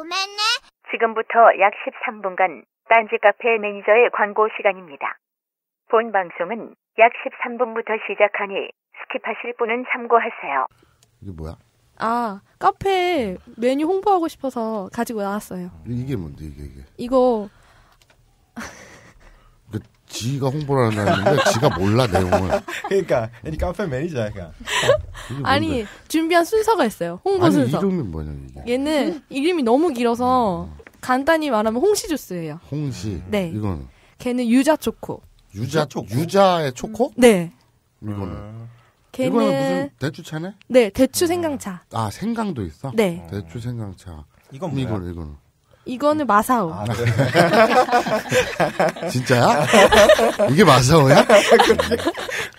고맙네. 지금부터 약 13분간 딴지 카페 매니저의 광고 시간입니다. 본 방송은 약 13분부터 시작하니 스킵하실 분은 참고하세요. 이게 뭐야? 아, 카페 메뉴 홍보하고 싶어서 가지고 나왔어요. 이게 뭔데, 이게, 이게? 이거. 지가 홍보를 하 한다는데 지가 몰라 내용을. 그러니까 애니 카페 매니저야. 그러니까. 아니 준비한 순서가 있어요. 홍보 아니, 순서. 이름이 뭐냐 이게. 얘는 이름이 너무 길어서 어. 간단히 말하면 홍시 주스예요. 홍시. 네. 이건. 걔는 유자 초코. 유자 초 유자의 초코? 네. 이거는. 아. 걔는 이거는 무슨 대추차네? 네, 대추 생강차. 아 생강도 있어? 네. 대추 생강차. 이건 뭐야? 이거는. 이거는 마사오. 아, 네. 진짜야? 이게 마사오야?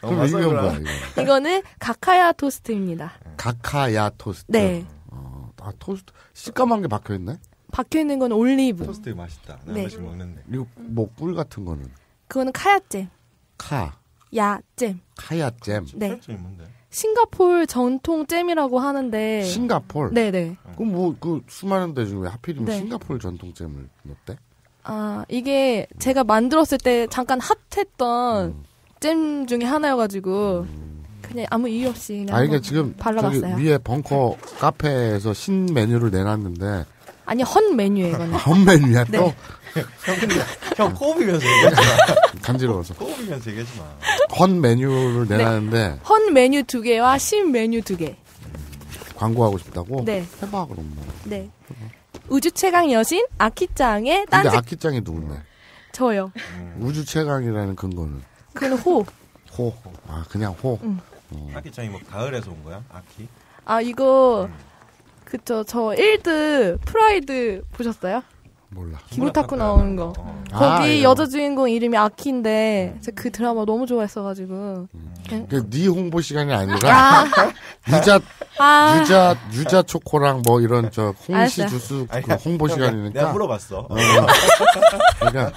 그럼 마사오 이건 뭐야? 이거. 이거는 가카야 토스트입니다. 가카야 토스트. 네. 어, 아 토스트 시까만 게 박혀 있네. 박혀 있는 건 올리브. 토스트 맛있다. 네. 지금 먹는데. 그리고 뭐꿀 같은 거는? 그거는 카야잼. 카. 야잼. 카야잼. 네. 카야잼 뭔데? 싱가폴 전통 잼이라고 하는데 싱가폴 네네 네. 그럼 뭐 그 수많은 데 중에 하필이면 네. 싱가폴 전통 잼을 넣대? 아 이게 제가 만들었을 때 잠깐 핫했던 음. 잼 중에 하나여가지고 그냥 아무 이유 없이 그냥 아 이게 지금 발라봤어요 위에 벙커 카페에서 신 메뉴를 내놨는데 아니 헌 메뉴예요 이거는 헌 메뉴야 네. 형, 음. 코비면서 얘기하지 마. 간지러워서. 코비면서 얘기하지 마. 헌 메뉴를 네. 내놨는데. 네. 헌 메뉴 두 개와 신 메뉴 두 개. 음, 광고하고 싶다고? 네. 해봐, 그럼 뭐. 네. 우주 최강 여신 아키짱의 딴지. 근데 아키짱이 누군데? 저요. 음. 우주 최강이라는 근거는? 그건 호. 호. 아, 그냥 호. 응. 어. 아키짱이 뭐 가을에서 온 거야? 아키? 아, 이거. 음. 그쵸. 저 1드 프라이드 보셨어요? 몰라. 무타쿠 네. 나오는 거. 어. 거기 아, 예. 여자 주인공 이름이 아키인데 제가 음. 그 드라마 너무 좋아했어가지고. 음. 그니네 홍보 시간이 아니라 아. 유자 아. 유자 유자 초코랑 뭐 이런 저 홍시 알았어. 주스 그 그러니까 홍보 아니, 시간이니까. 내가 물어봤어. 어. 그러니까.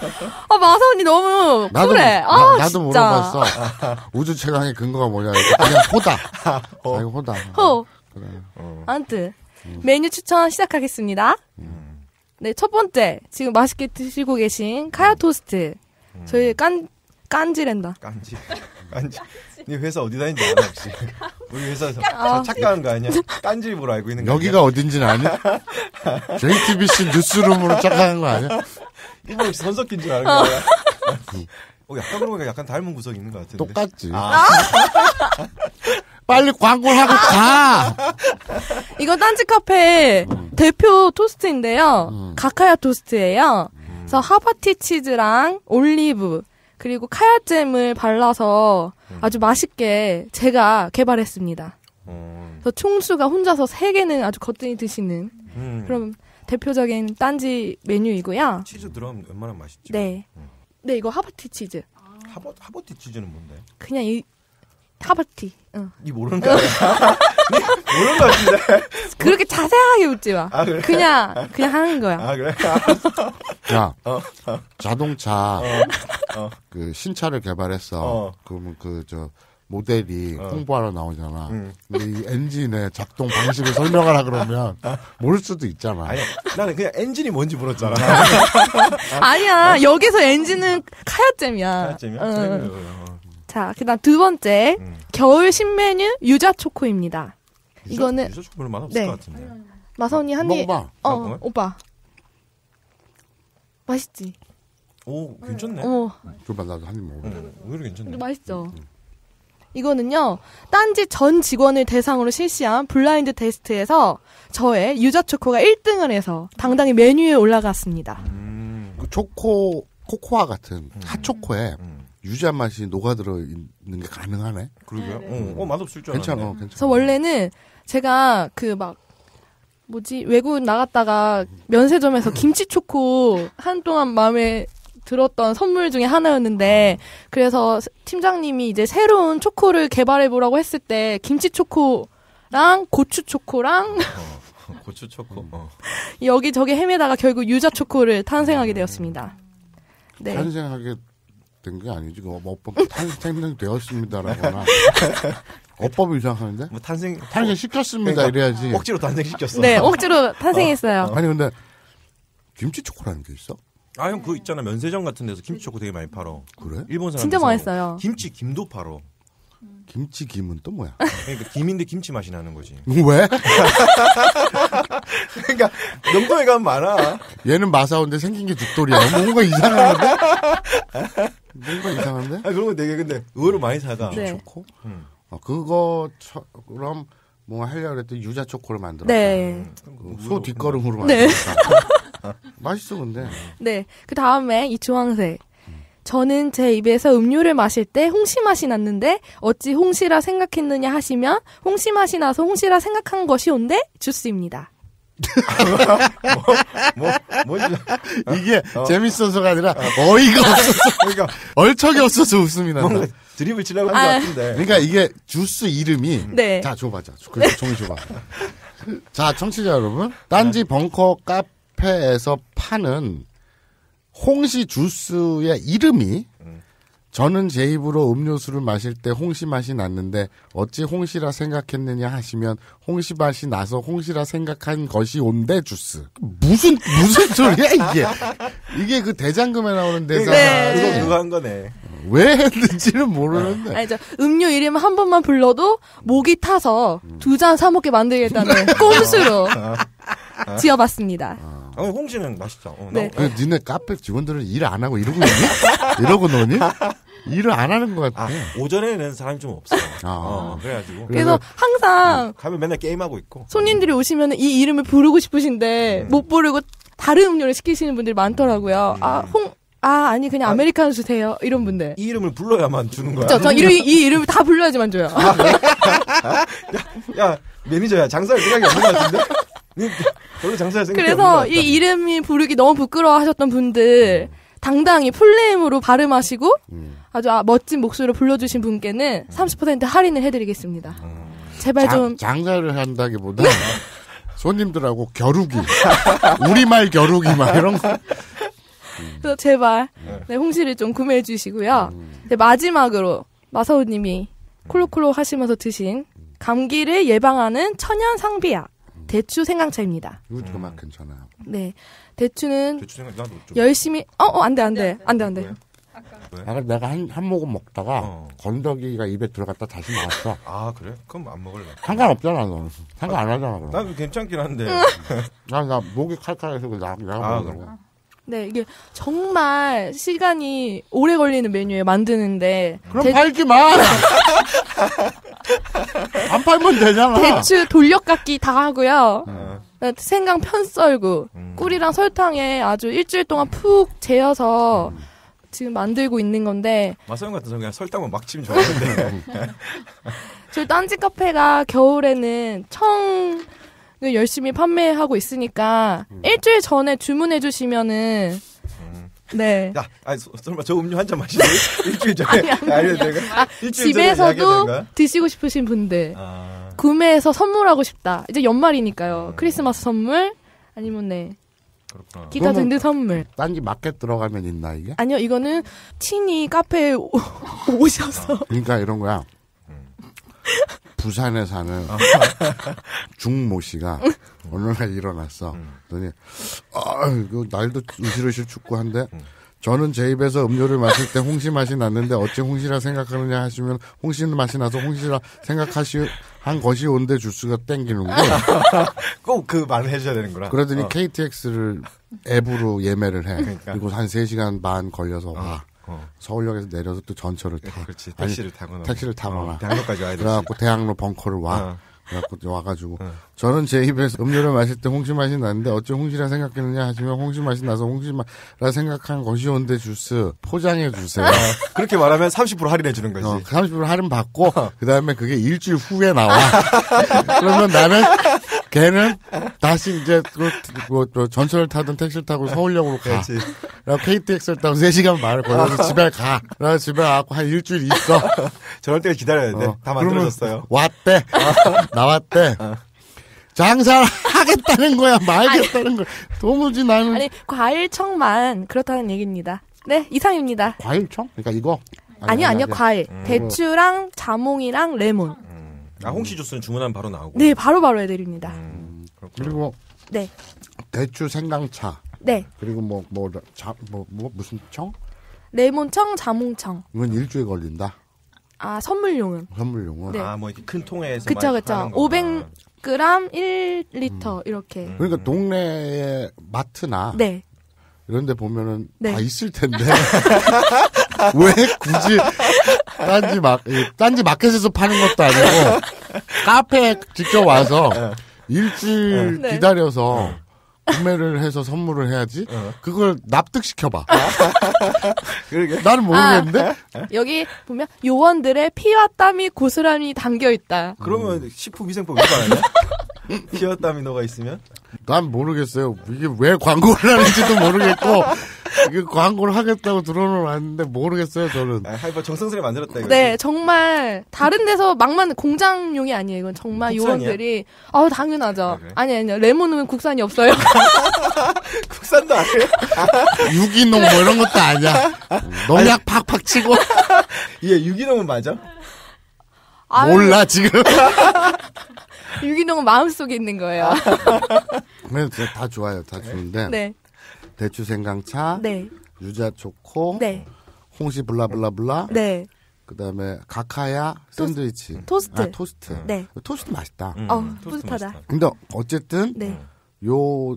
아 마사 언니 너무 나도, 쿨해. 나, 아, 나도 진짜. 물어봤어. 우주 최강의 근거가 뭐냐. 그냥 호다. 호. 어. 아, 호다. 호. 그래. 어. 아무튼 음. 메뉴 추천 시작하겠습니다. 음. 네, 첫 번째. 지금 맛있게 드시고 계신 카야 음. 토스트. 음. 저희 깐, 깐지랜다. 깐지. 깐지. 네 회사 어디 다니는지 알아, 혹시? 우리 회사에서 아. 착각한 거 아니야? 깐지입으로 알고 있는 거 여기가 어딘지는 아냐? JTBC 뉴스룸으로 착각한 거 아니야? 이거 혹시 선석인 줄 아는 거야? 어. 어, 약간 그런 거 약간 닮은 구석이 있는 것 같은데. 똑같지. 아. 빨리 광고를 하고 가. 이거 딴지 카페 대표 토스트인데요. 음. 가카야 토스트예요. 그래서 하바티 치즈랑 올리브 그리고 카야잼을 발라서 아주 맛있게 제가 개발했습니다. 음. 그래서 총수가 혼자서 세 개는 아주 거뜬히 드시는 음. 그런 대표적인 딴지 메뉴이고요. 치즈 들어가면 웬만하면 맛있죠. 네. 음. 네, 이거 하바티 치즈. 하버, 하버티 치즈는 뭔데? 그냥 이, 타바티 응. 이 모르는 거야. 모르는 거 같은데. 그렇게 자세하게 웃지 마. 아, 그래? 그냥 그냥 하는 거야. 아 그래. 자 어, 어. 자동차 어, 어. 그 신차를 개발했어. 그러면 그저 모델이 어. 홍보하러 나오잖아. 음. 근데 이 엔진의 작동 방식을 설명하라 그러면 아. 모를 수도 있잖아. 아니, 나는 그냥 엔진이 뭔지 물었잖아. 아니야 아. 여기서 엔진은 카야잼이야. 카야잼이야. 자, 그다음 두 번째 음. 겨울 신메뉴 유자 초코입니다. 유자, 이거는 유자 초코는 맛없을 네. 것 같은데. 마선이 아, 한 입. 어, 어 오빠. 맛있지. 오, 괜찮네. 어. 줘 나도 한입 먹어. 응, 오히려 괜찮네. 맛있죠. 음, 음. 이거는요, 딴지 전 직원을 대상으로 실시한 블라인드 테스트에서 저의 유자 초코가 1등을 해서 당당히 메뉴에 올라갔습니다. 음. 그 초코, 코코아 같은 음. 핫초코에 음. 유자 맛이 녹아들어 있는 게 가능하네. 그러게요. 네. 네. 어, 어 맛없을 줄 알았네. 괜찮아, 괜찮아. 그래서 원래는 제가 그 막 뭐지 외국 나갔다가 면세점에서 김치 초코 한동안 마음에 들었던 선물 중에 하나였는데 그래서 팀장님이 이제 새로운 초코를 개발해 보라고 했을 때 김치 초코랑 고추 초코랑 어, 고추 초코 어. 여기저기 헤매다가 결국 유자 초코를 탄생하게 음. 되었습니다. 네. 탄생하게 된게 아니지. 그 어법 탄생 되었습니다라거나 어법이 상하는데뭐 탄생 탄생 시켰습니다 그러니까 이래야지. 억지로 탄생 시켰어. 네, 억지로 탄생했어요. 어. 아니 근데 김치 초코라는 게 있어? 아형 그거 있잖아 면세점 같은 데서 김치 초코 되게 많이 팔어. 그래? 일본 사람 진짜 맛있어요. 김치 김도 팔어. 김치 김은 또 뭐야? 그러니까 김인데 김치 맛이 나는 거지. 왜? 그러니까 명동에 가면 많아. 얘는 마사오인데 생긴 게 죽돌이야. 뭔가 이상한데? 뭔가 이상한데? 아, 그런 거 되게 근데 의외로 많이 사다. 네. 초코? 음. 어, 그거처럼 뭔가 하려고 그랬더니 유자 초코를 만들었다. 네. 음, 음, 그소 뒷걸음으로 네. 만들었다. 네. 맛있어 근데. 네. 그 다음에 이 주황색. 저는 제 입에서 음료를 마실 때 홍시 맛이 났는데 어찌 홍시라 생각했느냐 하시면 홍시 맛이 나서 홍시라 생각한 것이 온데 주스입니다. 뭐, 뭐, 어? 이게 어. 재밌어서가 아니라 어. 이가 없어서 그러니까 얼척이 없어서 웃음이 난다. 네. 드립을 치려고 한것 아. 같은데. 그러니까 이게 주스 이름이 네. 자 줘봐 자. 그래서 종이 줘봐. 자 청취자 여러분, 딴지 네. 벙커 카페에서 파는 홍시 주스의 이름이 저는 제 입으로 음료수를 마실 때 홍시 맛이 났는데 어찌 홍시라 생각했느냐 하시면 홍시 맛이 나서 홍시라 생각한 것이 온대 주스. 무슨 무슨 소리야 이게? 이게 그 대장금에 나오는 대사. 네. 이거 한 거네. 왜 했는지는 모르는데. 아니, 저 음료 이름 한 번만 불러도 목이 타서 두 잔사 먹게 만들겠다는 꼼수로 아. 지어봤습니다. 아. 아, 어, 홍시는 맛있죠. 어, 네. 그, 니네 카페 직원들은 일 안 하고 이러고 있니? 이러고 노니? 일을 안 하는 것 아, 같아. 아, 오전에는 사람이 좀 없어. 아. 어, 그래가지고. 그래서 항상. 어, 가면 맨날 게임하고 있고. 손님들이 오시면 이 이름을 부르고 싶으신데, 음. 못 부르고 다른 음료를 시키시는 분들이 많더라고요. 음. 아, 홍, 아, 아니, 그냥 아. 아메리카노 주세요. 이런 분들. 이 이름을 불러야만 주는 거야. 그쵸, 저 이름, 이 이름을 다 불러야지만 줘요. 아, 야, 야, 매니저야. 장사할 생각이 없는 것 같은데? 별로 장사생 그래서 이 이름이 부르기 너무 부끄러워하셨던 분들 음. 당당히 풀네임으로 발음하시고 음. 아주 아, 멋진 목소리로 불러주신 분께는 30% 음. 할인을 해드리겠습니다. 음. 제발 자, 좀 장사를 한다기보다 네. 손님들하고 겨루기 우리말 겨루기 막 이런 거. 음. 그래서 제발 네, 네 홍시를 좀 구매해 주시고요. 네, 마지막으로 마사오님이 콜록콜록 하시면서 드신 감기를 예방하는 천연 상비약 대추 생강차입니다. 이것도 음. 막 괜찮아. 네. 대추는 대추 생각 열심히 어, 어, 안 돼, 안 돼. 네, 네. 안 돼, 안 돼. 뭐야? 아, 내가 한, 한 모금 먹다가 어. 건더기가 입에 들어갔다 다시 나왔어. 아 그래? 그럼 안 먹을래. 상관없잖아 너 상관 안 아, 하잖아 그럼. 나 괜찮긴 한데. 나, 나 목이 칼칼해서 나, 내 먹으려고. 네, 이게 정말 시간이 오래 걸리는 메뉴예요, 만드는데. 그럼 대... 팔지 마! 안 팔면 되잖아. 대추 돌려깎기 다 하고요. 어. 생강 편 썰고, 음. 꿀이랑 설탕에 아주 일주일 동안 푹 재어서 음. 지금 만들고 있는 건데. 마사용 같은 저 그냥 설탕만 막 치면 좋았는데. 저희 딴지 카페가 겨울에는 청, 그 열심히 판매하고 있으니까 음. 일주일 전에 주문해 주시면은 음. 네. 야, 아니, 설마 저 음료 한 잔 마시는 일주일 전에 아니, 내가 아, 집에서도 드시고 싶으신 분들 아... 구매해서 선물하고 싶다. 이제 연말이니까요. 음... 크리스마스 선물 아니면 네. 그렇구나. 기타 등등 선물. 딴지 마켓 들어가면 있나 이게? 아니요, 이거는 친히 카페에 오, 오셔서. 아, 그러니까 이런 거야. 음. 부산에 사는 어. 중모 씨가 어느 날 일어났어. 음. 그러더니 아, 그 날도 으실으실 춥고한데 음. 저는 제 입에서 음료를 마실 때 홍시 맛이 났는데 어찌 홍시라 생각하느냐 하시면 홍시 맛이 나서 홍시라 생각하시 한 것이 온데 주스가 땡기는 거. 꼭 그 말을 해줘야 되는거나 그러더니 어. KTX를 앱으로 예매를 해. 그러니까. 그리고 한 3시간 반 걸려서 와. 어. 어. 서울역에서 내려서 또 전철을 타. 그렇지. 택시를 타고 택시를 타거나. 어, 대학로까지 와야 돼. 그래갖고 대학로 벙커를 와. 어. 그래갖고 와가지고 어. 저는 제 입에서 음료를 마실 때 홍시 맛이 나는데 어째 홍시라 생각했느냐 하시면 홍시 맛이 나서 홍시 맛라 생각한 것이온데 주스 포장해 주세요. 어, 그렇게 말하면 30% 할인해 주는 거지. 어, 30% 할인 받고 그 다음에 그게 일주일 후에 나와. 그러면 나는 걔는 다시 이제 그, 그, 전철을 타든 택시를 타고 서울역으로 가. 그렇지. 그리고 KTX를 타고 3시간 말 걸어서 집에 가. 그래서 집에 와갖고한 일주일 있어. 저럴 때 기다려야 돼. 어. 다 만들어졌어요. 왔대. 나왔대. 어. 장사를 하겠다는 거야, 말겠다는 거야. 도무지 나는. 아니, 과일청만 그렇다는 얘기입니다. 네, 이상입니다. 과일청? 그러니까 이거? 아니, 요 아니요, 과일. 음. 대추랑 자몽이랑 레몬. 아 홍시 주스는 주문하면 바로 나오고. 네, 바로 바로 해드립니다. 음, 그리고 네. 대추 생강차. 네. 그리고 뭐뭐자뭐 뭐, 뭐, 뭐, 무슨 청? 레몬청, 자몽청. 이건 일주일 걸린다. 아 선물용은. 선물용은. 네. 아뭐 이렇게 큰 통에서. 그쵸 그쵸. 500g 그 1리터 음. 이렇게. 그러니까 동네의 마트나. 네. 이런 데 보면은 네. 다 있을 텐데 왜 굳이 딴지 막 딴지 마켓에서 파는 것도 아니고 카페에 직접 와서 네. 일주일 네. 기다려서 구매를 해서 선물을 해야지 네. 그걸 납득시켜봐 아. 나는 모르겠는데 아, 여기 보면 요원들의 피와 땀이 고스란히 담겨있다 그러면 식품 위생법 위반 아니야? 피와 땀이 녹아 있으면 난 모르겠어요. 이게 왜 광고를 하는지도 모르겠고 이게 광고를 하겠다고 들어놓왔는데 모르겠어요 저는. 아, 하이버 뭐 정성스레 만들었다 이거. 네, 정말 다른 데서 막만 공장용이 아니에요. 이건 정말 요원들이 아 당연하죠. 그래? 아니 아니요 레몬은 국산이 없어요. 국산도 아니에요. 유기농 뭐 이런 것도 아니야. 농약 아니, 팍팍 치고. 예, 유기농은 맞아? 몰라 지금. 유기농은 마음속에 있는 거예요. 그래서 다 좋아요. 다 네. 좋은데. 네. 대추 생강차. 네. 유자 초코. 네. 홍시 블라블라블라. 네. 그다음에 가카야 토스, 샌드위치. 토스트. 아, 토스트. 네. 토스트 맛있다. 음, 어, 토스트 뿌듯하다. 맛있다. 근데 어쨌든 네. 요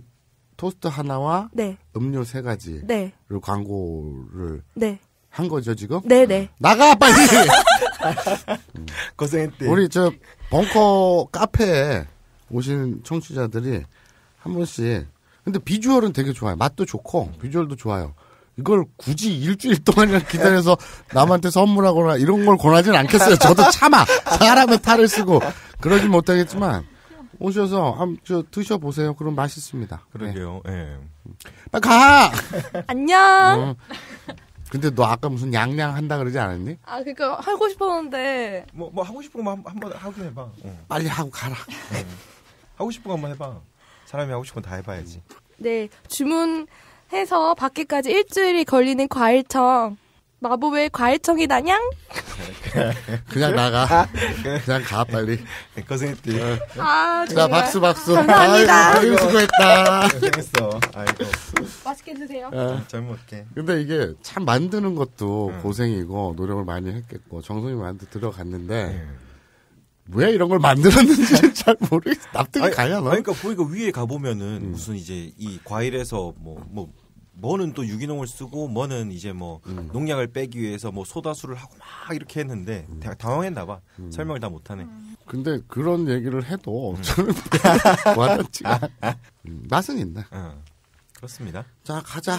토스트 하나와 네. 음료 세 가지를 네. 광고를 네. 한 거죠 지금? 네네. 네. 나가 빨리. 음. 고생했대. 우리 저 벙커 카페에 오신 청취자들이 한 번씩 근데 비주얼은 되게 좋아요. 맛도 좋고 비주얼도 좋아요. 이걸 굳이 일주일 동안이나 기다려서 남한테 선물하거나 이런 걸 권하진 않겠어요. 저도 참아 사람의 탈을 쓰고 그러진 못하겠지만 오셔서 한저 드셔 보세요. 그럼 맛있습니다. 그러게요. 네. 예. 네. 네. 빨리 가. 안녕. 어. 근데 너 아까 무슨 양양 한다 그러지 않았니? 아, 그니까 하고 싶었는데. 뭐, 뭐 하고 싶은 거 한번 하긴 해봐. 응. 빨리 하고 가라. 하고 싶은 것만 해봐. 사람이 하고 싶은 건다 해봐야지. 네, 주문해서 받기까지 일주일이 걸리는 과일청. 마법의 과일청이 다냥 그냥 아, 나가. 아. 그냥 가 빨리. 거생했지. 어. 아, 자 정말. 박수 박수. 감사합니다. 아이고, 수고했다. 고생했어. 아이고. 맛있게 드세요. 아, 잘 먹게. 근데 이게 참 만드는 것도 응. 고생이고 노력을 많이 했겠고 정성이 많이 들어갔는데 응. 왜 이런 걸 만들었는지는 잘 모르겠어. 납득이 아니, 가냐 너? 그러니까 보니까 위에 가 보면은 응. 무슨 이제 이 과일에서 뭐뭐 뭐, 뭐 뭐는 또 유기농을 쓰고 뭐는 이제 뭐 음. 농약을 빼기 위해서 뭐 소다수를 하고 막 이렇게 했는데 음. 당황했나 봐. 음. 설명을 다 못하네. 음. 근데 그런 얘기를 해도 음. 저는 와닿지가 음, 은있나 어. 그렇습니다. 자 가자.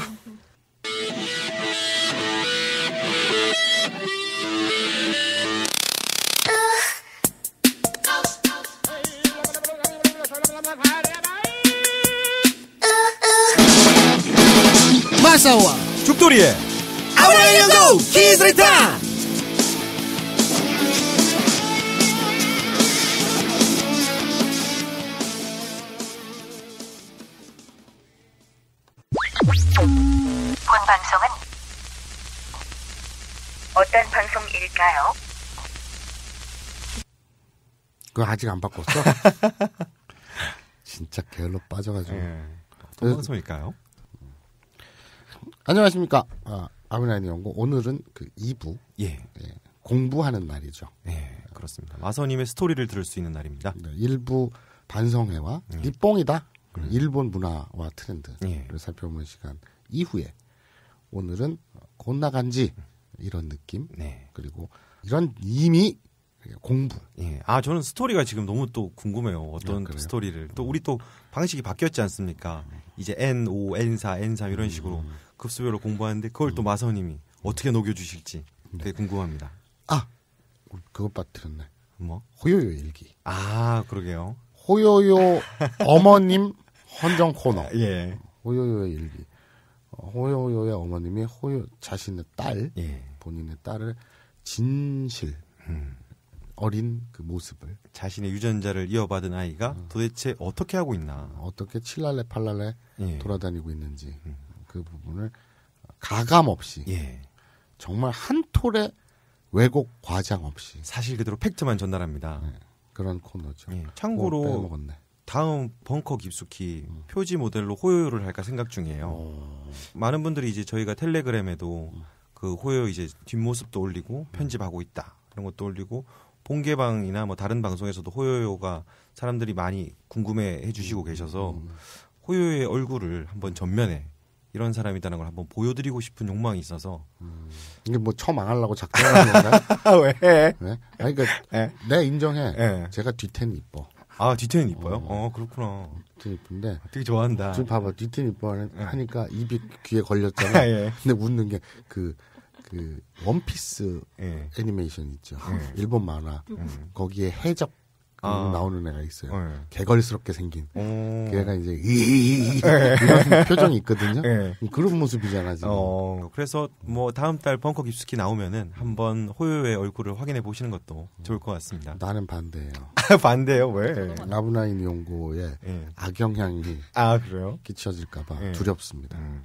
아사와 죽돌이의 아라래도 키스리타 본 방송은 어떤 방송일까요? 그 아직 안 바꿨어? 진짜 게을러 빠져가지고. 예. 어떤 방송일까요? 안녕하십니까. 아, 아브라인 연구 오늘은 그 2부. 예. 예. 공부하는 날이죠. 예, 그렇습니다. 마서님의 스토리를 들을 수 있는 날입니다. 네, 일부 반성회와 예. 니뽕이다. 음. 일본 문화와 트렌드를 예. 살펴보는 시간 이후에 오늘은 곧 나간 지 이런 느낌. 네. 그리고 이런 이미 공부. 예. 아 저는 스토리가 지금 너무 또 궁금해요. 어떤 아, 스토리를 또 음. 우리 또 방식이 바뀌었지 않습니까? 이제 N 5 N 4 N 3 이런 음. 식으로 음. 급수별로 공부하는데 그걸 또 음. 마사오님이 음. 어떻게 녹여주실지 되게 네. 궁금합니다. 아 그것 빠뜨렸네. 뭐? 호요요 일기. 아 그러게요. 호요요 어머님 헌정 코너. 예. 호요요의 일기. 호요요의 어머님이 호요 자신의 딸, 예. 본인의 딸을 진실 음. 어린 그 모습을 자신의 유전자를 이어받은 아이가 음. 도대체 어떻게 하고 있나? 어떻게 칠랄레 팔랄레 예. 돌아다니고 있는지. 음. 그 부분을 가감 없이 예. 정말 한 톨의 왜곡 과장 없이 사실 그대로 팩트만 전달합니다. 네, 그런 코너죠. 예. 뭐 참고로 어, 다음 벙커 깊숙이 음. 표지 모델로 호요를 할까 생각 중이에요. 오. 어. 많은 분들이 이제 저희가 텔레그램에도 음. 그 호요 이제 뒷모습도 올리고 음. 편집하고 있다 이런 것도 올리고 본개방이나 뭐 다른 방송에서도 호요요가 사람들이 많이 궁금해 해주시고 음. 계셔서 음. 호요의 얼굴을 한번 전면에 이런 사람이라는 걸 한번 보여드리고 싶은 욕망이 있어서 음. 이게 뭐 처망하려고 작정하는 건가? 왜? 왜? 네? 아니 그러니까 에? 네. 내 인정해. 에. 네. 제가 뒤태는 이뻐. 아 뒤태는 이뻐요? 어, 어 그렇구나. 뒤태 이쁜데. 되게 좋아한다. 지금 봐봐 뒤태 이뻐 하니까 에. 입이 귀에 걸렸잖아. 예. 근데 웃는 게 그 그 원피스 예. 애니메이션 있죠. 예. 일본 만화. 음. 거기에 해적 그 아. 나오는 애가 있어요. 네. 개걸스럽게 생긴. 오. 그 애가 이제 이런 네. 표정이 있거든요. 네. 그런 모습이잖아 지금. 어, 그래서 뭐 다음 달 벙커 깊숙이 나오면은 한번 호요의 얼굴을 확인해 보시는 것도 좋을 것 같습니다. 나는 반대예요. 반대요? 왜? 라브나인 연구에 네. 예. 악영향이 아 그래요? 끼쳐질까봐 예. 두렵습니다. 음.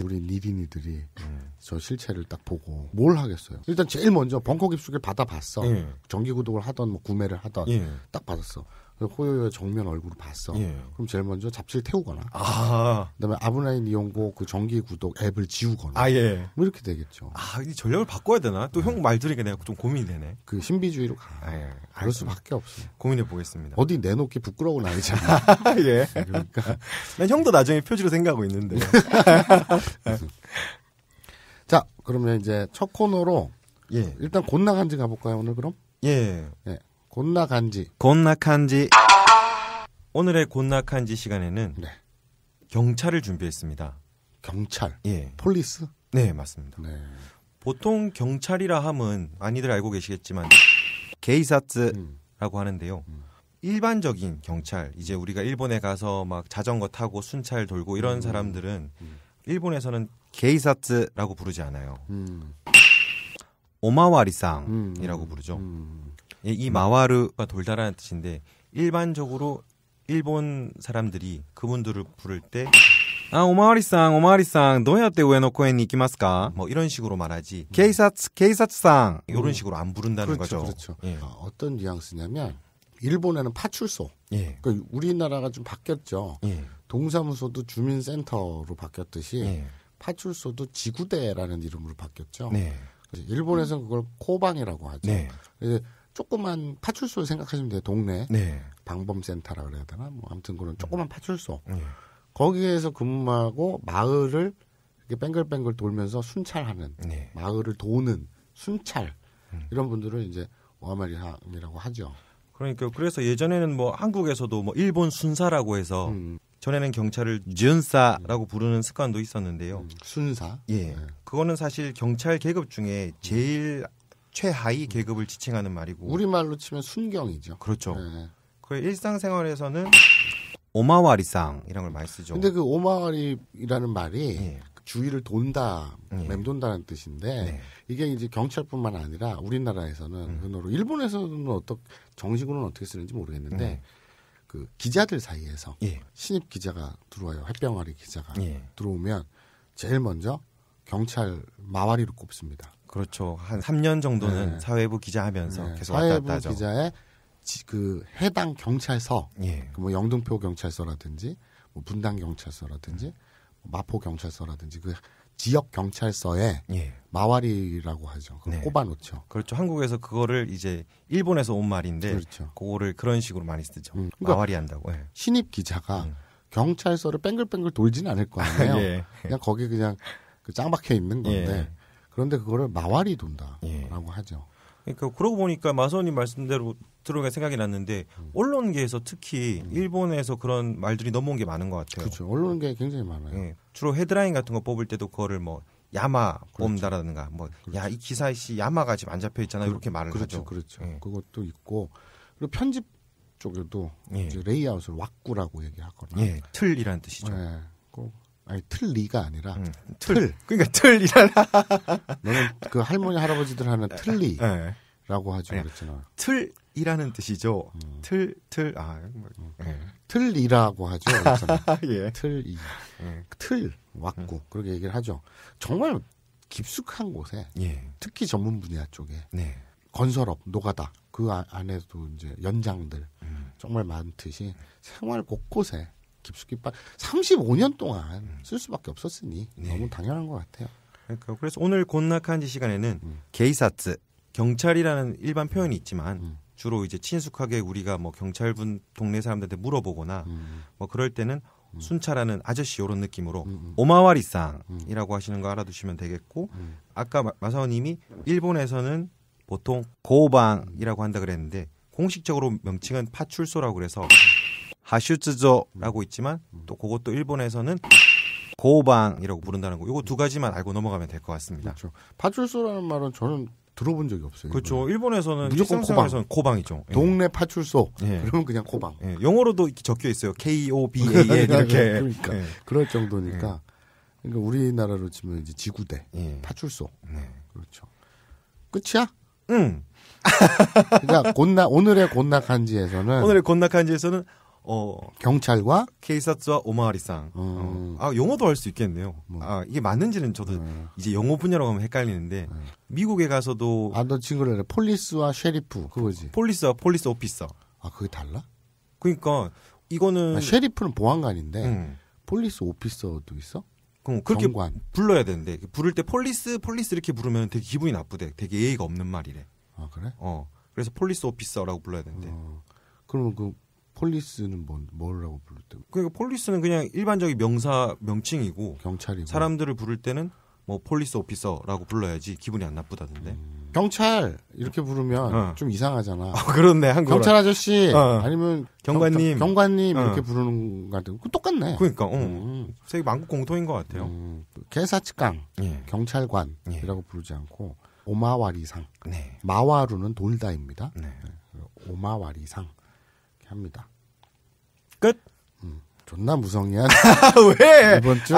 우리 니린이들이 음. 네. 저 실체를 딱 보고 뭘 하겠어요? 일단 제일 먼저 벙커 깊숙이 받아봤어. 예. 정기 구독을 하던 뭐 구매를 하던 예. 딱 받았어. 호요요 정면 얼굴을 봤어. 예. 그럼 제일 먼저 잡지를 태우거나, 아. 그다음에 아브라인 이용고 그 정기 구독 앱을 지우거나, 아 예, 뭐 이렇게 되겠죠. 아이 전략을 바꿔야 되나? 또 형말 네. 들으니까 내가 좀 고민이 되네. 그 신비주의로 가. 아, 예. 그럴 수밖에 없어. 고민해 보겠습니다. 어디 내놓기 부끄러운 아이잖아. 아, 예. 그러니까 난 형도 나중에 표지로 생각하고 있는데. 자, 그러면 이제 첫 코너로 예. 일단 곤나간지 가볼까요 오늘 그럼? 예. 예. 곤나간지. 곤나간지. 오늘의 곤나간지 시간에는 네. 경찰을 준비했습니다. 경찰. 예. 폴리스? 네, 맞습니다. 네. 보통 경찰이라 함은 많이들 알고 계시겠지만 음. 게이사츠라고 음. 하는데요. 음. 일반적인 경찰, 이제 우리가 일본에 가서 막 자전거 타고 순찰 돌고 이런 음. 사람들은 음. 일본에서는 게이사츠라고 부르지 않아요. 음. 오마와리상이라고 부르죠. 예, 이 마와르가 돌다라는 뜻인데 일반적으로 일본 사람들이 그분들을 부를 때 아, 오마와리상, 오마와리상, 너야때 우에노코엔이 이키마스까? 뭐 이런 식으로 말하지. 음. 케이사츠, 케이사츠상 이런 음. 식으로 안 부른다는 그렇죠, 거죠. 그렇죠. 예. 아, 어떤 뉘앙스냐면 일본에는 파출소. 예. 그러니까 우리나라가 좀 바뀌었죠. 예. 동사무소도 주민센터로 바뀌었듯이 예. 파출소도 지구대라는 이름으로 바뀌었죠. 네. 일본에서는 그걸 코방이라고 하죠. 네. 조그만 파출소 생각하시면 돼요. 동네 네. 방범센터라 그래야 되나? 뭐 아무튼 그런 네. 조그만 파출소 네. 거기에서 근무하고 마을을 이렇게 뱅글뱅글 돌면서 순찰하는 네. 마을을 도는 순찰 음. 이런 분들을 이제 워마리함이라고 하죠. 그러니까 그래서 예전에는 뭐 한국에서도 뭐 일본 순사라고 해서 음. 전에는 경찰을 지은사라고 부르는 습관도 있었는데요. 음, 순사? 예. 네. 그거는 사실 경찰 계급 중에 제일 최하위 계급을 지칭하는 말이고 우리말로 치면 순경이죠. 그렇죠. 네. 그 일상생활에서는 오마와리상이라는 걸 많이 쓰죠. 근데 그 오마와리라는 말이 네. 예. 주위를 돈다, 네. 맴돈다는 뜻인데 네. 이게 이제 경찰뿐만 아니라 우리나라에서는 음. 흔으로 일본에서는 어떤 정식으로는 어떻게 쓰는지 모르겠는데 음. 그 기자들 사이에서 예. 신입 기자가 들어와요. 햇병아리 기자가 예. 들어오면 제일 먼저 경찰 마와리로 꼽습니다. 그렇죠. 한 3년 정도는 네. 사회부 기자하면서 네. 계속 왔다 갔다 하죠. 기자의 그 해당 경찰서, 예. 그뭐 영등포 경찰서라든지, 뭐 분당 경찰서라든지, 음. 마포 경찰서라든지 그 지역 경찰서에 예. 마와리라고 하죠. 그 네. 꼽아놓죠. 그렇죠. 한국에서 그거를 이제 일본에서 온 말인데, 그렇죠. 그거를 그런 식으로 많이 쓰죠. 음. 그러니까 마와리 한다고. 예. 신입 기자가 음. 경찰서를 뱅글뱅글 돌지는 않을 거 아니에요. 예. 그냥 거기 그냥 그 짱박혀 있는 건데. 예. 그런데 그거를 마왈이 돈다라고 예. 하죠. 그러니까 그러고 보니까 마소님 말씀대로 들어가 생각이 났는데 음. 언론계에서 특히 음. 일본에서 그런 말들이 넘어온 게 많은 것 같아요. 그렇죠. 언론계 굉장히 많아요. 예. 주로 헤드라인 같은 거 뽑을 때도 그거를 뭐 야마 그 뽑는다라든가 뭐 야이 그렇죠. 기사에 씨 야마가 지금 안 잡혀 있잖아 그, 이렇게 말을 그렇죠, 하죠. 그렇죠. 예. 그것도 있고 그리고 편집 쪽에도 예. 레이아웃을 왁구라고 얘기하거나 예, 틀이라는 뜻이죠. 예. 아니 틀리가 아니라 음. 틀. 틀. 그러니까 틀이라. 너는 그 할머니 할아버지들 하는 틀리라고 하죠 그랬잖아. 틀이라는 뜻이죠. 음. 틀, 틀, 아, 뭐, 음. 예. 틀이라고 하죠. 예. 틀이, 예. 틀 왔고 음. 그렇게 얘기를 하죠. 정말 깊숙한 곳에 예. 특히 전문 분야 쪽에 네. 건설업 노가다 그 아, 안에도 이제 연장들 음. 정말 많듯이 생활 곳곳에 깊숙이 빠 35년 동안 음. 쓸 수밖에 없었으니 네. 너무 당연한 것 같아요. 그러니까 그래서 오늘 곤낙한지 시간에는 음. 게이사츠 경찰이라는 일반 표현이 있지만 음. 주로 이제 친숙하게 우리가 뭐 경찰분 동네 사람들한테 물어보거나 음. 음. 뭐 그럴 때는 순찰하는 아저씨 요런 느낌으로 오마와리상이라고 하시는 거 알아두시면 되겠고 아까 마사오님이 일본에서는 보통 고방이라고 한다 그랬는데 공식적으로 명칭은 파출소라고 그래서 하슈츠조라고 음. 있지만 음. 또 그것도 일본에서는 고방이라고 부른다는 거. 이거 두 가지만 알고 넘어가면 될 것 같습니다. 그렇죠. 파출소라는 말은 저는 들어본 적이 없어요. 그렇죠. 일본에. 일본에서는 무조건 고방 코방이죠. 예. 동네 파출소. 예. 그러면 그냥 고방 예. 영어로도 이렇게 적혀 있어요. K O B A 그러니까 이렇게. 그러니까, 그러니까 예. 그럴 정도니까. 예. 그러니까 우리나라로 치면 이제 지구대, 예. 파출소. 네. 그렇죠. 끝이야? 응. 그러니까 곤나 오늘의 곤나한지에서는 오늘의 곤나한지에서는 어 경찰과 케이사츠와 오마리상. 어. 어. 아 영어도 할 수 있겠네요. 뭐. 아 이게 맞는지는 저도 네. 이제 영어 분야라고 하면 헷갈리는데 네. 미국에 가서도 아너 친구를 폴리스와 쉐리프 그거지. 폴리스와 폴리스 오피서. 아 그게 달라? 그러니까 이거는 아, 쉐리프는 보안관인데 음. 폴리스 오피서도 있어? 그럼 그렇게 정관. 불러야 되는데 그 부를 때 폴리스 폴리스 이렇게 부르면 되게 기분이 나쁘대. 되게 예의가 없는 말이래. 아 그래? 어 그래서 폴리스 오피서라고 불러야 되는데. 어. 그러면 그 폴리스는 뭐, 뭐라고 부를 때? 그러니까 폴리스는 그냥 일반적인 명사 명칭이고 경찰이 사람들을 부를 때는 뭐 폴리스 오피서라고 불러야지 기분이 안 나쁘다던데. 음. 경찰 이렇게 부르면 어. 좀 이상하잖아. 어, 그렇네 한국 경찰 아저씨 어. 아니면 경관님 경, 관님 이렇게 어. 부르는 것 같은 그 똑같네. 그러니까 어. 음. 세계 만국 공통인 것 같아요. 음. 개사치강 예. 경찰관이라고 예. 부르지 않고 오마와리상 네. 마와루는 돌다입니다. 네. 네. 오마와리상 이렇게 합니다. 끝. 음, 존나 무성의한 왜? 이번 주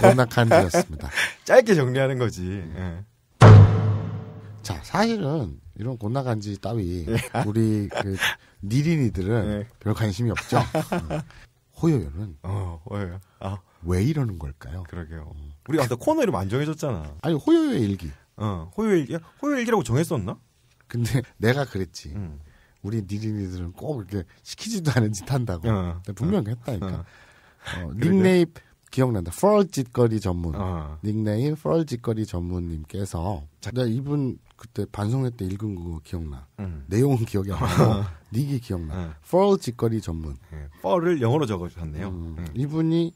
곤낙한드였습니다. 아. 짧게 정리하는 거지. 음. 자, 사실은 이런 곤낙간지 따위 예. 우리 그 니린이들은 네. 별 관심이 없죠. 어, 호요요는 어, 호요요. 아. 왜 이러는 걸까요? 그러게요. 음. 우리 아까 코너 이름 안 정해줬잖아. 아니 호요의 일기. 어, 호요의 일기. 호요 일기라고 정했었나? 근데 내가 그랬지. 음. 우리 니린이들은 꼭 이렇게 시키지도 않은 짓 한다고. 어. 분명히 어. 했다니까. 어, 어 닉네임 기억난다. 펄 짓거리 전문. 어. 닉네임 펄 짓거리 전문님께서 내가 이분 그때 반성회 때 읽은 거 기억나. 음. 내용은 기억이 안 나고 어. 닉이 기억나. 펄 음. 짓거리 전문. 예, 펄을 영어로 적어주셨네요. 음. 음. 이분이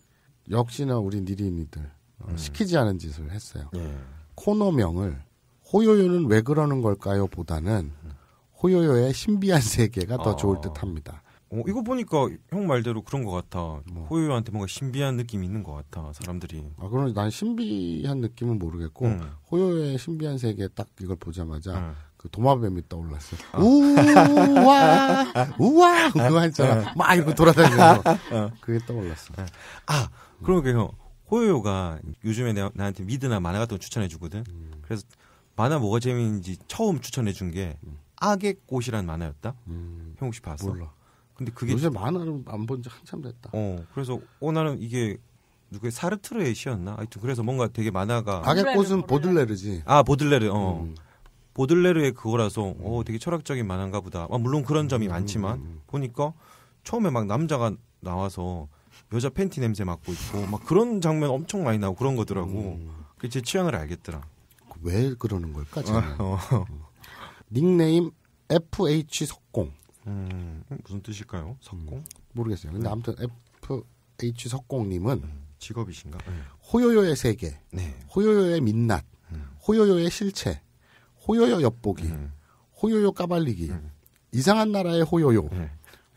역시나 우리 니린이들 어, 음. 시키지 않은 짓을 했어요. 예. 코너명을 호요요는 왜 그러는 걸까요? 보다는 호요요의 신비한 세계가 더 아. 좋을 듯합니다. 어, 이거 보니까 형 말대로 그런 것 같아. 뭐. 호요요한테 뭔가 신비한 느낌이 있는 것 같아, 사람들이. 아, 그럼 난 신비한 느낌은 모르겠고, 음. 호요요의 신비한 세계 딱 이걸 보자마자, 음. 그 도마뱀이 떠올랐어. 요 아. 우와, 우와, 그 그거 했잖아. 음. 막 이러고 돌아다니면서. 어. 그게 떠올랐어. 음. 아, 그러게 형. 호요요가 요즘에 내, 나한테 미드나 만화 같은 거 추천해 주거든. 음. 그래서 만화 뭐가 재밌는지 처음 추천해 준 게, 악의 꽃이라는 만화였다. 음, 형 혹시 봤어? 몰라. 근데 그게 요새 만화를 안 본 지 한참 됐다. 어, 그래서 오 어, 나는 이게 누구의 사르트르의 시였나? 하여튼 그래서 뭔가 되게 만화가 악의 꽃은 보들레르지. 아 보들레르. 어. 음. 보들레르의 그거라서 어 음. 되게 철학적인 만화인가 보다. 아, 물론 그런 점이 음, 음 많지만 음, 보니까 처음에 막 남자가 나와서 여자 팬티 냄새 맡고 있고 막 그런 장면 엄청 많이 나오고 그런 거더라고. 음. 그제 취향을 알겠더라. 왜 그러는 걸까? 아, 어. 닉네임 FH 석공. 음, 무슨 뜻일까요? 음, 석공? 음, 모르겠어요. 근데 네. 아무튼 FH 석공님은 음, 직업이신가? 네. 호요요의 세계, 네. 호요요의 민낯, 음. 호요요의 실체, 호요요 엿보기, 음. 호요요 까발리기, 이상한 나라의 호요요, 네.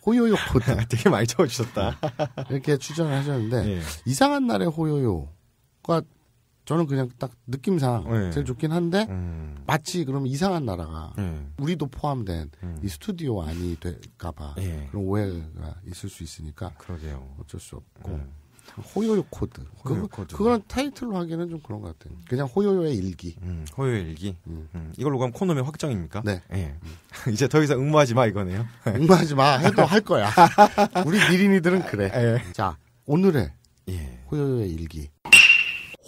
호요요 코드. 되게 많이 적어주셨다. 이렇게 추천을 하셨는데 네. 이상한 나라의 호요요가 저는 그냥 딱 느낌상 네. 제일 좋긴 한데 음. 마치 그럼 이상한 나라가 네. 우리도 포함된 음. 이 스튜디오 안이 될까봐 네. 그런 오해가 있을 수 있으니까 그러게요. 어쩔 수 없고 호요 호요요 코드. 그거는 타이틀로 하기는 에좀 그런 것 같아요. 그냥 호요요의 일기. 음, 호요의 일기. 음. 음, 이걸로 가면 코너의 확정입니까? 네. 이제 더 이상 응모하지 마 이거네요. 응모하지 마 해도 할 거야. 우리 미린이들은 그래. 자 오늘의 예. 호요요의 일기.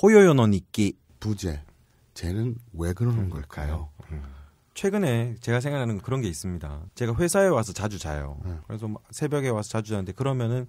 호요연원 있기. 부제 쟤는 왜 그러는 음, 걸까요? 음. 최근에 제가 생각나는 그런 게 있습니다. 제가 회사에 와서 자주 자요. 네. 그래서 새벽에 와서 자주 자는데 그러면은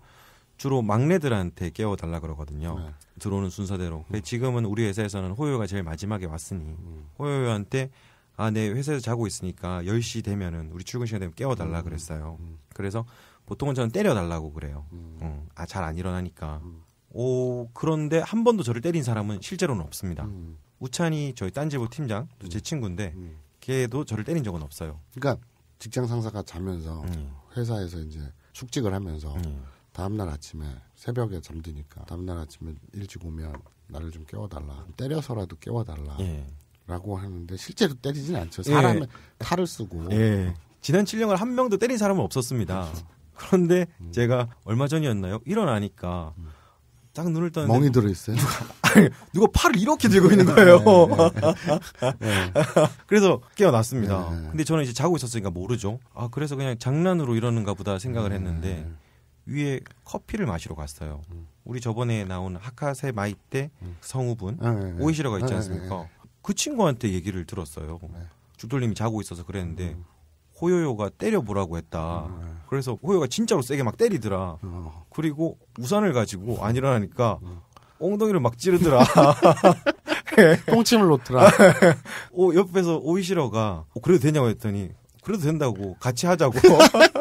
주로 막내들한테 깨워달라 그러거든요. 네. 들어오는 순서대로. 근데 음. 지금은 우리 회사에서는 호요가 제일 마지막에 왔으니 음. 호요한테 아, 내 네, 회사에서 자고 있으니까 10시 되면은 우리 출근 시간 되면 깨워달라 그랬어요. 그래서 보통은 저는 때려달라고 그래요. 음. 응. 아, 잘 안 일어나니까. 음. 오, 그런데 한 번도 저를 때린 사람은 실제로는 없습니다. 음. 우찬이 저희 딴지부 팀장, 음. 제 친구인데 음. 걔도 저를 때린 적은 없어요. 그러니까 직장 상사가 자면서 음. 회사에서 이제 숙직을 하면서 음. 다음날 아침에 새벽에 잠드니까 다음날 아침에 일찍 오면 나를 좀 깨워달라 때려서라도 깨워달라 예. 라고 하는데 실제로 때리진 않죠 예. 사람의 예. 칼을 쓰고 예. 지난 7년간 한 명도 때린 사람은 없었습니다 음. 그런데 음. 제가 얼마 전이었나요 일어나니까 음. 딱 눈을 떠는데 멍이 들어 있어요. 누가, 누가 팔을 이렇게 들고 있는 거예요. 네, 네, 네. 네. 그래서 깨어났습니다. 근데 저는 이제 자고 있었으니까 모르죠. 아 그래서 그냥 장난으로 이러는가 보다 생각을 음. 했는데 위에 커피를 마시러 갔어요. 음. 우리 저번에 나온 하카세 마이 때 음. 성우분 오이시러가 있지 않습니까? 그 친구한테 얘기를 들었어요. 죽돌님이 자고 있어서 그랬는데 음. 호요요가 때려보라고 했다. 음. 그래서 호요가 진짜로 세게 막 때리더라. 어. 그리고 우산을 가지고 안 일어나니까 어. 엉덩이를 막 찌르더라. 똥침을 네. 놓더라. 오, 어, 옆에서 오이시러가 어, 그래도 되냐고 했더니 그래도 된다고 같이 하자고.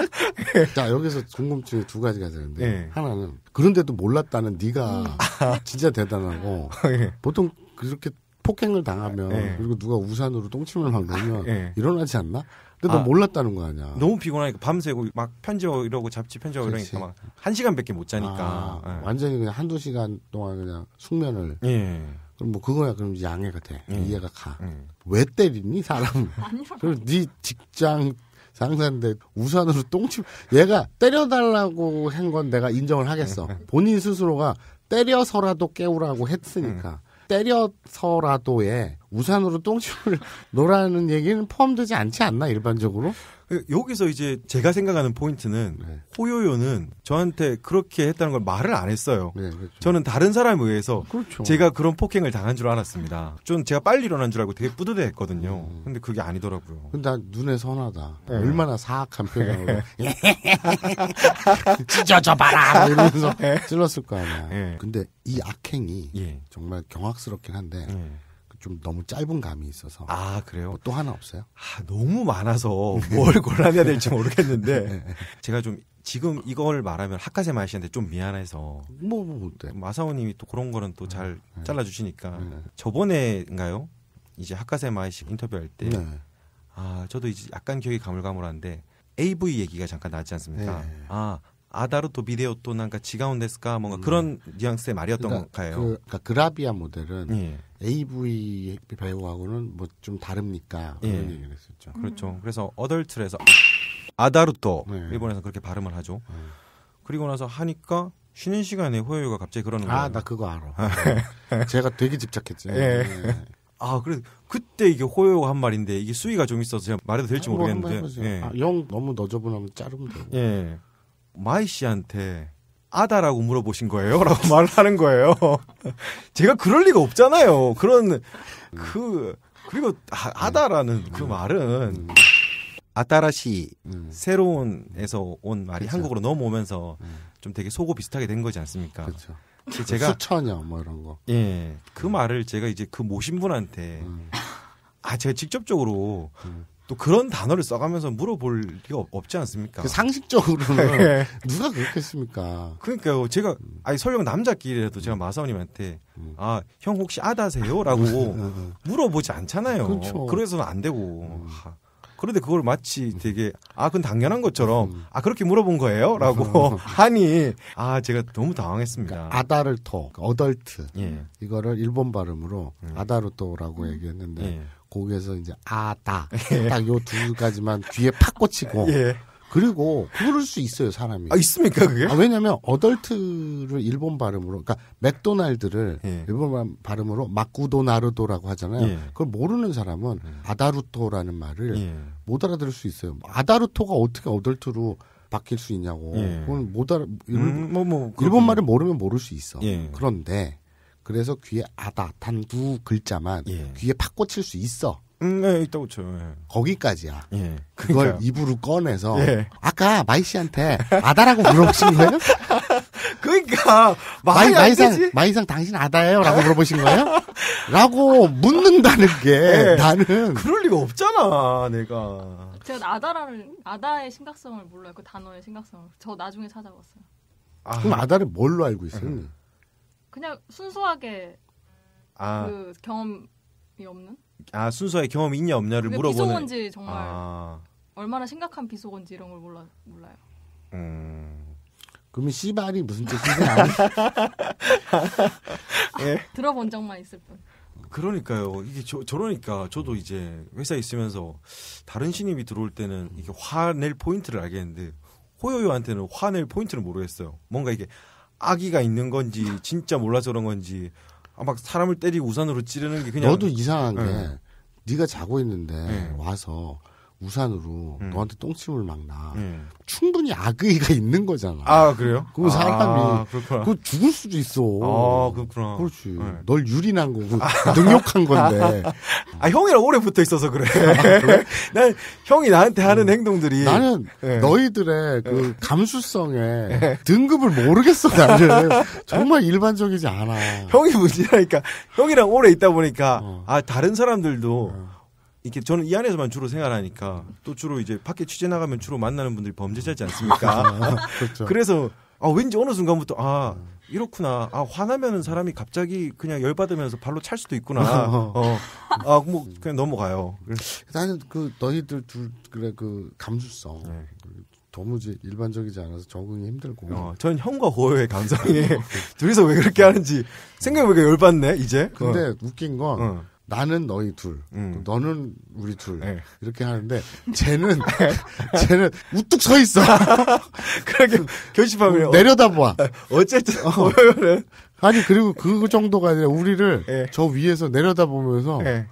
자 여기서 궁금증이 두 가지가 되는데 네. 예. 하나는 그런데도 몰랐다는 네가 음. 진짜 대단하고 네. 보통 그렇게 폭행을 당하면 네. 그리고 누가 우산으로 똥침을 막 놓으면 아, 일어나지 않나? 근데 아, 너 몰랐다는 거 아니야. 너무 피곤하니까 밤새고 막 편지하고 이러고 잡지 편지하고 그렇지. 이러니까 막한 시간밖에 못 자니까. 아, 네. 완전히 그냥 한두 시간 동안 그냥 숙면을. 예. 그럼 뭐 그거야 그럼 양해가 돼. 예. 이해가 가. 예. 왜 때리니 사람? 그럼 네 직장 상사인데 우산으로 똥침 얘가 때려달라고 한 건 내가 인정을 하겠어. 예. 본인 스스로가 때려서라도 깨우라고 했으니까. 음. 때려서라도에 우산으로 똥침을 놓라는 얘기는 포함되지 않지 않나 일반적으로? 여기서 이제 제가 생각하는 포인트는 네. 호요요는 저한테 그렇게 했다는 걸 말을 안 했어요. 네, 그렇죠. 저는 다른 사람에 의해서 그렇죠. 제가 그런 폭행을 당한 줄 알았습니다. 좀 제가 빨리 일어난 줄 알고 되게 뿌듯해했거든요. 음. 근데 그게 아니더라고요. 근데 난 눈에 선하다. 네. 얼마나 사악한 표정으로 네. 찢어져 봐라 네. 이러면서 네. 찔렀을 거 아니야. 근데 이 악행이 예. 정말 경악스럽긴 한데. 좀 너무 짧은 감이 있어서. 아, 그래요? 뭐또 하나 없어요? 아, 너무 많아서 뭘 골라내야 될지 모르겠는데 네. 제가 좀 지금 이걸 말하면 학과쌤 아저씨한테 좀 미안해서 뭐, 뭐, 뭐 네. 마사오님이 또 그런 거는 또잘 네. 네. 잘라주시니까 저번에인가요? 이제 학과쌤 아저씨 인터뷰할 때 아, 저도 이제 약간 기억이 가물가물한데 AV 얘기가 잠깐 나지 않습니까? 아, 아다르토 비데오 또 난가 그러니까 지가운 데스까 뭔가 음. 그런 음. 뉘앙스의 말이었던 그러니까 것같아요 그, 그러니까 그라비아 모델은 예. AV 배우하고는 뭐 좀 다릅니까 그런 예. 얘기를 했었죠. 그렇죠. 그래서 어덜트에서 아다르토 네. 일본에서 그렇게 발음을 하죠. 네. 그리고 나서 하니까 쉬는 시간에 호요가 갑자기 그러는 아, 거예요. 아, 나 그거 알아. 아. 네. 제가 되게 집착했지. 예. 네. 아, 그래 그때 이게 호요가 한 말인데 이게 수위가 좀 있어서 제가 말해도 될지 아, 모르겠는데. 예. 아, 영 너무 너저분하면 자르면 되고. 예. 마이 씨한테 아다라고 물어보신 거예요? 라고 말을 하는 거예요. 제가 그럴 리가 없잖아요. 그런, 그, 그리고 아, 다라는그 음. 말은 음. 아따라시 음. 새로운에서 온 말이 그쵸. 한국으로 넘어오면서 음. 좀 되게 소고 비슷하게 된 거지 않습니까? 그쵸. 그 제가 수천여 뭐 이런 거. 예, 그 음. 말을 제가 이제 그 모신 분한테 음. 아 제가 직접적으로 또 그런 단어를 써가면서 물어볼 게가 없지 않습니까? 그 상식적으로는 예. 누가 그렇겠습니까 그러니까요. 제가 음. 아니 설령 남자끼리라도 제가 마사오님한테 음. 아형 혹시 아다세요?라고 음. 물어보지 않잖아요. 그렇죠. 그래서는 안 되고. 음. 그런데 그걸 마치 되게 아 그건 당연한 것처럼 아 그렇게 물어본 거예요라고 하니 아 제가 너무 당황했습니다. 그러니까 아다를 토, 그러니까 어덜트 예. 이거를 일본 발음으로 예. 아다르토라고 얘기했는데 예. 거기에서 이제 아다딱 예. 요두 가지만 귀에 팍 꽂히고 예. 그리고 그럴 수 있어요 사람이. 아 있습니까 그게? 아, 왜냐하면 어덜트를 일본 발음으로, 그러니까 맥도날드를 예. 일본 발음으로 마쿠도나르도라고 하잖아요. 예. 그걸 모르는 사람은 예. 아다루토라는 말을 예. 못 알아들을 수 있어요. 아다루토가 어떻게 어덜트로 바뀔 수 있냐고. 그건 못 알아. 일본, 음, 뭐, 뭐, 일본 말을 모르면 모를 수 있어. 그런데 그래서 귀에 아다 단 두 글자만 예. 귀에 팍 꽂힐 수 있어. 음, 네, 있다 고쳐. 그렇죠. 예. 거기까지야. 예. 그걸 입으로 꺼내서 예. 아까 마이 씨한테 아다라고 물어보신 거예요? 그러니까 마이 마이상 마이상 당신 아다예요라고 물어보신 거예요? 라고 묻는다는 게 예. 나는 그럴 리가 없잖아, 내가. 제가 아다라는 아다의 심각성을 몰라요. 그 단어의 심각성을. 저 나중에 찾아봤어요. 아. 그럼 아다를 뭘로 알고 있어요? 음. 그냥 순수하게 아. 그 경험이 없는? 아 순수하게 경험이 있냐 없냐를 그러니까 물어보는. 비속어인지 정말 아. 얼마나 심각한 비속어인지 이런 걸 몰라 몰라요. 음. 그러면 씨발이 무슨 뜻이냐? 아, 예. 들어본 적만 있을 뿐. 그러니까요. 이게 저, 저러니까 저도 이제 회사에 있으면서 다른 신입이 들어올 때는 이게 화낼 포인트를 알겠는데 호요요한테는 화낼 포인트를 모르겠어요. 뭔가 이게 악의가 있는 건지 진짜 몰라서 그런 건지 아, 막 사람을 때리고 우산으로 찌르는 게 그냥 너도 이상한 네. 게 네가 자고 있는데 네. 와서 우산으로 음. 너한테 똥침을 막나. 음. 예. 충분히 악의가 있는 거잖아. 아, 그래요? 그럼 사람이. 그 죽을 수도 있어. 아, 그렇구나. 그렇지. 네. 널 유린한 거고, 아, 능욕한 건데. 아, 형이랑 오래 붙어 있어서 그래. 아, 그래? 난 형이 나한테 하는 음. 행동들이. 나는 네. 너희들의 그 감수성에 네. 등급을 모르겠어, 나는. 정말 일반적이지 않아. 형이 문제라니까. 형이랑 오래 있다 보니까, 어. 아, 다른 사람들도. 어. 이렇게 저는 이 안에서만 주로 생활하니까 또 주로 이제 밖에 취재 나가면 주로 만나는 분들이 범죄자지 않습니까? 그렇죠. 그래서 아 왠지 어느 순간부터 아 이렇구나. 아 화나면은 사람이 갑자기 그냥 열 받으면서 발로 찰 수도 있구나. 어. 아 뭐 그냥 넘어가요. 나는 그 너희들 둘 그래 그 감수성 네. 도무지 일반적이지 않아서 적응이 힘들고. 어, 전 형과 호의 감성이 예. 둘이서 왜 그렇게 하는지 생각해보니까 열받네 이제. 근데 어. 웃긴 건. 어. 나는 너희 둘, 음. 너는 우리 둘 네. 이렇게 하는데 쟤는 쟤는 우뚝 서 있어. 그렇게 결심하면 음, 내려다봐. 어, 어쨌든 어. 아니 그리고 그 정도가 아니라 우리를 네. 저 위에서 내려다보면서 네.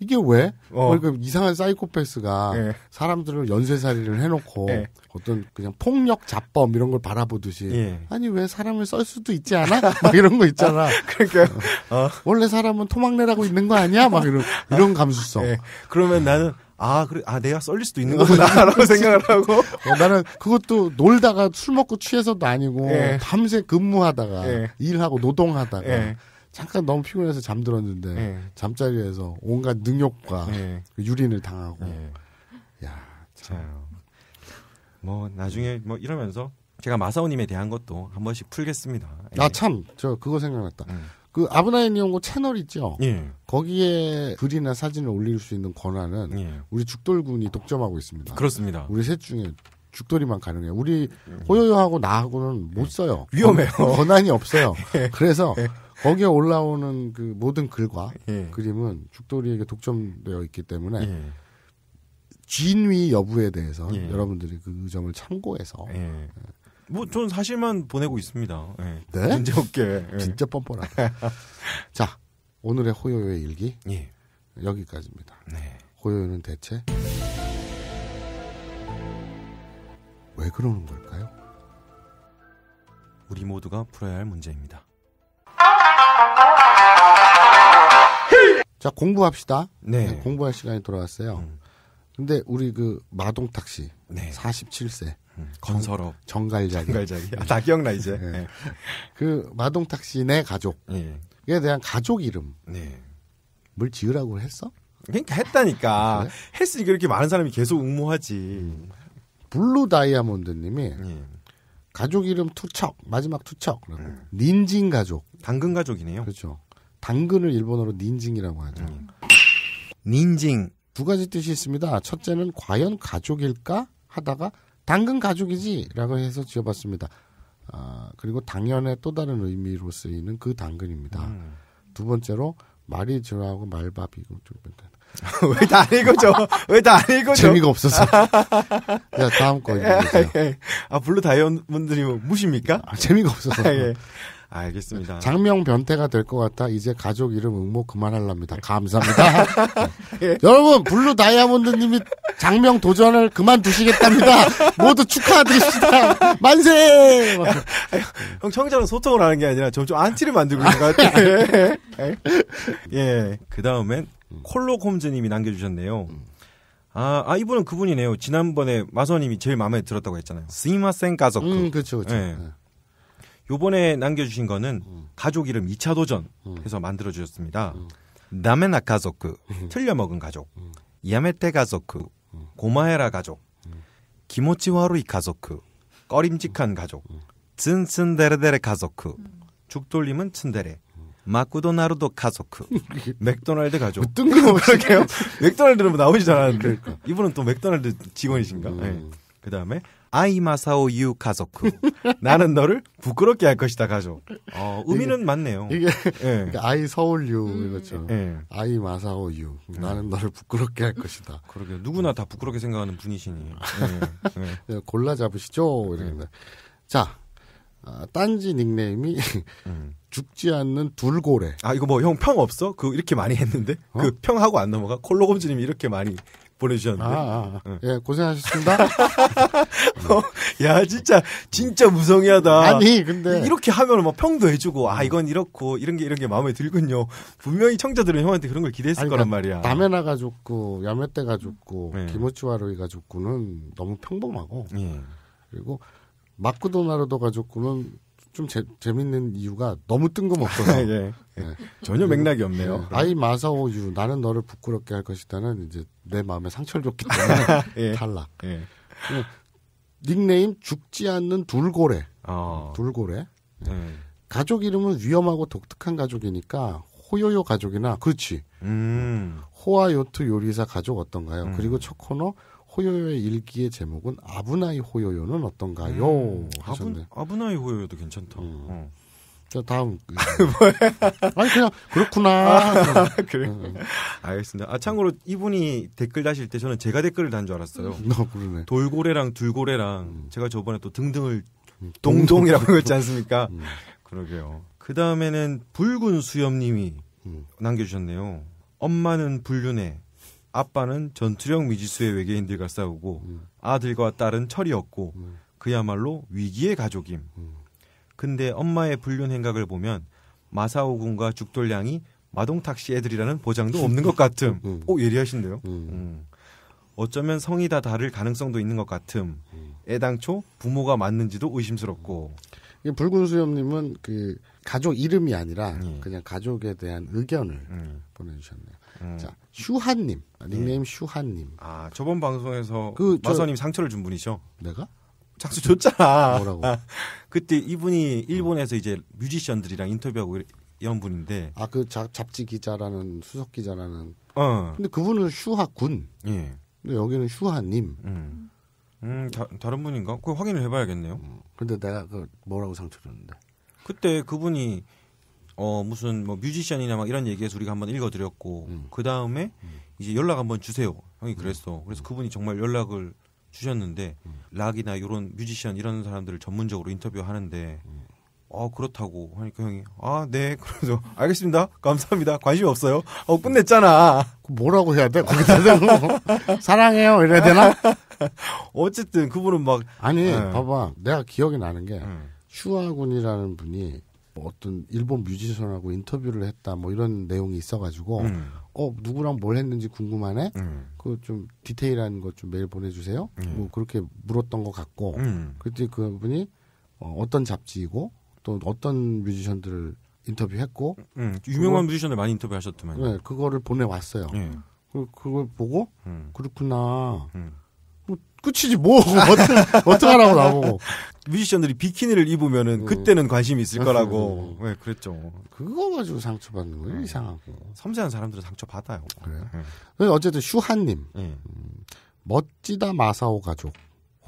이게 왜? 어. 그러니까 이상한 사이코패스가 네. 사람들을 연쇄살인을 해놓고 네. 어떤 그냥 폭력 잡범 이런 걸 바라보듯이 네. 아니 왜 사람을 썰 수도 있지 않아? 막 이런 거 있잖아. 그러니까 어. 원래 사람은 토막내라고 있는 거 아니야? 막 이런 이런 감수성. 그러면 나는 아, 그래, 아, 내가 썰릴 수도 있는 거구나라고 생각을 하고. 어, 나는 그것도 놀다가 술 먹고 취해서도 아니고, 밤새 근무하다가, 일하고 노동하다가, 잠깐 너무 피곤해서 잠들었는데 네. 잠자리에서 온갖 능욕과 네. 유린을 당하고 네. 야 참. 뭐 나중에 뭐 이러면서 제가 마사오님에 대한 것도 한 번씩 풀겠습니다. 아참저 그거 생각났다. 음. 그 아브나인 연고 채널 있죠. 예. 거기에 글이나 사진을 올릴 수 있는 권한은 예. 우리 죽돌군이 독점하고 있습니다. 그렇습니다. 우리 셋 중에 죽돌이만 가능해요. 우리 호요요하고 나하고는 못 써요. 위험해요. 권한이 없어요. 그래서 거기에 올라오는 그 모든 글과 예. 그림은 죽돌이에게 독점되어 있기 때문에 예. 진위 여부에 대해서 예. 여러분들이 그 점을 참고해서 예. 예. 뭐, 저는 사실만 보내고 있습니다. 예. 네? 문제 없게. 예. 진짜 뻔뻔하다. 자, 오늘의 호요의 일기. 예. 여기까지입니다. 네. 호요는 대체 왜 그러는 걸까요? 우리 모두가 풀어야 할 문제입니다. 자 공부합시다. 네. 네. 공부할 시간이 돌아왔어요. 음. 근데 우리 그 마동탁 씨, 네. 47세. 음. 건설업 정갈자기. 정갈자기. 아, 다 기억나 이제. 네. 네. 그 마동탁 씨네 가족에 예. 네. 대한 가족 이름. 네. 뭘 지으라고 했어? 그러니까 했다니까. 아, 그래? 했으니까 이렇게 많은 사람이 계속 응모하지. 음. 블루 다이아몬드님이 예. 가족 이름 투척 마지막 투척 음. 네. 닌진 가족 당근 가족이네요. 그렇죠. 당근을 일본어로 닌징이라고 하죠. 음. 닌징 두 가지 뜻이 있습니다. 첫째는 과연 가족일까 하다가 당근 가족이지라고 해서 지어봤습니다. 아, 그리고 당연의 또 다른 의미로 쓰이는 그 당근입니다. 음. 두 번째로 말이 들어고 말밥이고 좀 왜다안 읽어줘? 왜다 안 읽어줘? 재미가 없어서. 야, 다음 거 예, 읽어주세요. 예, 예. 아, 블루 다이아몬드님 무십니까? 아, 재미가 없어서. 아, 예. 알겠습니다. 장명 변태가 될 것 같아. 이제 가족 이름 응모 그만할랍니다. 감사합니다. 예. 여러분, 블루 다이아몬드님이 장명 도전을 그만두시겠답니다. 모두 축하드립니다. 만세! 형, 청자랑 소통을 하는 게 아니라 점점 안티를 만들고 있는 것 같아요. 예. 예. 예. 그 다음엔 콜로콤즈님이 남겨주셨네요. 음. 아, 아, 이분은 그분이네요. 지난번에 마선님이 제일 마음에 들었다고 했잖아요. 스이마센 가족. 음, 그렇죠, 그렇죠. 네. 요번에 남겨주신 거는 음. 가족 이름 2차 도전 해서 만들어주셨습니다. 나메나 가족, 그. 틀려먹은 가족, 야메테 가족, 그. 고마에라 가족, 기모치와루이 가족, 그. 꺼림직한 가족, 츤츤데레데레 가족, 죽돌림은 츤데레, マクドナルド家族、맥도날드 가족. 뭐 뜬금없게요. 맥도날드는 뭐 나오지 않았는데 그러니까. 이분은 또 맥도날드 직원이신가? 음. 네. 그 다음에 아이마사오 유 가족. 나는 너를 부끄럽게 할 것이다 가족. 어, 의미는 맞네요. 이게 예. 그러니까 아이 서울유 음. 그렇죠 예. 아이 마사오유. 예. 나는 너를 부끄럽게 할 것이다. 그러게 누구나 다 부끄럽게 생각하는 분이시니. 예. 예. 예. 예. 골라 잡으시죠. 네 자, 아, 딴지 닉네임이 음. 죽지 않는 둘고래. 아 이거 뭐 형 평 없어? 그 이렇게 많이 했는데 어? 그 평하고 안 넘어가? 콜로검지님이 이렇게 많이 보내주셨는데. 아, 아. 아. 응. 예 고생하셨습니다. 어, 야 진짜 진짜 무성의하다. 아니 근데 이렇게 하면 뭐 평도 해주고 아 이건 이렇고 이런 게 이런 게 마음에 들군요. 분명히 청자들은 형한테 그런 걸 기대했을 아니, 거란 그러니까 말이야. 남해나 가죽고 야메떼 가죽고 네. 예. 김호치와로이가죽고는 너무 평범하고 네. 그리고 마크도나르도 가족구는 좀 재, 재밌는 이유가 너무 뜬금없어서 예, 예. 예. 전혀 맥락이 없네요. 아이 예, 마사오유 나는 너를 부끄럽게 할 것이다는 이제 내 마음에 상처를 줬기 때문에 예. 탈락. 닉네임 죽지 않는 둘고래. 어. 둘고래. 음. 가족 이름은 위험하고 독특한 가족이니까 호요요 가족이나 그렇지. 음. 호아요트 요리사 가족 어떤가요? 음. 그리고 첫 코너 호요요의 일기의 제목은 아브나이 호요요는 어떤가요? 음, 하셨네. 아브, 나이 호요요도 괜찮다. 음. 어. 자 다음 아니 그냥 그렇구나 아, 그래 음, 음. 알겠습니다 아 참고로 이분이 댓글 다실 때 저는 제가 댓글을 단 줄 알았어요 음, 어, 돌고래랑 둘고래랑 제가 저번에 또 등등을 동동이라고 그랬지 않습니까 그러게요 그 다음에는 붉은 수염님이 남겨주셨네요 엄마는 불륜해 아빠는 전투력 미지수의 외계인들과 싸우고 음. 아들과 딸은 철이었고 음. 그야말로 위기의 가족임. 음. 근데 엄마의 불륜 행각을 보면 마사오 군과 죽돌량이 마동탁 씨 애들이라는 보장도 없는 것 같음. 음. 오 어, 예리하신데요. 음. 음. 어쩌면 성이 다 다를 가능성도 있는 것 같음. 음. 애당초 부모가 맞는지도 의심스럽고. 붉은 음. 수염님은 그 가족 이름이 아니라 음. 그냥 가족에 대한 의견을 음. 보내주셨네요. 음. 자 슈한님 아, 네. 닉네임 네. 슈한님. 아 저번 방송에서 그 마선님 상처를 준 분이죠. 내가? 상처 줬잖아. 뭐라고? 아, 그때 이분이 일본에서 이제 뮤지션들이랑 인터뷰하고 이런 분인데. 아그 잡지 기자라는 수석 기자라는. 어. 근데 그분은 슈하군. 예. 근데 여기는 슈하님. 음. 음, 다, 다른 분인가? 그 확인을 해봐야겠네요. 음, 근데 내가 그 뭐라고 상처 줬는데? 그때 그분이 어 무슨 뭐 뮤지션이나 막 이런 얘기해서 우리가 한번 읽어드렸고 음. 그 다음에 음. 이제 연락 한번 주세요 형이 음. 그랬어 그래서 음. 그분이 정말 연락을 주셨는데 음. 락이나 이런 뮤지션 이런 사람들을 전문적으로 인터뷰하는데 어 그렇다고 하니까 형이 아네 그래서 알겠습니다 감사합니다 관심 없어요 어 끝냈잖아 그 뭐라고 해야 돼 거기다 대고 사랑해요 이래야 되나 어쨌든 그분은 막 아니 네. 봐봐 내가 기억이 나는 게 슈아군이라는 분이 뭐 어떤 일본 뮤지션하고 인터뷰를 했다 뭐 이런 내용이 있어가지고 음. 어 누구랑 뭘 했는지 궁금하네 음. 그좀 디테일한 것 좀 메일 보내주세요 음. 뭐 그렇게 물었던 것 같고 음. 그랬더니 그분이 어, 어떤 잡지이고 또 어떤 뮤지션들을 인터뷰했고 음. 음. 유명한 그거, 뮤지션들 많이 인터뷰하셨더만요 네 그거를 보내왔어요 그, 그걸 보고 그렇구나 끝이지 뭐 어떻게 하라고 나보고 뮤지션들이 비키니를 입으면은 음. 그때는 관심이 있을 거라고 왜 네, 그랬죠. 그거 가지고 상처 받는 거예요 음. 이상하고. 섬세한 사람들은 상처 받아요. 그래요. 네. 네 어쨌든 슈하님 네. 음, 멋지다 마사오 가족.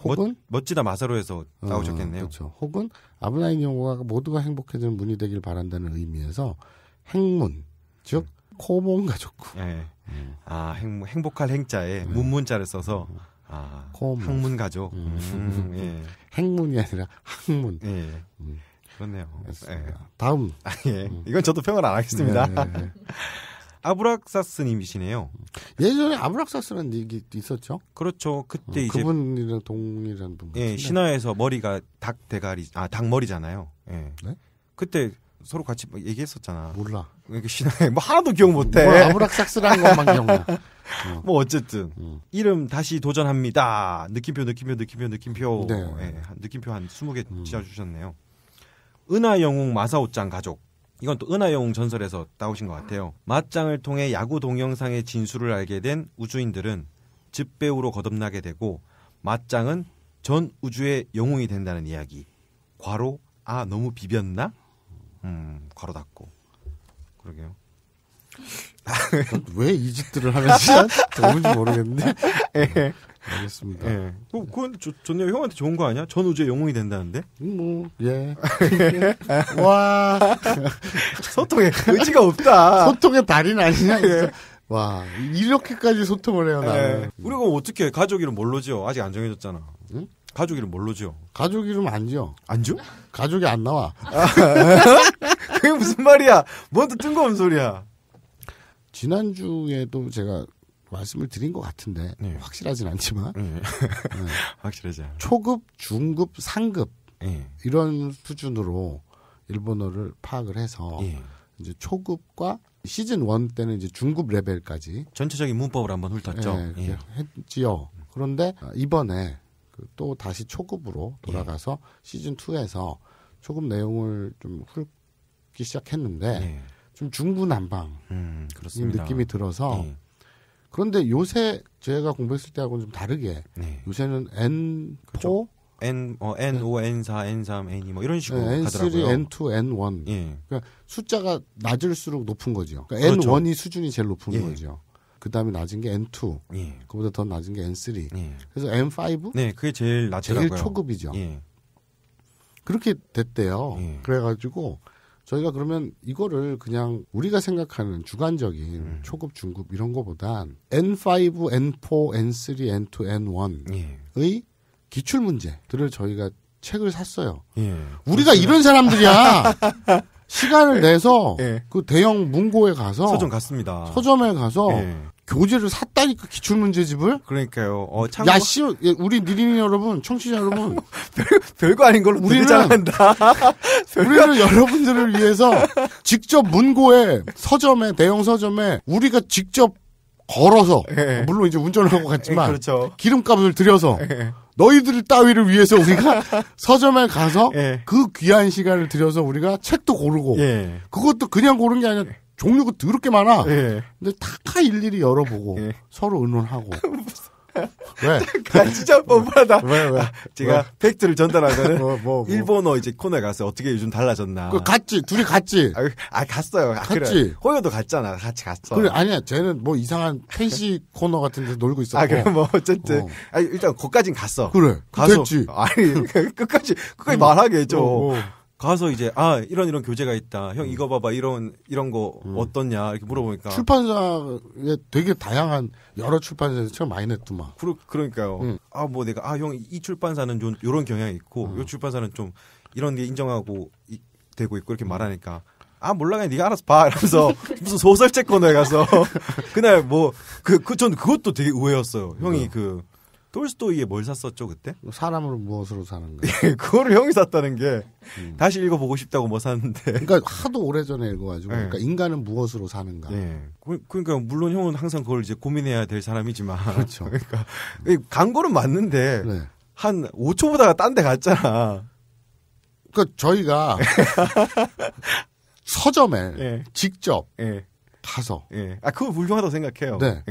혹은 멋, 지다 마사로에서 어, 나오셨겠네요. 어, 그렇죠. 혹은 아브라인 영화가 모두가 행복해지는 문이 되길 바란다는 의미에서 행문 즉 음. 네. 코몬 가족구. 네. 음. 아 행, 행복할 행자에 문문자를 써서 음. 아, 고문. 학문 가족. 음. 음 예. 행문이 아니라 학문. 예. 음. 그렇네요. 예. 다음. 아, 예. 이건 저도 평을 안 하겠습니다. 네. 네, 네. 아브락사스님이시네요. 예전에 아브락사스라는 얘기 있었죠? 그렇죠. 그때 어, 이제 그분이랑 동일한 분. 예, 신화에서 머리가 닭 대가리, 아, 닭 머리잖아요. 예. 네? 그때 서로 같이 뭐 얘기했었잖아. 몰라. 이렇게 그러니까 신화에 뭐 하나도 기억 못해. 뭐 아브락삭스라 것만 기억나. 어. 뭐 어쨌든 음. 이름 다시 도전합니다. 느낌표 느낌표 느낌표 느낌표. 네. 네. 느낌표 한 20개 음. 지어주셨네요. 은하 영웅 마사오짱 가족. 이건 또 은하 영웅 전설에서 나오신것 같아요. 맞짱을 통해 야구 동영상의 진술을 알게 된 우주인들은 집 배우로 거듭나게 되고 맞짱은 전 우주의 영웅이 된다는 이야기. 과로 아 너무 비볐나? 음, 괄호 닫고. 그러게요. 왜 이 짓들을 하는지 도무지 모르겠는데. 음, 예. 알겠습니다. 예. 뭐, 그건 좋, 좋네요. 형한테 좋은 거 아니야? 전 우주의 영웅이 된다는데? 음, 뭐, 예. 와. 소통에 의지가 없다. 소통의 달인 아니냐? 예. 와, 이렇게까지 소통을 해요, 나는. 예. 우리가 어떻게 가족이름 뭘로 지어? 아직 안 정해졌잖아. 가족 이름 뭘로 지어? 가족 이름 안 지어. 안 지어? 가족이 안 나와. 그게 무슨 말이야? 뭔 또 뜬금없는 소리야. 지난주에도 제가 말씀을 드린 것 같은데 네. 확실하진 않지만 네. 네. 확실하지 않아요. 초급, 중급, 상급 네. 이런 수준으로 일본어를 파악을 해서 예. 이제 초급과 시즌 원 때는 이제 중급 레벨까지 전체적인 문법을 한번 훑었죠. 네, 예. 했지요. 그런데 이번에 그또 다시 초급으로 예. 돌아가서 예. 시즌 2에서 조금 내용을 좀 훑기 시작했는데 예. 좀 중구난방 음, 느낌이 들어서 예. 그런데 요새 제가 공부했을 때하고는 좀 다르게 네. 요새는 N4 그렇죠? N, 어, N, 네. O, N, 4, N, 3, N2, 뭐 이런 식으로 네, N3, 가더라고요. N3, N2, N1. 예. 그러니까 숫자가 낮을수록 높은 거죠. 그러니까 그렇죠. N1이 수준이 제일 높은 예. 거죠. 그 다음에 낮은 게 N2. 예. 그보다 더 낮은 게 N3. 예. 그래서 M5? 네, 그게 제일 낮더라고요. 제일 초급이죠. 예. 그렇게 됐대요. 예. 그래가지고 저희가 그러면 이거를 그냥 우리가 생각하는 주관적인 음. 초급, 중급 이런 거보단 N5, N4, N3, N2, N1의 기출 문제들을 저희가 책을 샀어요. 예. 우리가 그렇구나. 이런 사람들이야. 시간을 네. 내서 예. 그 대형 문고에 가서 서점 갔습니다. 서점에 가서 예. 교재를 샀다니까 그 기출 문제집을. 그러니까요. 어, 참야 씨, 예, 우리 니린이 여러분, 청취자 여러분, 별, 별거 아닌 걸로 우리는 잘한다. 우리는 여러분들을 위해서 직접 문고에 서점에 대형 서점에 우리가 직접 걸어서 예. 물론 이제 운전을 하고 예, 갔지만 예, 그렇죠. 기름값을 들여서 예. 너희들 따위를 위해서 우리가 서점에 가서 예. 그 귀한 시간을 들여서 우리가 책도 고르고 예. 그것도 그냥 고른 게 아니라 예. 종류가 더럽게 많아. 예. 근데 다 일일이 열어보고 예. 서로 의논하고 왜? 아, 진짜 뻔뻔하다. 왜, 왜? 아, 제가 왜? 팩트를 전달하자면 뭐, 뭐, 뭐. 일본어 이제 코너에 갔어요. 어떻게 요즘 달라졌나. 그 갔지. 둘이 갔지. 아, 그, 아 갔어요. 갔지. 아, 그래. 호요도 갔잖아. 같이 갔어. 그래 아니야. 쟤는 뭐 이상한 펜시 코너 같은 데서 놀고 있었고. 아, 그래 뭐 어쨌든 어. 아니, 일단 거까진 갔어. 그래. 가서 됐지. 아니 끝까지 끝까지 음. 말하게 해줘. 어, 어. 가서 이제 아 이런 이런 교재가 있다 형 음. 이거 봐봐 이런 이런 거 음. 어떻냐 이렇게 물어보니까 출판사에 되게 다양한 여러 출판사에서 처음 많이 냈더만 그러, 그러니까요 응. 음. 아뭐 내가 아 형 이 출판사는 좀 요런 경향이 있고 음. 요 출판사는 좀 이런 게 인정하고 이, 되고 있고 이렇게 말하니까 아 몰라 그냥 네가 알아서 봐 이러면서 무슨 소설책 코너에 가서 그날 뭐그그전 그것도 되게 의외였어요 형이 그 톨스토이에뭘 샀었죠 그때? 뭐 사람을 무엇으로 사는거 예, 요그걸 형이 샀다는 게 음. 다시 읽어보고 싶다고 뭐 샀는데. 그러니까 하도 오래 전에 읽어가지고, 예. 그러니까 인간은 무엇으로 사는가. 예. 그, 러니까 물론 형은 항상 그걸 이제 고민해야 될 사람이지만. 그렇죠. 그러니까 광고는 맞는데 네. 한 5초 보다가 딴 데 갔잖아. 그러니까 저희가 서점에 예. 직접 예. 가서. 예. 아 그거 훌륭하다고 생각해요. 네.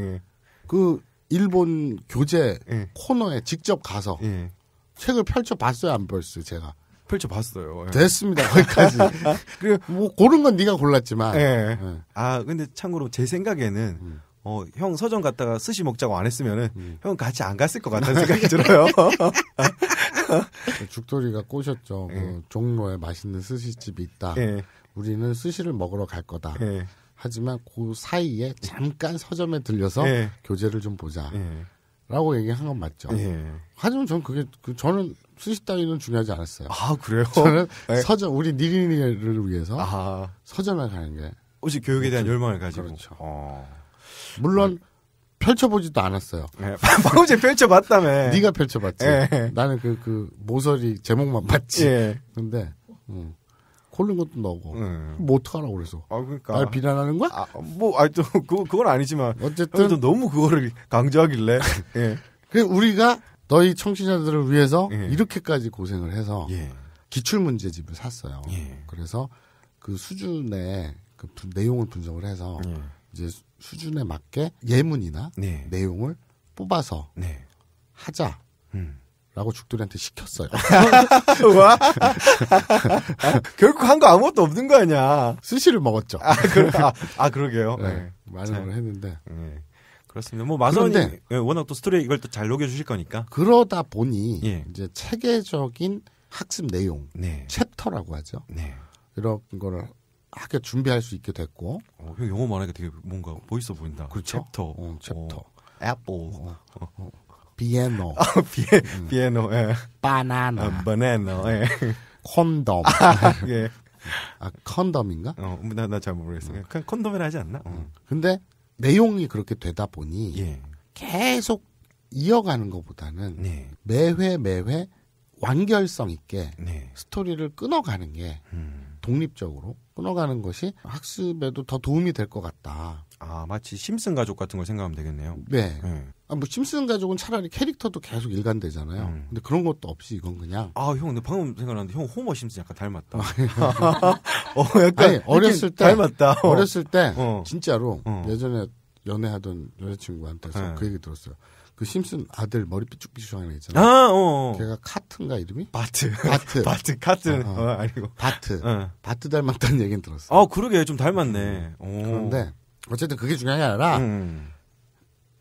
그 일본 교재 예. 코너에 직접 가서 예. 책을 펼쳐봤어요 안 벌써 제가 펼쳐봤어요. 예. 됐습니다 거기까지. 그리고 뭐 고른 건 네가 골랐지만. 예. 예. 아 근데 참고로 제 생각에는 음. 어, 형 서점 갔다가 스시 먹자고 안 했으면은 음. 형 같이 안 갔을 것 같다는 생각이 들어요. 죽돌이가 꼬셨죠. 그 종로에 맛있는 스시집이 있다. 예. 우리는 스시를 먹으러 갈 거다. 하지만 그 사이에 잠깐 서점에 들려서 네. 예. 교재를 좀 보자. 네. 라고 얘기한 건 맞죠. 네. 하지만 저는 그게 그 저는 수시 따위는 중요하지 않았어요. 아 그래요? 저는 서점 우리 니리니를 위해서 아 서점에 가는 게 혹시 교육에 대한 그렇죠. 열망을 가지고 그렇죠. 어. 물론 펼쳐보지도 않았어요. 네. 방금 전에 펼쳐봤다며. 네가 펼쳐봤지. 네. 나는 그, 그, 모서리 제목만 봤지. 네. 근데, 음. 홀른 것도 나오고 네. 뭐 어떡하라고 그래서. 아, 그러니까. 날 비난하는 거야? 아, 뭐, 아니, 또, 그, 그건 아니지만. 어쨌든. 너무 그거를 강조하길래. 예. 그, 우리가 너희 청취자들을 위해서 예. 이렇게까지 고생을 해서. 예. 기출문제집을 샀어요. 예. 그래서 그 수준의 그 내용을 분석을 해서. 예. 이제 수준에 맞게 예문이나. 네. 내용을 뽑아서. 네. 하자. 음. 라고 죽돌이한테 시켰어요. 와? 결국 한 거 아무것도 없는 거 아니야. 스시를 먹었죠. 아, 그러, 아, 아 그러게요. 네, 네. 만원을 했는데. 네. 그렇습니다. 뭐 마선이 예, 워낙 또스토리 이걸 또 잘 녹여주실 거니까. 그러다 보니 예. 이제 체계적인 학습 내용, 네. 챕터라고 하죠. 네. 이런 거를 하게 준비할 수 있게 됐고. 어, 형 영어 말하니까 되게 뭔가 멋있어 보인다. 그렇죠. 챕터. 어, 챕터. 어. 애플. 어. 어, 어. 비에노. Oh, mm. eh. eh. ah, 아, 비, 음. 비에노, 예. 바나나. 아, 바나나, 예. 콘돔. 아, 예. 아, 컨덤인가? 어, 나, 나 잘 모르겠어. 요그 콘돔이라 하지 않나? 어. 근데 내용이 그렇게 되다 보니 예. 계속 이어가는 것보다는 네. 매회 매회 완결성 있게 네. 스토리를 끊어가는 게 음. 독립적으로 끊어가는 것이 학습에도 더 도움이 될 것 같다. 아 마치 심슨 가족 같은 걸 생각하면 되겠네요. 네. 네. 아, 뭐 심슨 가족은 차라리 캐릭터도 계속 일관되잖아요. 음. 근데 그런 것도 없이 이건 그냥. 아, 형, 근데 방금 생각났는데 형 호머 심슨 약간 닮았다. 아, 예. 어, 약간 아니, 어렸을 때 닮았다. 어. 어렸을 때 어. 진짜로 어. 예전에 연애하던 여자친구한테서 네. 그 얘기 들었어요. 그 심슨 아들 머리 삐죽삐죽하는 애 있잖아요. 아, 어. 어. 걔가 카트인가 이름이? 바트. 바트. 바트 카트. 어, 어, 어. 아니고. 바트. 어. 바트 닮았다는 얘기는 들었어요. 아, 그러게 좀 닮았네. 음. 어. 그런데 어쨌든 그게 중요한 게 아니라 음.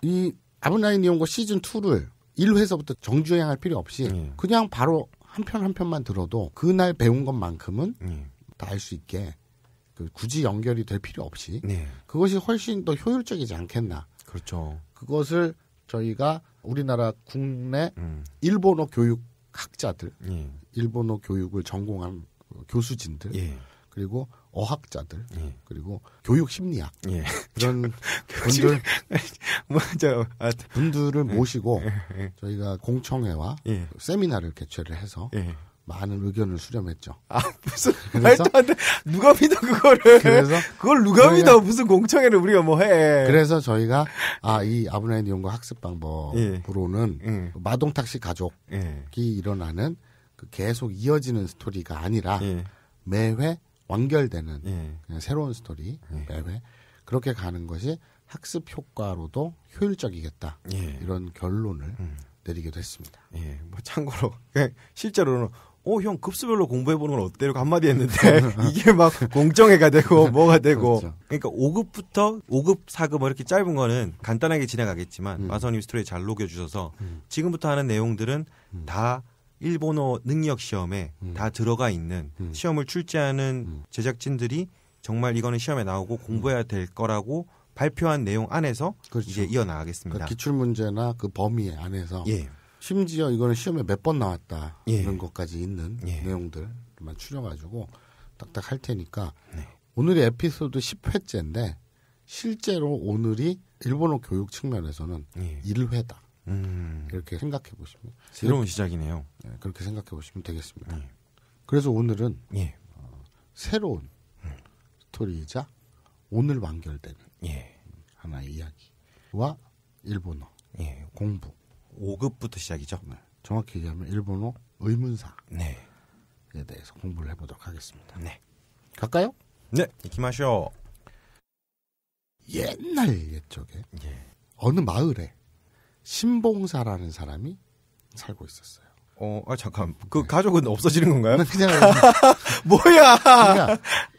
이 아브나인 이용고 시즌 2를 1회서부터 에 정주행할 필요 없이 예. 그냥 바로 한 편 한 편만 들어도 그날 배운 것만큼은 예. 음. 다알 수 있게 그 굳이 연결이 될 필요 없이 예. 그것이 훨씬 더 효율적이지 않겠나. 그렇죠. 그것을 저희가 우리나라 국내 음. 일본어 교육 학자들, 예. 일본어 교육을 전공한 교수진들, 예. 그리고 어학자들 예. 그리고 교육 심리학 예. 그런 분들 뭐저 아, 분들을 예. 모시고 예. 예. 저희가 공청회와 예. 세미나를 개최를 해서 많은 의견을 수렴했죠. 아 무슨 그래서, 말도 누가 믿어 그거를? 그래서 그걸 누가 저희가, 무슨 공청회를 우리가 뭐 해? 그래서 저희가 아 이 아브나인 연구 학습 방법으로는 마동탁 씨 가족이 일어나는 그 계속 이어지는 스토리가 아니라 매회 완결되는 예. 새로운 스토리 예. 매회 그렇게 가는 것이 학습 효과로도 효율적이겠다 예. 이런 결론을 음. 내리기도 했습니다. 예, 뭐 참고로 실제로는 어형 급수별로 공부해보는 건 어때요? 한마디 했는데 이게 막 공정해가 되고 그렇죠. 뭐가 되고 그렇죠. 그러니까 5급부터 5급 4급 뭐 이렇게 짧은 거는 간단하게 지나가겠지만 음. 마선님 스토리잘 녹여주셔서 음. 지금부터 하는 내용들은 음. 다 일본어 능력 시험에 음. 다 들어가 있는 음. 시험을 출제하는 음. 제작진들이 정말 이거는 시험에 나오고 음. 공부해야 될 거라고 발표한 내용 안에서 그렇죠. 이제 이어나가겠습니다. 그 기출 문제나 그 범위 안에서 예. 심지어 이거는 시험에 몇 번 나왔다 예. 이런 것까지 있는 예. 내용들만 추려가지고 딱딱 할 테니까 네. 오늘의 에피소드 10회째인데 실제로 오늘이 일본어 교육 측면에서는 예. 1회다. 음. 이렇게 생각해 보시면 새로운 시작이네요. 네, 그렇게 생각해 보시면 되겠습니다. 네. 그래서 오늘은 예. 어, 새로운 음. 스토리이자 오늘 완결되는 예. 하나의 이야기와 일본어 예. 공부 5급부터 시작이죠. 네, 정확히 얘기하면 일본어 의문사에 네. 대해서 공부를 해보도록 하겠습니다. 네. 갈까요? 네, 이키마쇼. 옛날 옛적에 예. 어느 마을에 신봉사라는 사람이 살고 있었어요. 어, 아, 잠깐. 그 네. 가족은 없어지는 건가요? 네, 그냥. 뭐야!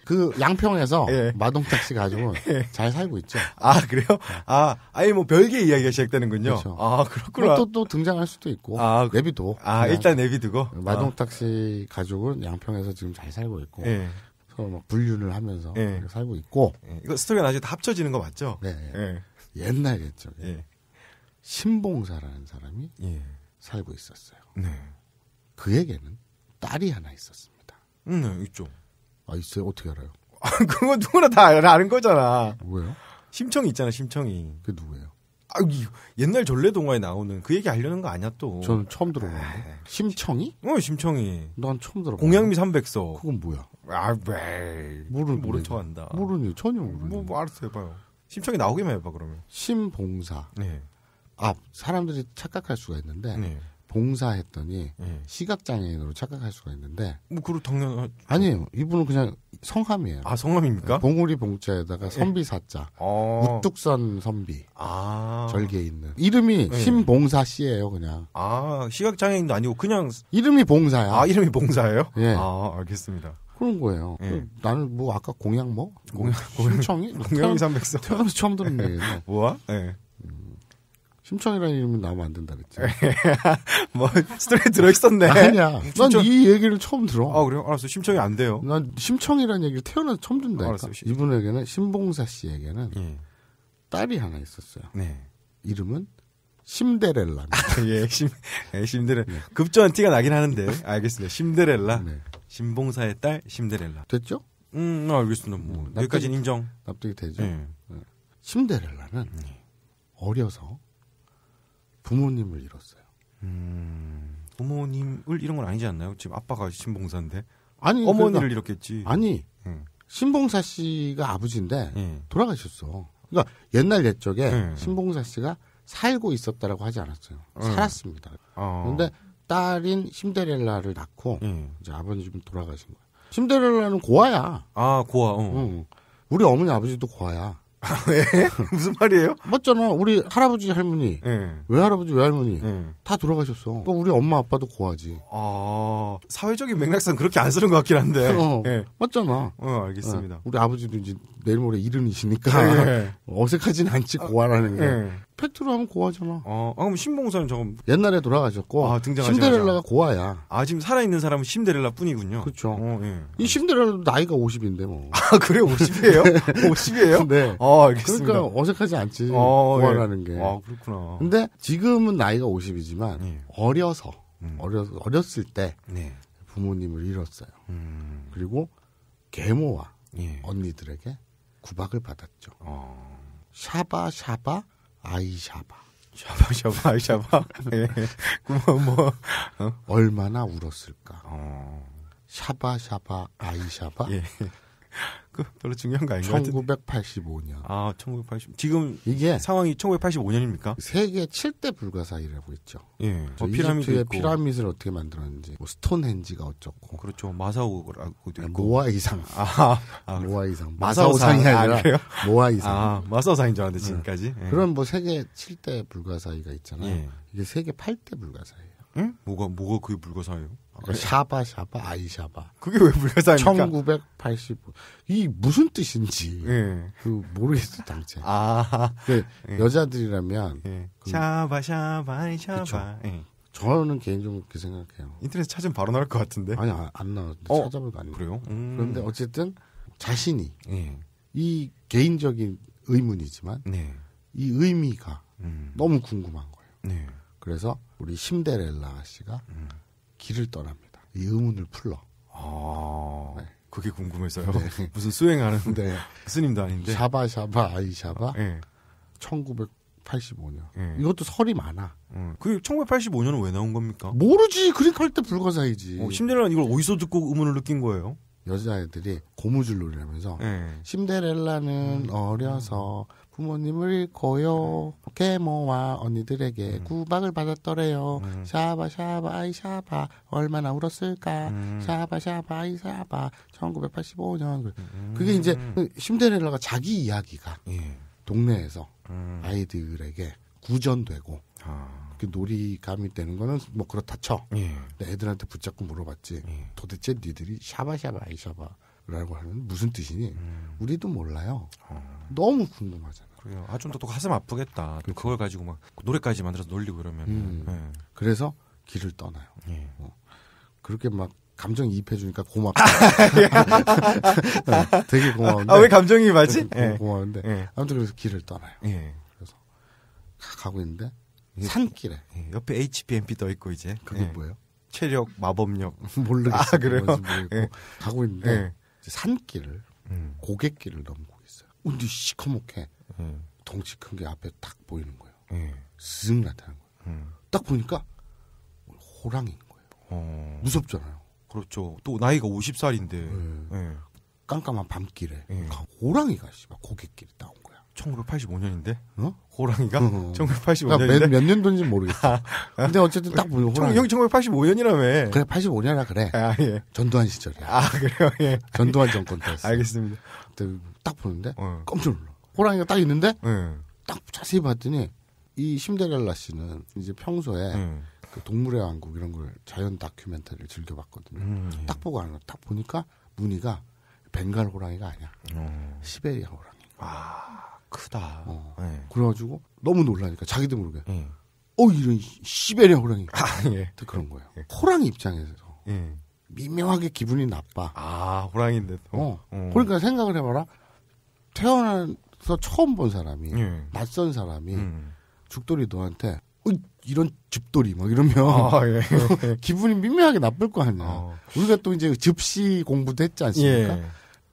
그냥그 양평에서 예. 마동탁 씨 가족은 예. 잘 살고 있죠. 아, 그래요? 아, 아예 뭐 별개 이야기가 시작되는군요. 그렇죠. 아, 그렇구나. 뭐 또, 또 등장할 수도 있고. 아, 그- 내비도. 아, 일단 내비두고. 아. 마동탁 씨 가족은 양평에서 지금 잘 살고 있고. 예. 서로 막 분류를 하면서 예. 살고 있고. 예. 이거 스토리가 나중에 다 합쳐지는 거 맞죠? 네. 옛날이었죠. 예. 신봉사라는 사람이 예. 살고 있었어요. 네. 그에게는 딸이 하나 있었습니다. 음, 네, 있죠. 아, 있어요? 어떻게 알아요? 아, 그거 누구나 다 아는 거잖아. 왜요? 심청이 있잖아, 심청이. 그 누구예요? 아, 옛날 전래 동화에 나오는 그 얘기 하려는 거 아니야 또. 저는 처음 들어봤는데. 아, 네. 심청이? 어, 심청이. 난 처음 들어봤. 공양미 3 0 0 그건 뭐야? 아, 왜? 모르는 모른 척한다. 모르니 전혀 모르니. 뭐, 뭐 알았어 해봐요. 심청이 나오기만 해봐 그러면. 심봉사. 네. 아 사람들이 착각할 수가 있는데 네. 봉사했더니 네. 시각장애인으로 착각할 수가 있는데 뭐 그렇 당연 아니에요 이분은 그냥 성함이에요 아 성함입니까 네, 봉우리 봉자에다가 네. 선비 사자 아. 우뚝선 선비 아. 절개 있는 이름이 네. 신봉사 씨예요 그냥 아 시각장애인도 아니고 그냥 이름이 봉사야 아 이름이 봉사예요 예. 아 알겠습니다 그런 거예요. 예. 그 나는 뭐 아까 공약 뭐? 공약, 공약 신청이? 공약 3 0 0서 처음 듣는 얘기예요. 뭐야? 예. 심청이라는 이름은 나오면 안 된다 그랬지. 뭐 스토리 들어있었네. 아니야. 난이 심청... 얘기를 처음 들어. 아 그래요? 알았어. 심청이 안 돼요. 난 심청이라는 얘기를 태어나서 처음 듣는다. 아, 알았어. 이분에게는 신봉사 씨에게는 예. 딸이 하나 있었어요. 네. 이름은 심데렐라. 아, 예, 심, 예, 심데렐. 네. 급조한 티가 나긴 하는데 알겠습니다. 심데렐라. 네. 신봉사의 딸 심데렐라. 됐죠? 음, 아, 알겠습니다. 뭐납득 여기까지는 인정. 납득이 되죠. 예. 심데렐라는 네. 어려서 부모님을 잃었어요. 음, 부모님을 이런 건 아니지 않나요? 지금 아빠가 신봉사인데 아니 어머니를 그러니까, 잃었겠지. 아니 응. 예. 신봉사 씨가 아버지인데 응. 예. 돌아가셨어. 그러니까 옛날 옛적에 응. 예. 신봉사 씨가 살고 있었다라고 하지 않았어요. 살았습니다. 어. 그런데 딸인 심데렐라를 낳고 이제 아버님 돌아가신 거예요. 심데렐라는 고아야. 아 고아. 어. 우리 어머니 아버지도 고아야. 예? 무슨 말이에요? 맞잖아. 우리 할아버지 할머니, 예. 외할아버지 외할머니 예. 다 돌아가셨어. 그 우리 엄마 아빠도 고하지. 아 사회적인 맥락상 그렇게 안 쓰는 것 같긴 한데. 어, 예. 맞잖아. 어 알겠습니다. 예. 우리 아버지도 이제 내일 모레 이른이시니까 아, 예. 어색하진 않지 고하라는 게. 예. 팩트로 하면 고아잖아. 어, 아, 그럼 신봉사는 저거 뭐 옛날에 돌아가셨고 아, 등장하시 신데렐라가 고아야. 아 지금 살아있는 사람은 신데렐라 뿐이군요. 그렇죠. 어, 예. 이 신데렐라도 나이가 50인데 뭐. 아 그래 50이에요? 50이에요? 네. 아 알겠습니다. 그러니까 어색하지 않지 어, 고아라는 예. 게. 아 그렇구나. 근데 지금은 나이가 50이지만 예. 어려서 음. 어려 어렸을 때 네. 부모님을 잃었어요. 음. 그리고 계모와 예. 언니들에게 구박을 받았죠. 어. 샤바 샤바 아이샤바. 샤바샤바 아이샤바. 예. 뭐, 뭐. 어? 얼마나 울었을까. 어. 샤바샤바 아이샤바. 예. 그 별로 중요한 거 아닌가요? 1985년. 아, 1980. 지금 이게 상황이 1985년입니까? 세계 7대 불가사의라고 있죠. 예. 어, 피라미드 피라미드를 어떻게 만들었는지, 뭐 스톤헨지가 어쩌고. 그렇죠. 마사오라고도 있고. 모아 이상. 아, 아, 아 모아 이상. 마사오상이 아, 아니라 아, 그래 모아 이상. 아, 마사오상인 줄 알았는데 네. 지금까지. 예. 그럼 뭐 세계 7대 불가사의가 있잖아요. 예. 이게 세계 8대 불가사의예요. 응? 뭐가 뭐가 그게 불가사예요? 샤바 샤바 아이샤바. 그게 왜 불가사입니까? 1980. 이 무슨 뜻인지 예. 그 모르겠어 당장. 아. 네, 예. 여자들이라면 예. 그, 샤바 샤바 아이샤바. 그 예. 저는 개인적으로 그렇게 생각해요. 인터넷 찾으면 바로 나올 것 같은데. 아니 안, 나왔는데 어? 찾아보니까 안 그래요. 음. 그런데 어쨌든 자신이 예. 이 개인적인 의문이지만 네. 이 의미가 음. 너무 궁금한 거예요. 네. 그래서 우리 심데렐라 씨가 음. 길을 떠납니다. 이 의문을 풀러. 아, 네. 그게 궁금해서요. 네. 무슨 수행하는 네. 스님도 아닌데. 샤바샤바 아이샤바. 네. 예. 1985년. 네. 예. 이것도 설이 많아. 음. 그 1985년은 왜 나온 겁니까? 모르지. 그러니까 때 불가사이지. 어, 심리라는 이걸 어디서 듣고 의문을 느낀 거예요? 여자애들이 고무줄놀이라면서 네. 예. 심데렐라는 음. 어려서 음. 부모님을 고요케 네. 모와 언니들에게 음. 구박을 받았더래요. 음. 샤바 샤바 아이 샤바 얼마나 울었을까. 음. 샤바 샤바 아이 샤바 1985년 그. 그게 이제 그 심데렐라가 자기 이야기가 예. 동네에서 아이들에게 구전되고 아. 그 놀이감이 되는 거는 뭐 그렇다 쳐. 예. 애들한테 붙잡고 물어봤지. 예. 도대체 니들이 샤바샤바 아이샤바라고 하는 무슨 뜻이니? 음. 우리도 몰라요. 아. 너무 궁금하잖아. 그래요. 아좀더 가슴 아프겠다. 그렇죠. 그걸 가지고 막 노래까지 만들어서 놀리고 그러면 음. 네. 그래서 길을 떠나요. 예. 어. 그렇게 막 감정 이입해주니까 고맙다. 예. 되게 고마운데. 아, 왜감정이입지 예. 고마운데. 네. 아무튼 그래서 길을 떠나요. 그래서 가고 있는데 산길에 옆에 HPMP 떠 있고 이제 그게 뭐예요? 체력 마법력 모르겠어요. 아, 그래요? 가고 있는데 산길을 음. 고갯길을 넘고 있어요. 근데 시커멓게 덩치 큰 게 앞에 딱 보이는 거예요. 음. 쓱 나타나는 거예요. 음. 딱 보니까 호랑이인 거예요. 어. 무섭잖아요. 그렇죠. 또 나이가 50살인데 네. 예. 네. 예. 깜깜한 밤길에 네. 호랑이가 씨발 고갯길에 나온 거야. 1985년인데? 어? 호랑이가? 어. 1985년인데? 몇, 그러니까 몇 년도인지 모르겠어. 근데 어쨌든 딱 보면 호랑이. 형 1985년이라며. 그래 85년이라 그래. 아, 예. 전두환 시절이야. 아 그래요? 예. 전두환 정권 때. 알겠습니다. 딱 보는데 어. 깜짝 놀라. 호랑이가 딱 있는데 네. 딱 자세히 봤더니 이 심데렐라 씨는 이제 평소에 음. 그 동물의 왕국 이런 걸 자연 다큐멘터리를 즐겨봤거든요. 음, 예. 딱 보고 알아. 딱 보니까 무늬가 벵갈 호랑이가 아니야. 음. 시베리아 호랑이. 아 크다. 어. 네. 그래가지고 너무 놀라니까 자기도 모르게. 음. 어 이런 시베리아 호랑이. 아, 예. 그런 거예요. 예. 호랑이 입장에서 미묘하게 기분이 나빠. 아 호랑인데. 어. 어. 그러니까 생각을 해봐라. 태어난 서 처음 본 사람이 예. 낯선 사람이 음. 죽돌이 너한테 어이, 런 집돌이 막 뭐 이러면 아, 예. 기분이 미묘하게 나쁠 거 아니야. 어. 우리가 또 이제 집시 공부도 했지 않습니까? 예.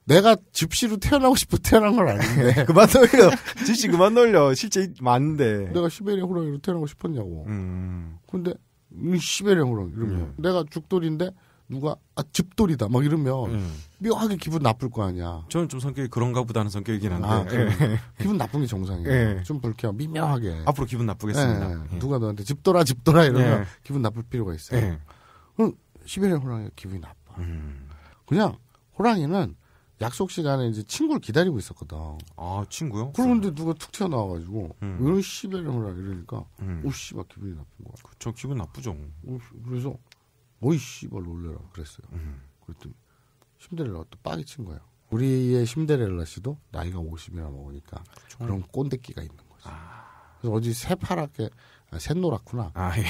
내가 집시로 태어나고 싶어 태어난 건 아닌데 그만 놀려 집시 그만 놀려 실제 많은데 내가 시베리아 호랑이로 태어나고 싶었냐고. 음. 근데 음, 시베리아 호랑이 이러면 음. 내가 죽돌인데 누가 아 집돌이다 막 이러면 음. 묘하게 기분 나쁠 거 아니야. 저는 좀 성격이 그런가 보다는 성격이긴 한데 아, 예. 기분 나쁜 게 정상이에요. 예. 좀 불쾌, 하고 미묘하게. 앞으로 기분 나쁘겠습니다. 예. 예. 누가 너한테 집돌아 집돌아 이러면 예. 기분 나쁠 필요가 있어요. 예. 그럼 시베리아 호랑이 기분이 나빠. 음. 그냥 호랑이는 약속 시간에 이제 친구를 기다리고 있었거든. 아 친구요? 그런데 누가 툭 튀어나와가지고 음. 이런 시베리아 호랑이 이러니까 음. 오씨 막 기분이 나쁜 거야. 그, 저 기분 나쁘죠. 오 그래서 오이 씨발 놀래라 그랬어요. 음. 그랬더니 심데렐라가 또 빠개 친 거예요. 우리의 심데렐라 씨도 나이가 50이나 먹으니까 그런 꼰대끼가 있는 거지. 아. 그래서 어디 새파랗게 샛노랗구나. 아, 아, 예.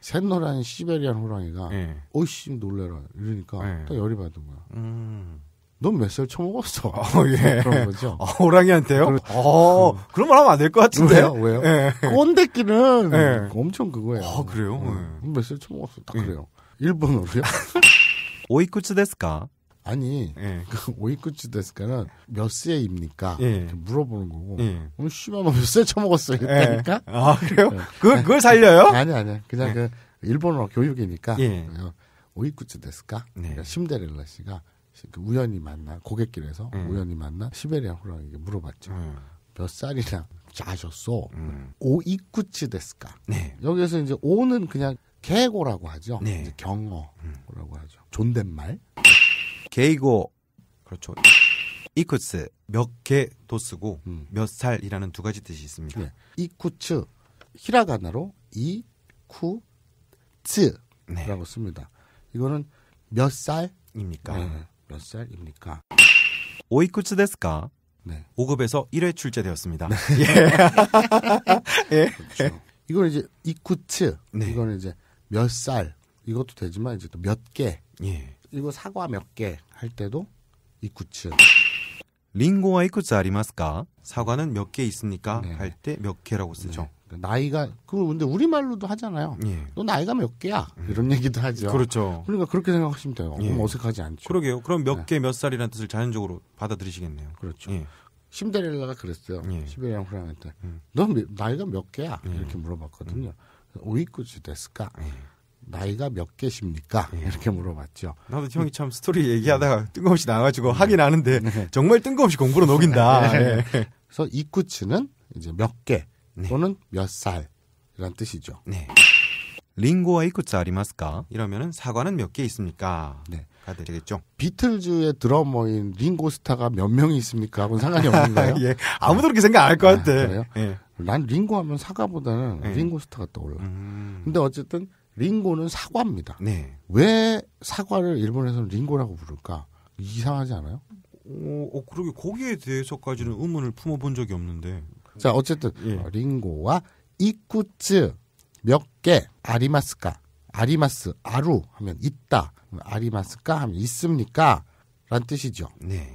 샛노란 시베리안 호랑이가 예. 오이씨 놀래라 이러니까 예. 또 열이 받은 거야. 음. 넌몇 살 처먹었어? 어, 예. 그런 거죠. 아, 호랑이한테요? 그런, 어, 음. 그런 말 하면 안 될 것 같은데요? 왜요? 왜요? 예. 꼰대끼는 예. 엄청 그거예요. 아, 그래요? 어. 예. 몇살 처먹었어? 딱 예. 그래요. 일본어로요? 오이쿠츠 데스까? 아니, 예. 그 오이쿠츠 데스까는 몇 세입니까? 예. 물어보는 거고. 예. 오늘 씨마마 뭐 몇세 쳐먹었어요? 그러니까. 예. 아 그래요? 그 그걸 살려요? 아니 아니, 그냥 예. 그 일본어 교육이니까. 오이쿠츠 데스까? 네. 그러니까 심데렐라 씨가 그 우연히 만나 고객길에서 음. 우연히 만나 시베리아 호랑이에게 물어봤죠. 음. 몇 살이나 자셨소? 음. 오이쿠치 데스까? 네. 여기에서 이제 오는 그냥 개고라고 하죠. 네. 경어라고 음. 하죠. 존댓말. 개이고 그렇죠. 이쿠츠 몇 개도 쓰고 음. 몇 살이라는 두 가지 뜻이 있습니다. 네. 이쿠츠 히라가나로 이쿠츠라고 네. 씁니다. 이거는 몇 살입니까? 네. 몇 살입니까? 오이쿠츠 데스까? 네. 5급에서 1회 출제되었습니다. 네. 예. 예. 그렇죠. 이건 이제 이쿠츠. 네. 이거는 이제 몇살 이것도 되지만 이제 또 몇 개. 예. 그리고 사과 몇 개 할 때도 이쿠츠. 링고와 이쿠츠 아리마스까? 사과는 몇 개 있습니까? 네. 할때 몇 개라고 쓰죠. 네. 그러니까 나이가 그 근데 우리 말로도 하잖아요. 예. 너 나이가 몇 개야? 이런 음. 얘기도 하죠. 그렇죠. 그러니까 그렇게 생각하시면 돼요. 예. 어색하지 않죠. 그러게요. 그럼 몇 개몇 네. 살이라는 뜻을 자연적으로 받아들이시겠네요. 그렇죠. 예. 심데렐라가 그랬어요. 예. 시베리안 프랑한테. 음. 너 나이가 몇 개야? 예. 이렇게 물어봤거든요. 음. 오이쿠즈 됐을까 예. 나이가 몇 개십니까? 예. 이렇게 물어봤죠. 나도 형이 참 스토리 얘기하다가 음. 뜬금없이 나와가지고 하긴 네. 하는데 네. 정말 뜬금없이 공부를 녹인다. 네. 예. 그래서 이쿠츠는 이제 몇개 또는 몇 살이란 뜻이죠. 링고와 이쿠츠 아리마스까? 이러면 사과는 몇 개 있습니까? 네. 되겠죠. 비틀즈의 드러머인 링고스타가 몇 명이 있습니까? 하고 상관이 없는가요? 예. 아무도 그렇게 생각 안 할것 아, 같아. 예. 난 링고 하면 사과보다는 예. 링고스타가 떠올라. 음. 근데 어쨌든 링고는 사과입니다. 네. 왜 사과를 일본에서는 링고라고 부를까? 이상하지 않아요? 어, 어 그러게 거기에 대해서까지는 의문을 품어본 적이 없는데. 자, 어쨌든 예. 아, 링고와 이쿠츠 몇 개 아리마스까? 아리마스 아루 하면 있다. 아리마스까 하면 있습니까? 란 뜻이죠. 네.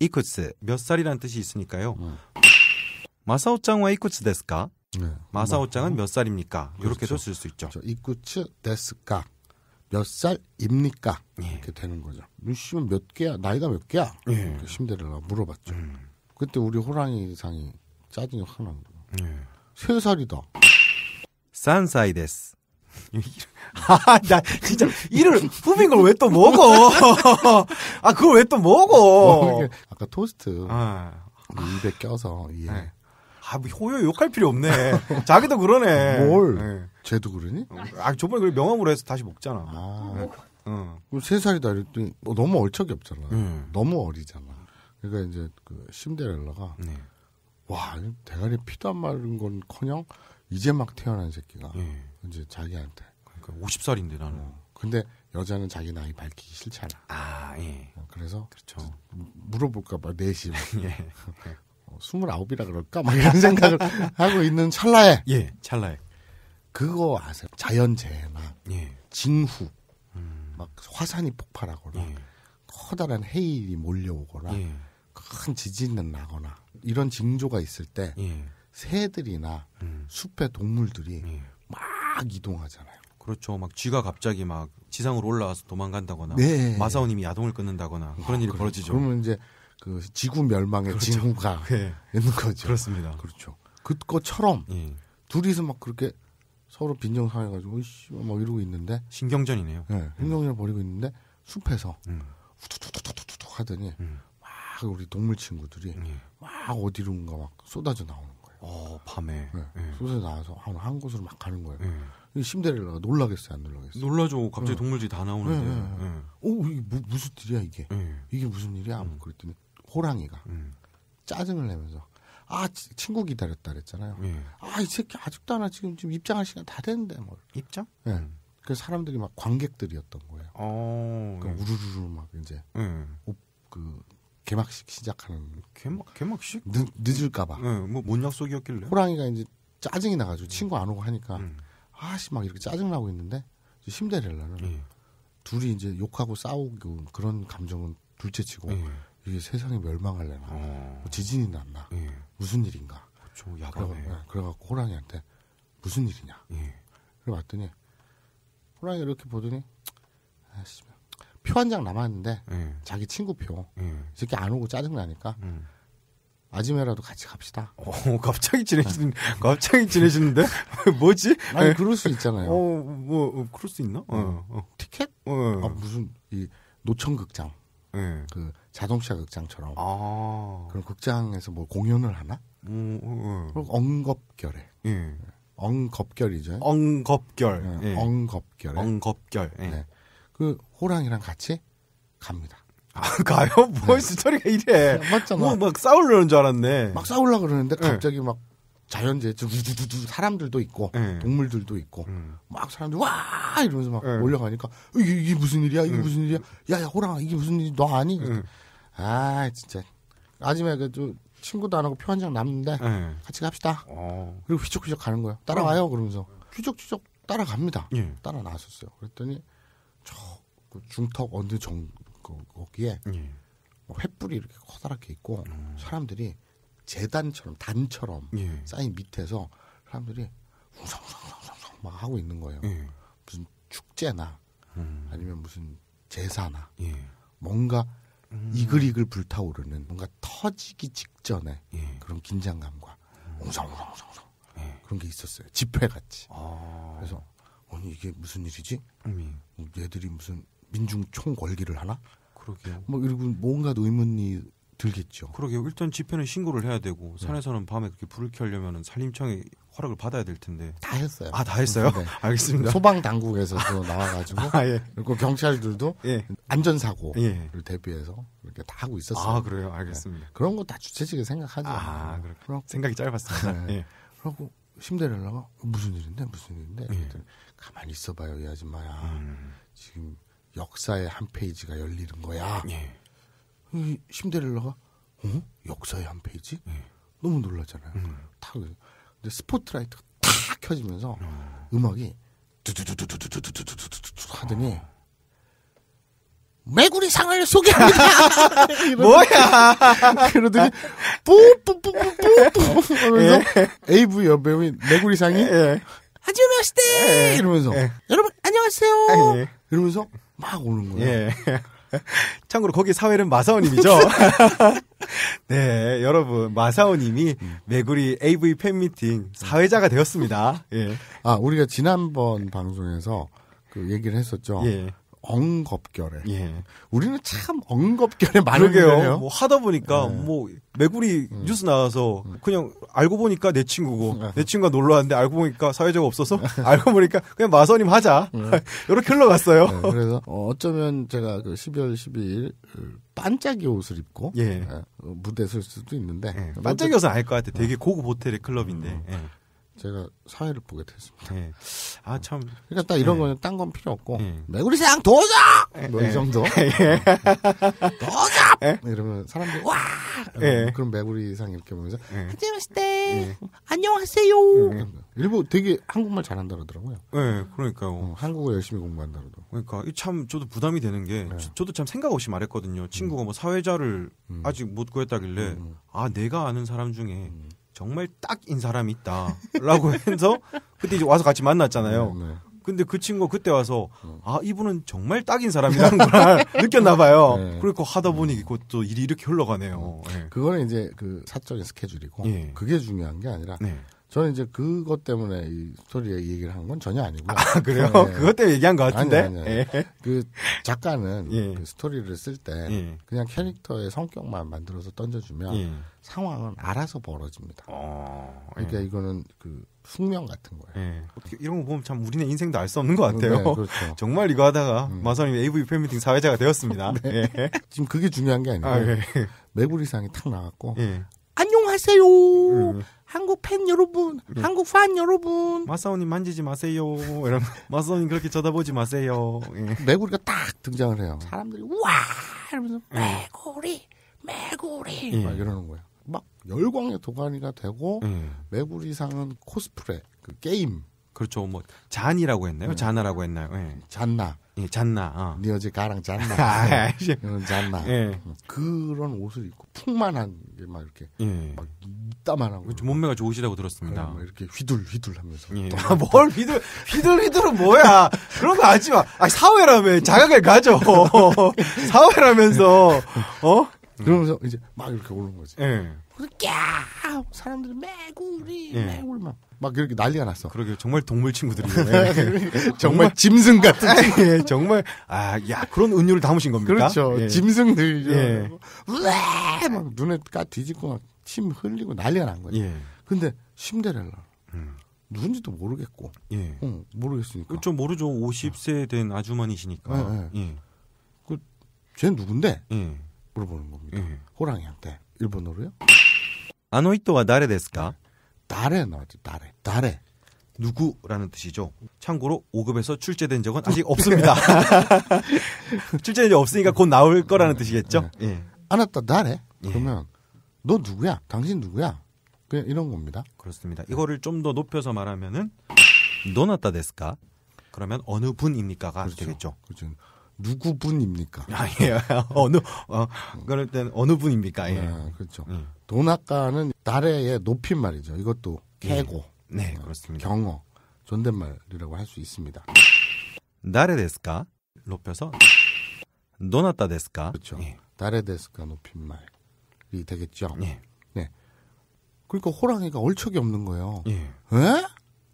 이쿠츠 몇 살이란 뜻이 있으니까요. 음. 마사오짱와 이쿠츠 데스까? 네. 마사오짱은 뭐, 몇 살입니까? 뭐, 그렇죠. 이렇게도 쓸 수 있죠. 이쿠츠 데스까? 몇 살입니까? 예. 이렇게 되는 거죠. 루시면 몇 개야? 나이가 몇 개야? 예. 네. 심대를나 물어봤죠. 음. 그때 우리 호랑이 상이 짜증이 확 나는 거예요. 세 살이다. 산사이 데스. 아, 나 진짜 이를 후빈 걸왜 또 먹어? 아, 그걸 왜 또 먹어? 아까 토스트 아. 입에 껴서 위에. 예. 네. 아, 뭐 호요 욕할 필요 없네. 자기도 그러네. 뭘? 네. 쟤도 그러니? 아, 저번에 그 명함으로 해서 다시 먹잖아. 아. 네. 응. 세 살이다 이랬더니 뭐 너무 얼척이 없잖아. 응. 너무 어리잖아. 그러니까 이제 그 심데렐라가 네. 와 대가리 피도 안 마른 건커녕 이제 막 태어난 새끼가 네. 이제 자기한테. 그러니까 50살인데 나는. 어. 근데 여자는 자기 나이 밝히기 싫잖아. 아, 예. 어, 그래서 그렇죠. 물어볼까 봐 내심. 네 예. 어, 29이라 그럴까? 막 이런 생각을 하고 있는 찰나에. 예, 찰나에. 그거 아세요? 자연재해 나 예. 진후. 음. 막 화산이 폭발하거나 예. 커다란 해일이 몰려오거나 예. 큰 지진은 나거나 이런 징조가 있을 때 예. 새들이나 음. 숲의 동물들이 예. 막막 이동하잖아요. 그렇죠. 막 쥐가 갑자기 막 지상으로 올라와서 도망간다거나 네. 마사오님이 야동을 끊는다거나 아, 그런 일이 그렇 벌어지죠. 그러면 이제 그 지구 멸망의 그렇죠. 징후가 네. 있는 거죠. 그렇습니다. 그렇죠. 그것처럼 예. 둘이서 막 그렇게 서로 빈정상해가지고 씨막 이러고 있는데 신경전이네요. 네, 신경전을 음. 벌이고 있는데 숲에서 음. 후두두두두두 하더니 음. 막 우리 동물 친구들이 예. 막 어디론가 막 쏟아져 나오는 어, 밤에. 네. 네. 예. 소세 나와서 한, 한 곳으로 막 가는 거예요. 네. 예. 심대릴라가 놀라겠어요, 안 놀라겠어요? 놀라죠. 갑자기 네. 동물들이 다 나오는데. 네. 네. 네. 예. 오, 이게 무, 무슨 일이야, 이게. 이게 무슨 일이야? 음. 그랬더니 호랑이가 음. 짜증을 내면서 아, 친구 기다렸다 그랬잖아요. 아, 이 새끼 아직도 안 와. 지금, 지금 입장할 시간 다 됐는데, 뭐. 입장? 예. 음. 그 사람들이 막 관객들이었던 거예요. 어, 그러니까 우르르르 막 이제 오, 그 개막식 시작하는 개막 개막식 늦, 늦을까봐 네뭐뭔 약속이었길래 호랑이가 이제 짜증이 나가지고 음. 친구 안 오고 하니까 음. 아씨 막 이렇게 짜증 나고 있는데 심대렐라는 예. 둘이 이제 욕하고 싸우고 그런 감정은 둘째치고 예. 이게 세상이 멸망할래나 어. 뭐 지진이 났나 예. 무슨 일인가 그렇죠 간그래갖고 예, 호랑이한테 무슨 일이냐 예. 그래 봤더니 호랑이가 이렇게 보더니 아씨 표한장 남았는데 예. 자기 친구 표 예. 이렇게 안 오고 짜증 나니까 음. 마지막라도 같이 갑시다. 오, 어, 갑자기 친내지는 갑자기 친해지는데 뭐지? 아니 예. 그럴 수 있잖아요. 어, 뭐 어, 그럴 수 있나? 어, 음. 어. 티켓? 어, 아, 무슨 이 노천극장, 예. 그 자동차 극장처럼 아. 그런 극장에서 뭐 공연을 하나? 음, 어, 어, 어. 엉겁결에. 예. 엉겁결이죠. 엉겁결. 예, 예. 네. 예. 엉겁결. 엉겁결. 네. 그 호랑이랑 같이 갑니다. 아, 가요? 뭐, 네. 스토리가 이래. 네, 맞잖아. 뭐, 막 싸우려는 줄 알았네. 막 싸우려고 그러는데 네. 갑자기 네. 막 자연재해, 우두두두 사람들도 있고, 네. 동물들도 있고, 음. 막 사람들 와! 이러면서 막 네. 몰려가니까, 어, 이게, 이게 무슨 일이야? 이게 음. 무슨 일이야? 야, 야, 호랑아, 이게 무슨 일이, 야너 아니? 음. 아, 진짜. 아침에 친구도 안 하고 표 한 장 남는데, 네. 같이 갑시다. 오. 어. 그리고 휘적휘적 가는 거야. 따라와요. 그러면서. 음. 휘적휘적 따라갑니다. 예. 따라 나왔었어요. 그랬더니, 저그 중턱 어느 정 거기에 예. 뭐 횃불이 이렇게 커다랗게 있고 음. 사람들이 재단처럼 단처럼 예. 쌓인 밑에서 사람들이 웅성웅성웅성 막 하고 있는 거예요. 예. 무슨 축제나 음. 아니면 무슨 제사나 예. 뭔가 음. 이글이글 불타오르는 뭔가 터지기 직전에 예. 그런 긴장감과 음. 웅성웅성웅성 예. 그런 게 있었어요. 집회 같이. 아. 그래서 아니 이게 무슨 일이지? 음. 얘들이 무슨 민중 총궐기를 하나? 그러게요. 뭐 이러고 뭔가 의문이 들겠죠. 그러게요. 일단 집회는 신고를 해야 되고 네. 산에서는 네. 밤에 그렇게 불을 켜려면 산림청의 허락을 받아야 될 텐데. 다 했어요. 아, 다 했어요? 네. 알겠습니다. 소방 당국에서도 나와 가지고 아, 예. 그리고 경찰들도 예. 안전 사고를 예. 대비해서 이렇게 다 하고 아, 있었어요. 네. 아, 그래요. 알겠습니다. 네. 그런 거 다 주체적인 생각하죠. 아, 그렇고 생각이 짧았습니다. 네. 예. 그러고 심대를 나가 무슨 일인데? 무슨 일인데? 예. 가만히 있어봐요, 이 아줌마야. 음. 지금 역사의 한 페이지가 열리는 거야. 예. 심대를 넣어? 어? 역사의 한 페이지? 예. 너무 놀랐잖아요. 음. 탁. 근데 스포트라이트가 탁 켜지면서 어. 음악이 두두두두두두두두두두 하더니 어. 메구리상을 소개합니다. 뭐야? 그러더니 뽀뽀뽀뽀뽀 하면서 예. AV 여배우인 메구리상이 예. 하지마시대 예, 예, 예. 이러면서 예. 여러분 안녕하세요 아, 예. 이러면서 막 오는 거예요. 예. 참고로 거기 사회는 마사오님이죠. 네, 여러분 마사오님이 매구리 음. AV 팬미팅 사회자가 되었습니다. 예. 아 우리가 지난번 방송에서 그 얘기를 했었죠. 예. 엉겁결에. 예. 우리는 참 엉겁결에 많은 게요. 뭐 하다 보니까 예. 뭐 매구리 음. 뉴스 나와서 음. 그냥 알고 보니까 내 친구고 음. 내 친구가 놀러 왔는데 알고 보니까 사회적 없어서 알고 보니까 그냥 마선님 하자. 음. 이렇게 흘러갔어요. 네, 그래서 어, 어쩌면 제가 그 12월 12일 반짝이 옷을 입고 예. 네, 무대 설 수도 있는데 예. 반짝이 옷은 아닐 것 같아. 네. 되게 고급 호텔의 클럽인데. 음. 예. 제가 사회를 보게 됐습니다. 네. 아, 어. 참. 그러니까 딱 이런 네. 거는 딴 건 필요 없고, 네. 매구리상 도적! 뭐이 네. 정도? 네. 도적! 뭐 이러면 사람들이, 와! 그럼 매구리상 이렇게 보면서, 하지마시대! 안녕하세요! 일부 되게 한국말 잘한다 그러더라고요. 네, 그러니까요. 어, 한국어 열심히 공부한다 그러고. 그러니까, 이 참, 저도 부담이 되는 게, 저, 도참 생각 없이 말했거든요. 친구가 음. 뭐 사회자를 음. 아직 못 구했다길래, 음. 아, 내가 아는 사람 중에, 음. 정말 딱인 사람이 있다라고 해서 그때 이제 와서 같이 만났잖아요. 네, 네. 근데 그 친구가 그때 와서 어. 아 이분은 정말 딱인 사람이라는 걸 느꼈나 봐요. 네. 그리고 하다 보니 그것도 일이 이렇게 흘러가네요. 어. 예. 그거는 이제 그 사적인 스케줄이고 예. 그게 중요한 게 아니라 네. 저는 이제 그것 때문에 이 스토리에 얘기를 한 건 전혀 아니고요. 아, 그래요? 네. 그것 때문에 얘기한 것 같은데? 아니, 아니, 예. 아니. 그 작가는 예. 그 스토리를 쓸때 예. 그냥 캐릭터의 성격만 만들어서 던져주면 예. 상황은 알아서 벌어집니다. 어, 예. 그러니까 이거는 그 숙명 같은 거예요. 예. 어떻게 이런 거 보면 참 우리네 인생도 알 수 없는 것 같아요. 네, 그렇죠. 정말 이거 하다가 음. 마사님 AV 팬미팅 사회자가 되었습니다. 네. 지금 그게 중요한 게 아니고 아, 매구리상이 탁 나왔고 안녕하세요. 음. 한국 팬 여러분, 네. 한국 팬 여러분. 마사오님 만지지 마세요. 이러면 마사오님 그렇게 쳐다보지 마세요. 예. 메구리가 딱 등장을 해요. 사람들이 와 이러면서 예. 메구리, 메구리 예. 막 이러는 거예요. 막 열광의 도가니가 되고 음. 예. 메구리상은 코스프레, 그 게임. 그렇죠. 뭐 잔이라고 했나요? 네. 잔나라고 했나요? 네. 잔나. 예, 잔나. 어. 니 네, 어제 가랑 잔나. 이런 아, 예. 어, 잔나. 예. 그런 옷을 입고 풍만한 게막 이렇게 예. 막 이따만하고 그렇죠. 몸매가 좋으시다고 들었습니다. 막 이렇게 휘둘 휘둘 하면서. 예. 아, 뭘 휘둘 휘둘 휘둘은 뭐야? 그런 거 하지 마. 아 사회라며 자각을 가져. 사회라면서 어 음. 그러면서 이제 막 이렇게 오는 거지. 예. 그래서 꺄! 사람들이 매구리, 예. 매울 막. 막 이렇게 난리가 났어. 그러게 정말 동물 친구들이네. 그러니까 정말, 정말 짐승 같은 아, 예, 정말 아, 야, 그런 은유를 담으신 겁니까? 그렇죠. 예. 짐승들이죠. 예. 막 눈에 까 뒤집고 막침 흘리고 난리가 난 거지. 예. 근데 심데렐라 음. 누군지도 모르겠고. 예. 응, 모르겠으니까. 그좀 모르죠. 50세 된 아주머니시니까. 예, 예. 예. 그, 쟤 누군데? 예. 물어보는 겁니다. 예. 호랑이한테 일본어로요? 아노이토와 나레 데스카 나레 네. 나왔죠. 나레. 나레. 누구라는 뜻이죠. 참고로 5급에서 출제된 적은 아직 없습니다. 출제된 적 없으니까 곧 나올 거라는 뜻이겠죠. 네. 예. 예. 아나타 나레. 그러면 너 누구야? 당신 누구야? 그냥 이런 겁니다. 그렇습니다. 이거를 좀 더 높여서 말하면은 노나타 데스카 그러면 어느 분입니까가 그렇죠. 되겠죠. 그렇죠. 누구 분입니까? 아니에요. 예. 어느 어, 그럴 땐 어느 분입니까? 예. 아, 그렇죠. 음. 돈아까는 달래의 높임말이죠. 이것도 예. 개고 네, 네 그렇습니다. 경어 존댓말이라고 할 수 있습니다. 나레데스까 높여서 노나타데스까 그렇죠. 예. 나레데스까 높임말이 되겠죠. 예. 네. 그러니까 호랑이가 얼척이 없는 거예요. 예. 에? 예?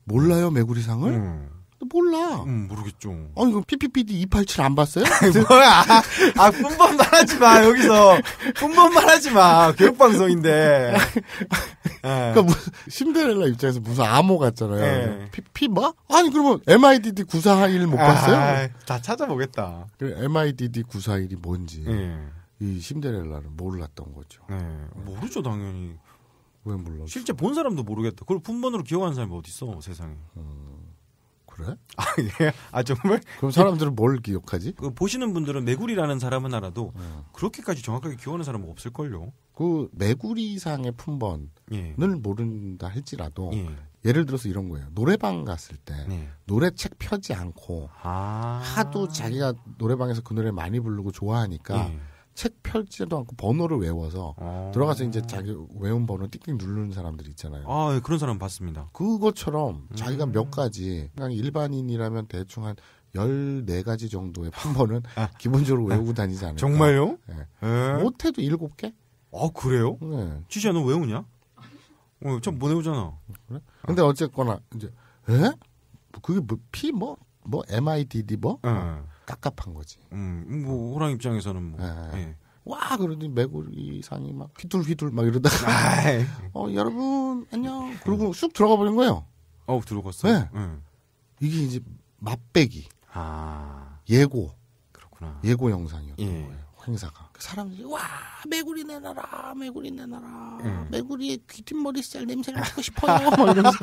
몰라요 음. 메구리상을? 음. 몰라. 음, 모르겠죠. 아니, 그럼 PPPD 287 안 봤어요? 뭐야. 아, 뿜번 말하지 마, 여기서. 뿜번 말하지 마. 교육방송인데. 예. 그니까 무슨, 신데렐라 입장에서 무슨 암호 같잖아요. PP 예. 뭐? 아니, 그러면 MIDD 941 못 봤어요? 아, 다 찾아보겠다. 그래, MIDD 941이 뭔지. 네. 이 신데렐라는 몰랐던 거죠. 네. 모르죠, 당연히. 왜 몰라? 실제 본 사람도 모르겠다. 그걸 품번으로 기억하는 사람이 어디 있어, 세상에. 음. 그래? 아, 예. 아, 정말? 그럼 사람들은 뭘 기억하지? 그 보시는 분들은 메구리라는 사람은 알아도 네. 그렇게까지 정확하게 기억하는 사람은 없을걸요. 그 메구리상의 품번을 예. 모른다 할지라도 예. 예를 들어서 이런 거예요. 노래방 갔을 때 네. 예. 노래책 펴지 않고 아~ 하도 자기가 노래방에서 그 노래 많이 부르고 좋아하니까 예. 책 펼지도 않고 번호를 외워서 아. 들어가서 이제 자기 외운 번호 띡띡 누르는 사람들 있잖아요. 아, 예, 그런 사람 봤습니다. 그것처럼 음. 자기가 몇 가지 그냥 일반인이라면 대충 한 14가지 정도의 판번은 아. 기본적으로 외우고 아. 다니지 않아까 정말요? 네. 못해도 7개? 아, 그래요? 네. 예. 취지야, 너 외우냐? 어, 참 못 외우잖아. 그래? 근데 아. 어쨌거나, 이제, 에? 그게 뭐, P 뭐? 뭐, MIDD 뭐? 어. 답답한 거지. 음, 뭐 호랑 이 입장에서는 뭐. 네. 예. 와 그러더니 메구리 상이 막 휘둘휘둘 막 이러다가 아, 예. 어 여러분 안녕 그러고 쑥 들어가 버린 거예요. 어 들어갔어. 네. 응. 예. 이게 이제 맛배기. 아 예고. 그렇구나. 예고 영상이었던 예. 거예요. 행사가. 사람들이 와 메구리 내놔라 메구리 내놔라 음. 메구리의 귀뒷머리살 냄새를 맡고 싶어요 뭐 이러면서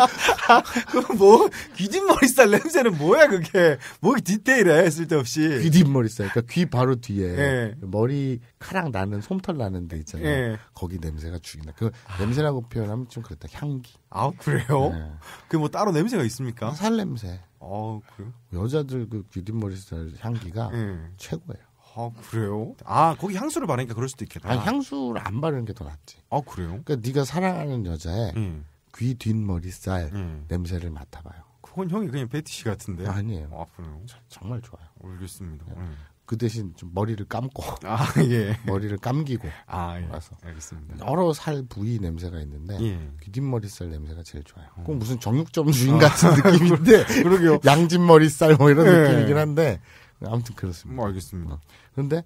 그뭐 귀뒷머리살 냄새는 뭐야 그게 뭐 디테일해 쓸데없이 귀뒷머리살 그러니까 귀 바로 뒤에 네. 머리 카락 나는 솜털 나는 데 있잖아요 네. 거기 냄새가 죽인다 그 냄새라고 표현하면 좀 그렇다 향기 아 그래요 네. 예. 그뭐 따로 냄새가 있습니까 살 냄새 어그래 아, 여자들 그 귀뒷머리살 향기가 최고예요 아 그래요? 아 거기 향수를 바르니까 그럴 수도 있겠다. 아 향수를 안 바르는 게 더 낫지. 아 그래요? 그러니까 네가 사랑하는 여자의 음. 귀 뒷머리 살 음. 냄새를 맡아봐요. 그건 형이 그냥 베티시 같은데. 아니에요. 아 그래요? 저, 정말 좋아요. 알겠습니다. 예. 음. 그 대신 좀 머리를 감고. 아 예. 머리를 감기고. 아 예. 와서. 알겠습니다. 여러 살 부위 냄새가 있는데 예. 귀 뒷머리 살 냄새가 제일 좋아요. 음. 꼭 무슨 정육점 주인 아, 같은 아. 느낌인데. 그러게요. 양진 머리 살뭐 이런 예. 느낌이긴 한데. 아무튼 그렇습니다. 뭐 알겠습니다. 어. 그런데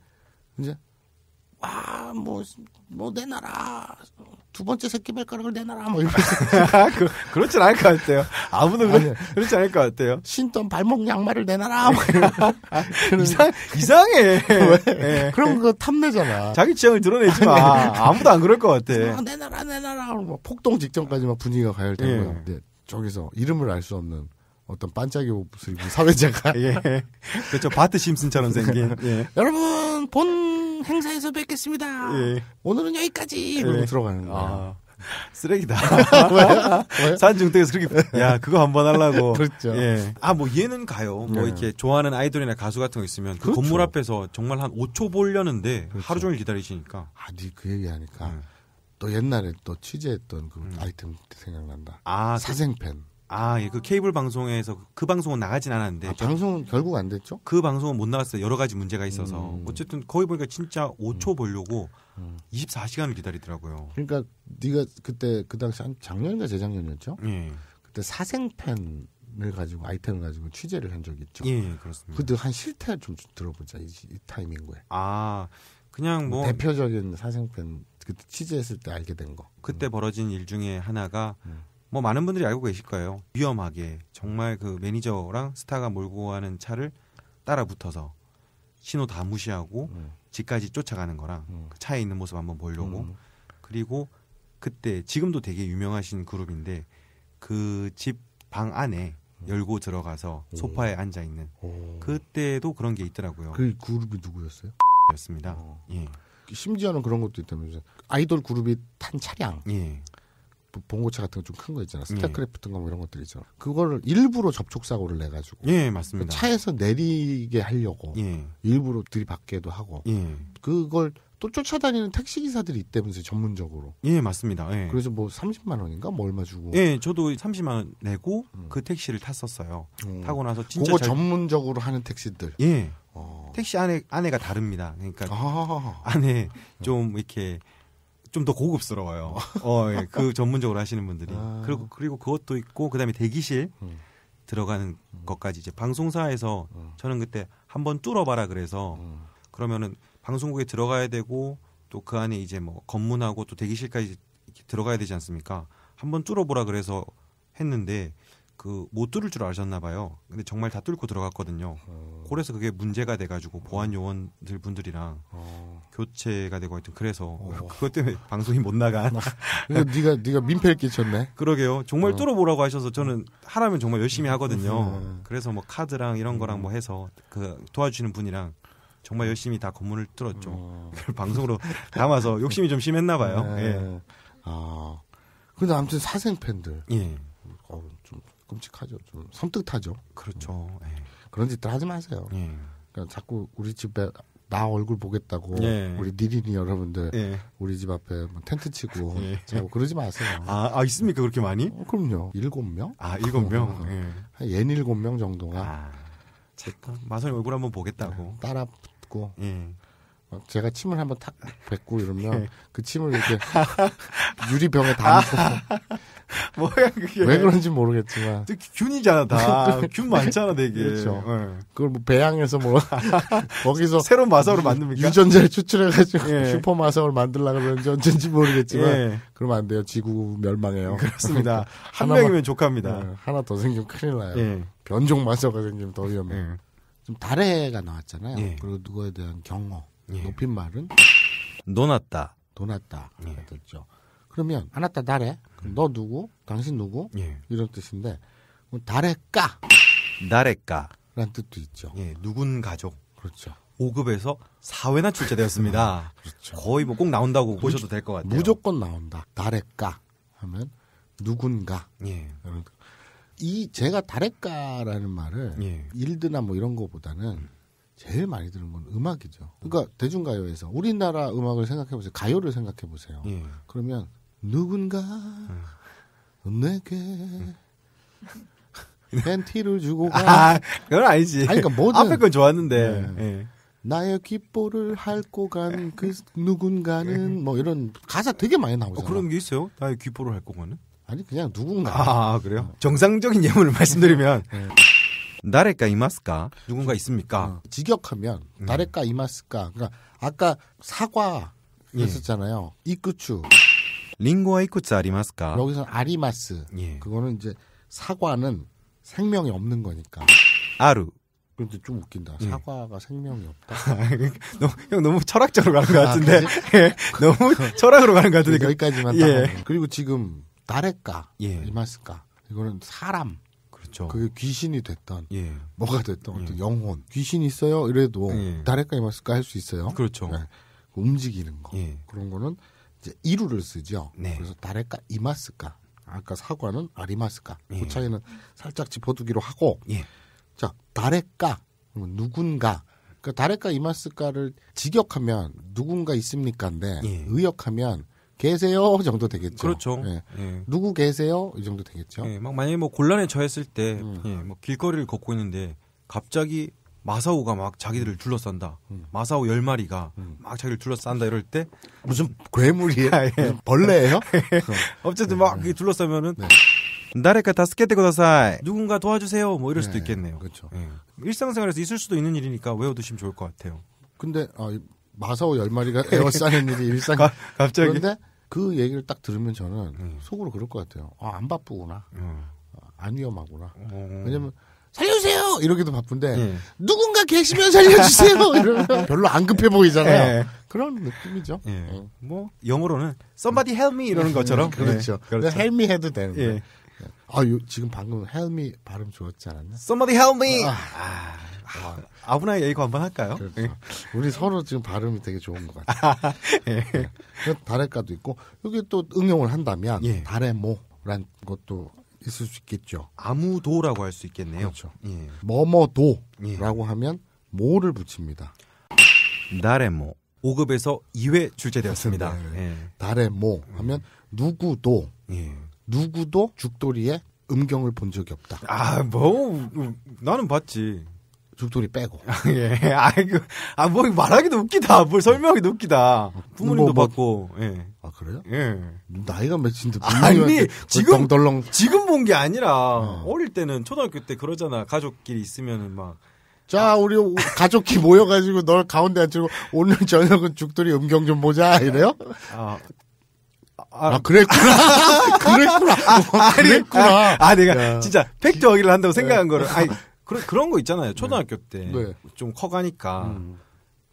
이제 아, 뭐, 뭐, 내놔라. 두 번째 새끼 발가락을 내놔라. 뭐, 이렇게. 그, 그렇진 않을 것 같아요. 아무도 그렇, 그렇지 않을 것 같아요. 신던 발목 양말을 내놔라. 아, 뭐 이상, 이상해. 네. 그럼 그거 탐내잖아. 자기 취향을 드러내지 마. 아, 무도안 그럴 것 같아. 아, 내놔라, 내놔라. 뭐, 폭동 직전까지 막 분위기가 가열되고 네. 예. 저기서 이름을 알 수 없는 어떤 반짝이 옷을 입은 사회자가 예. 그렇죠 바트 심슨처럼 생긴 예. 여러분 본 행사에서 뵙겠습니다. 예. 오늘은 여기까지 그러고 예. 들어가는 거예요. 아. 쓰레기다. 산중대에서 그렇게 야 그거 한번 하려고. 그렇죠. 예. 아뭐 얘는 가요. 뭐 네. 이렇게 좋아하는 아이돌이나 가수 같은 거 있으면 그 그렇죠. 건물 앞에서 정말 한 5초 보려는데 그렇죠. 하루 종일 기다리시니까. 아니 그 얘기하니까 음. 또 옛날에 또 취재했던 그 음. 아이템 생각난다. 아 그 사생팬. 아, 예, 그 케이블 방송에서 그 방송은 나가진 않았는데. 아, 방송은 결국 안 됐죠? 그 방송은 못 나갔어요. 여러 가지 문제가 있어서. 음. 어쨌든 거의 보니까 진짜 5초 음. 보려고 음. 24시간을 기다리더라고요. 그러니까 네가 그때 그 당시 한 작년인가 재작년이었죠? 예. 그때 사생팬 을 가지고 아이템을 가지고 취재를 한 적이 있죠. 예, 그렇습니다. 그때 한 실태 좀 들어보자 이, 이 타이밍에. 아, 그냥 뭐, 뭐 대표적인 사생팬 그때 취재했을 때 알게 된 거. 그때 음. 벌어진 일 중에 하나가 음. 뭐 많은 분들이 알고 계실 거예요. 위험하게 정말 그 매니저랑 스타가 몰고 가는 차를 따라 붙어서 신호 다 무시하고 음. 집까지 쫓아가는 거랑 음. 그 차에 있는 모습 한번 보려고 음. 그리고 그때 지금도 되게 유명하신 그룹인데 그 집 방 안에 음. 열고 들어가서 오. 소파에 앉아 있는 그때도 그런 게 있더라고요. 그 그룹이 누구였어요? 였습니다. 어. 예. 심지어는 그런 것도 있다면서요. 아이돌 그룹이 탄 차량. 예. 봉고차 같은 거 좀 큰 거 있잖아. 네. 스타크래프트인가 뭐 이런 것들 이죠 그거를 일부러 접촉사고를 내가지고. 예, 맞습니다. 차에서 내리게 하려고. 예. 일부러 들이받게도 하고. 예. 그걸 또 쫓아다니는 택시 기사들이 있다면서 전문적으로. 예, 맞습니다. 예. 그래서 뭐 30만 원인가 뭐 얼마 주고. 예, 저도 30만 원 내고 음. 그 택시를 탔었어요. 음. 타고 나서 진짜 그거 잘... 전문적으로 하는 택시들. 예. 어. 택시 안에 안에가 다릅니다. 그러니까 아. 안에 좀 이렇게 좀더 고급스러워요. 어, 예. 그 전문적으로 하시는 분들이. 아. 그리고 그리고 그것도 있고 그다음에 대기실 음. 들어가는 음. 것까지 이제 방송사에서 음. 저는 그때 한번 뚫어봐라 그래서 음. 그러면은 방송국에 들어가야 되고 또 그 안에 이제 뭐 검문하고 또 대기실까지 들어가야 되지 않습니까? 한번 뚫어보라 그래서 했는데 그못 뚫을 줄 아셨나 봐요. 근데 정말 다 뚫고 들어갔거든요. 어. 그래서 그게 문제가 돼가지고 보안 요원들 분들이랑 어. 교체가 되고 하여튼 그래서 어. 그것 때문에 방송이 못 나간. 그러 네가 네가 민폐를 끼쳤네. 그러게요. 정말 어. 뚫어보라고 하셔서 저는 하라면 정말 열심히 음, 하거든요. 그래서 뭐 카드랑 이런 거랑 뭐 음. 해서 그 도와주시는 분이랑 정말 열심히 다 건물을 뚫었죠. 어. 그걸 방송으로 담아서 욕심이 좀 심했나 봐요. 네. 예. 아 근데 아무튼 사생 팬들. 예. 끔찍하죠. 좀 섬뜩하죠. 그렇죠. 네. 그런 짓들 하지 마세요. 네. 그러니까 자꾸 우리 집에 나 얼굴 보겠다고 예. 우리 니린이 여러분들 예. 우리 집 앞에 뭐 텐트 치고 예. 그러지 마세요. 아, 아 있습니까 그렇게 많이? 어, 그럼요. 일곱 명? 아 일곱 명. 예. 한 예닐곱 명 정도가. 아, 제가 마선이 얼굴 한번 보겠다고. 네, 따라 붙고. 예. 어, 제가 침을 한번 탁 뱉고 이러면 그 침을 이렇게 유리병에 담고 아. 뭐야 그게. 왜 그런지 모르겠지만. 균이잖아 다. 균 많잖아 되게. 그렇죠. 네. 그걸 뭐 배양해서 뭐 거기서 새로운 마사오를 만듭니까? 유전자를 추출해가지고 예. 슈퍼 마사오를 만들라 그러는지 언젠지 모르겠지만 예. 그러면 안 돼요. 지구 멸망해요. 그렇습니다. 한하나 명이면 족합니다. 네. 하나 더 생기면 큰일 나요. 예. 변종 마사오가 생기면 더 위험해. 예. 좀 달해가 나왔잖아요. 예. 그리고 누구에 대한 경호, 높임말은 노났다. 노났다. 예. 그랬죠. 그러면 하나 따 달해. 음. 너 누구? 당신 누구? 예. 이런 뜻인데 다에 까. 다에 까라는 뜻도 있죠. 예, 누군 가족. 그렇죠. 5급에서 4회나 출제되었습니다. 아, 그렇죠. 거의 뭐 꼭 나온다고 무조, 보셔도 될 것 같아요. 무조건 나온다. 다에까 하면 누군가. 예. 그러니까 이 제가 다에 까라는 말을 예. 일드나 뭐 이런 거보다는 음. 제일 많이 들은 건 음악이죠. 그러니까 대중가요에서 우리나라 음악을 생각해 보세요. 가요를 생각해 보세요. 예. 그러면 누군가 내게 벤티를 주고 가. 아, 그건 아니지. 아니, 그러니까 뭐든. 앞에 건 좋았는데. 네. 네. 나의 귓볼을 핥고 간 그 누군가는 뭐 이런 가사 되게 많이 나오잖아요. 어, 그런 게 있어요? 나의 귓볼을 핥고 가는? 아니 그냥 누군가. 아 그래요? 어. 정상적인 예문을 네. 말씀드리면 네. 나래까 이마스까 누군가 있습니까? 어, 직역하면 나래까 이마스까. 그러니까 아까 사과 했었잖아요. 예. 이끄추. 링고와 이쿠츠 아리마스까? 여기서 아리마스. 예. 그거는 이제 사과는 생명이 없는 거니까. 아루. 근데 좀 웃긴다. 예. 사과가 생명이 없다. 그, 너무, 형 너무 철학적으로 가는 것 아, 같은데. 아, 너무 철학으로 가는 것 같은데. 여기까지만 예. 딱. 그리고 지금 나래까, 예. 리마스까 이거는 사람. 그렇죠. 그게 귀신이 됐던 예. 뭐가 됐던 예. 어떤 영혼. 귀신 있어요? 이래도 나래까 이마스까 할 수 있어요. 그렇죠. 네. 움직이는 거. 그런 거는 이제 이루를 쓰죠. 네. 그래서 다레까 이마스까 아까 사과는 아리마스까 예. 그 차이는 살짝 짚어두기로 하고 예. 자 다레까 누군가 그 그러니까 다레까 이마스까를 직역하면 누군가 있습니까인데 예. 의역하면 계세요 정도 되겠죠. 그렇죠. 예. 예. 누구 계세요 이 정도 되겠죠. 예. 막 만약에 뭐 곤란에 처했을 때뭐 음. 예, 길거리를 걷고 있는데 갑자기 마사오가 막 자기들을 둘러싼다. 음. 마사오 열 마리가 음. 막 자기를 둘러싼다 이럴 때 무슨 괴물이에요? 아, 예. 무슨 벌레예요? 어. 어쨌든 막 네. 둘러싸면은 네. 나레카 다스케테 고다사이 누군가 도와주세요 뭐 이럴 네, 수도 있겠네요. 그렇죠. 예. 일상생활에서 있을 수도 있는 일이니까 외워두시면 좋을 것 같아요. 근데 아, 마사오 열 마리가 예. 에어싸는 일이 일상. 가, 갑자기. 그런데 그 얘기를 딱 들으면 저는 음. 속으로 그럴 것 같아요. 아, 안 바쁘구나. 음. 아, 안 위험하구나. 음. 왜냐면 살려주세요! 이러기도 바쁜데, 네. 누군가 계시면 살려주세요! 이러면 별로 안 급해 보이잖아요. 네. 그런 느낌이죠. 네. 뭐, 영어로는 somebody help me 이러는 것처럼. 음, 그렇죠. 그렇죠. help me 해도 되는 거예요. 아, 요, 지금 방금 help me 발음 좋았지 않았나? somebody help me! 아, 아, 아. 아 아브나 예고 한번 할까요? 그렇죠. 우리 서로 지금 발음이 되게 좋은 것 같아요. 예. 달래과도 네. 그 있고, 여기 또 응용을 한다면, 달래모란 것도 있을 수 있겠죠. 아무도라고 할 수 있겠네요. 그렇죠. 예. 뭐뭐도라고 예. 하면 모를 붙입니다. 나레모 5급에서 2회 출제되었습니다. 네. 나레모 네. 예. 하면 누구도 예. 누구도 죽돌이의 음경을 본 적이 없다. 아, 뭐 나는 봤지. 죽돌이 빼고. 아, 예. 아이거 아, 뭐, 말하기도 웃기다. 뭘 설명하기도 웃기다. 부모님도 뭐, 받고, 뭐. 예. 아, 그래요? 예. 나이가 몇인데, 아니, 지금, 덜렁 지금 본 게 아니라, 어. 어릴 때는, 초등학교 때 그러잖아. 가족끼리 있으면은 막. 자, 아. 우리 가족끼리 모여가지고 널 가운데 앉히고, 오늘 저녁은 죽돌이 음경 좀 보자. 이래요? 아, 아, 아, 그랬구나. 그랬구나. 아, 그랬구나. 아, 아, 내가 야. 진짜 팩트 어기를 한다고 생각한 거를. 아니, 그런 그런 거 있잖아요. 네. 초등학교 네. 때좀 커가니까 음.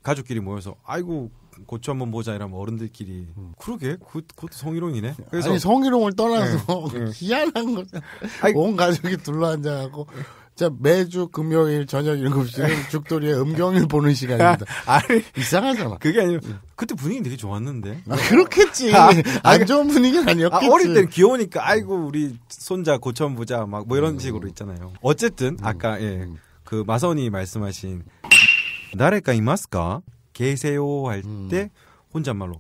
가족끼리 모여서 아이고 고추 한번 보자 이러면 어른들끼리 음. 그러게 그, 곧것도 성희롱이네. 그래서 아니 성희롱을 떠나서 네. 기한한 거온 가족이 둘러앉아갖고 네. 자, 매주 금요일 저녁 7시는 죽돌이의 음경을 보는 시간입니다. 아니, 이상하잖아. 그게 아니라, 그때 분위기 되게 좋았는데. 아, 그렇겠지. 아, 안 좋은 분위기는 아니었겠지. 아, 어릴 땐 귀여우니까, 아이고, 우리 손자 고쳐보자, 막, 뭐 이런 음. 식으로 있잖아요. 어쨌든, 음, 아까, 예, 음. 그 마선이 말씀하신, 나래까 이마스까? 계세요? 할 음. 때, 혼잣말로.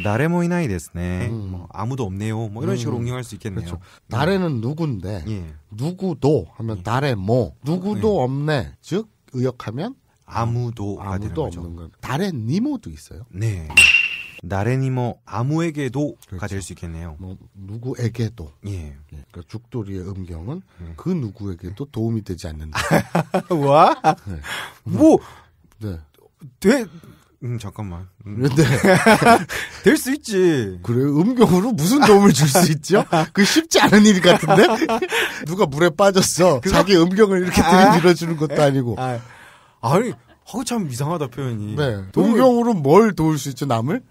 나래모이나이 데스네. 음. 뭐 아무도 없네요. 뭐 이런 식으로 음. 응용할 수 있겠네요. 그렇죠. 네. 나래는 누군데 예. 누구도 하면 예. 나래모 누구도 예. 없네. 즉 의역하면 아무도 아무도 없는 건나래니모도 있어요. 네. 나래니모 아무에게도가 그렇죠. 될수 있겠네요. 뭐 누구에게도. 예. 예. 그러니까 죽돌이의 음경은 예. 그 누구에게도 도움이 되지 않는다. 와? 네. 뭐 네. 되, 음 잠깐만. 음. 그런데 될 수 있지. 그래 음경으로 무슨 도움을 줄 수 있죠? 그 쉽지 않은 일 같은데 누가 물에 빠졌어. 그거... 자기 음경을 이렇게 아. 들이밀어주는 것도 아. 아니고. 아, 니아참 이상하다 표현이. 네. 음경으로 뭘 도울 수 있죠 남을?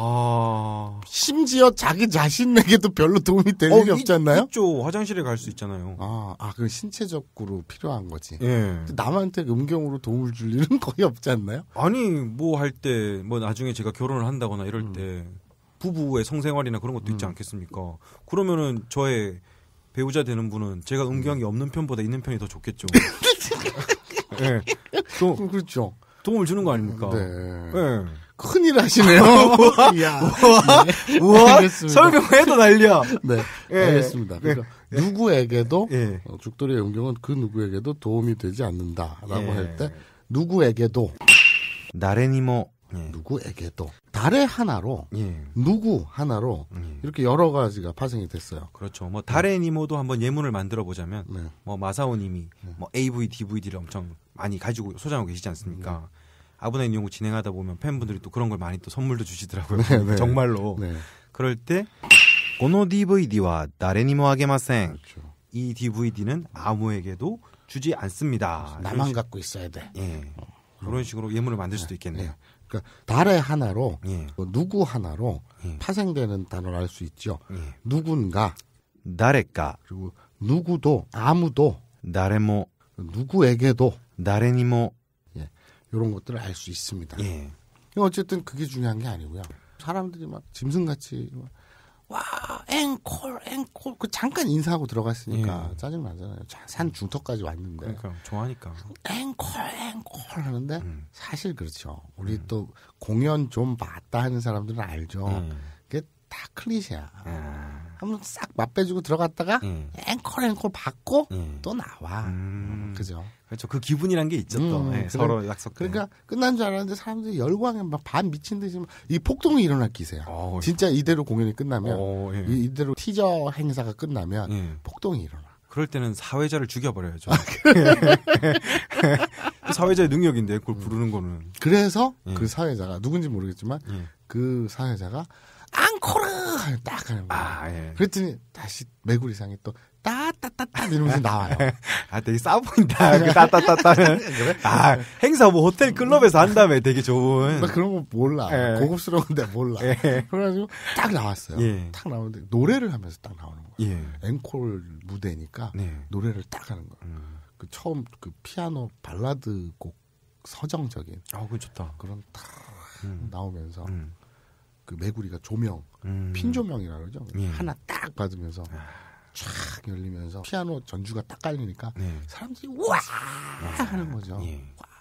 아. 심지어 자기 자신에게도 별로 도움이 되는 어, 게 없지 않나요? 있죠. 화장실에 갈 수 있잖아요. 아, 아, 그건 신체적으로 필요한 거지. 예. 남한테 음경으로 도움을 줄 일은 거의 없지 않나요? 아니, 뭐 할 때, 뭐 나중에 제가 결혼을 한다거나 이럴 음. 때, 부부의 성생활이나 그런 것도 있지 음. 않겠습니까? 그러면은 저의 배우자 되는 분은 제가 음. 음경이 없는 편보다 있는 편이 더 좋겠죠. 예. 네. 그렇죠. 도움을 주는 거 아닙니까? 네. 예. 큰일 하시네요. 우와, 우와, 뭐, 뭐, 뭐, 네. 우와 설명해도 난리야. 네, 예, 알겠습니다. 그러니까 예. 누구에게도 예. 어, 죽돌이의 용경은그 누구에게도 도움이 되지 않는다라고 예. 할때 누구에게도 나래니모 예. 누구에게도 달의 하나로 누구 하나로 이렇게 여러 가지가 파생이 됐어요. 그렇죠. 뭐 달의 니모도 한번 예문을 만들어 보자면 네. 뭐 마사오님이 네. 뭐 AV, DVD를 엄청 많이 가지고 소장하고 계시지 않습니까? 네. 아브나인 연구 진행하다 보면 팬분들이 또 그런 걸 많이 또 선물도 주시더라고요. 네, 네. 정말로. 네. 그럴 때, 고노 DVD와 나레니모 하게마생. 그렇죠. 이 DVD는 아무에게도 주지 않습니다. 나만 갖고 있어야 돼. 예. 어. 그런 식으로 예물을 만들 수도 네. 있겠네요. 네. 그러니까 달의 하나로 예. 뭐 누구 하나로 예. 파생되는 단어를 알 수 있죠. 예. 누군가, 나래까 그리고 누구도 아무도 나래모 누구에게도 나래니모 이런 것들을 알 수 있습니다. 예. 그러니까 어쨌든 그게 중요한 게 아니고요. 사람들이 막 짐승같이 와 앵콜 앵콜 그 잠깐 인사하고 들어갔으니까 예. 짜증 나잖아요. 산 중턱까지 왔는데 그러니까 좋아하니까 앵콜 앵콜 하는데 음. 사실 그렇죠. 우리 음. 또 공연 좀 봤다 하는 사람들은 알죠. 음. 그게 다 클리셰야. 예. 한번 싹 맛배주고 들어갔다가 예. 앵콜 앵콜 받고 또 나와. 음. 그죠? 그렇죠. 그 기분이란 게 있죠. 또. 음, 네, 서로 약속. 그러니까 끝난 줄 알았는데 사람들이 열광에 막반 미친 듯이 이 폭동이 일어날 기세야. 오, 예. 진짜 이대로 공연이 끝나면 오, 예. 이대로 티저 행사가 끝나면 예. 폭동이 일어나. 그럴 때는 사회자를 죽여버려야죠. 아, 사회자의 능력인데 그걸 음. 부르는 거는. 그래서 예. 그 사회자가 누군지 모르겠지만 예. 그 사회자가 앙코르 딱 하는 거야. 아, 그랬더니 다시 메구리상이 또딱 따따따 이러면서 나와요. 아, 되게 싸 보인다. 그 따따따따는. 아, 행사 뭐 호텔 클럽에서 한다며 되게 좋은. 나 그런 거 몰라. 예. 고급스러운데 몰라. 예. 그래가지고 딱 나왔어요. 예. 딱 나오는데 노래를 하면서 딱 나오는 거예요. 앵콜 무대니까 네. 노래를 딱 하는 거예요. 음. 그 처음 그 피아노 발라드 곡 서정적인. 아, 그 좋다. 그런 딱 음. 나오면서 음. 그 메구리가 조명, 음. 핀 조명이라 그러죠. 예. 하나 딱 받으면서. 아. 촥 열리면서 피아노 전주가 딱 깔리니까 네. 사람들이 와 하는 거죠. 예.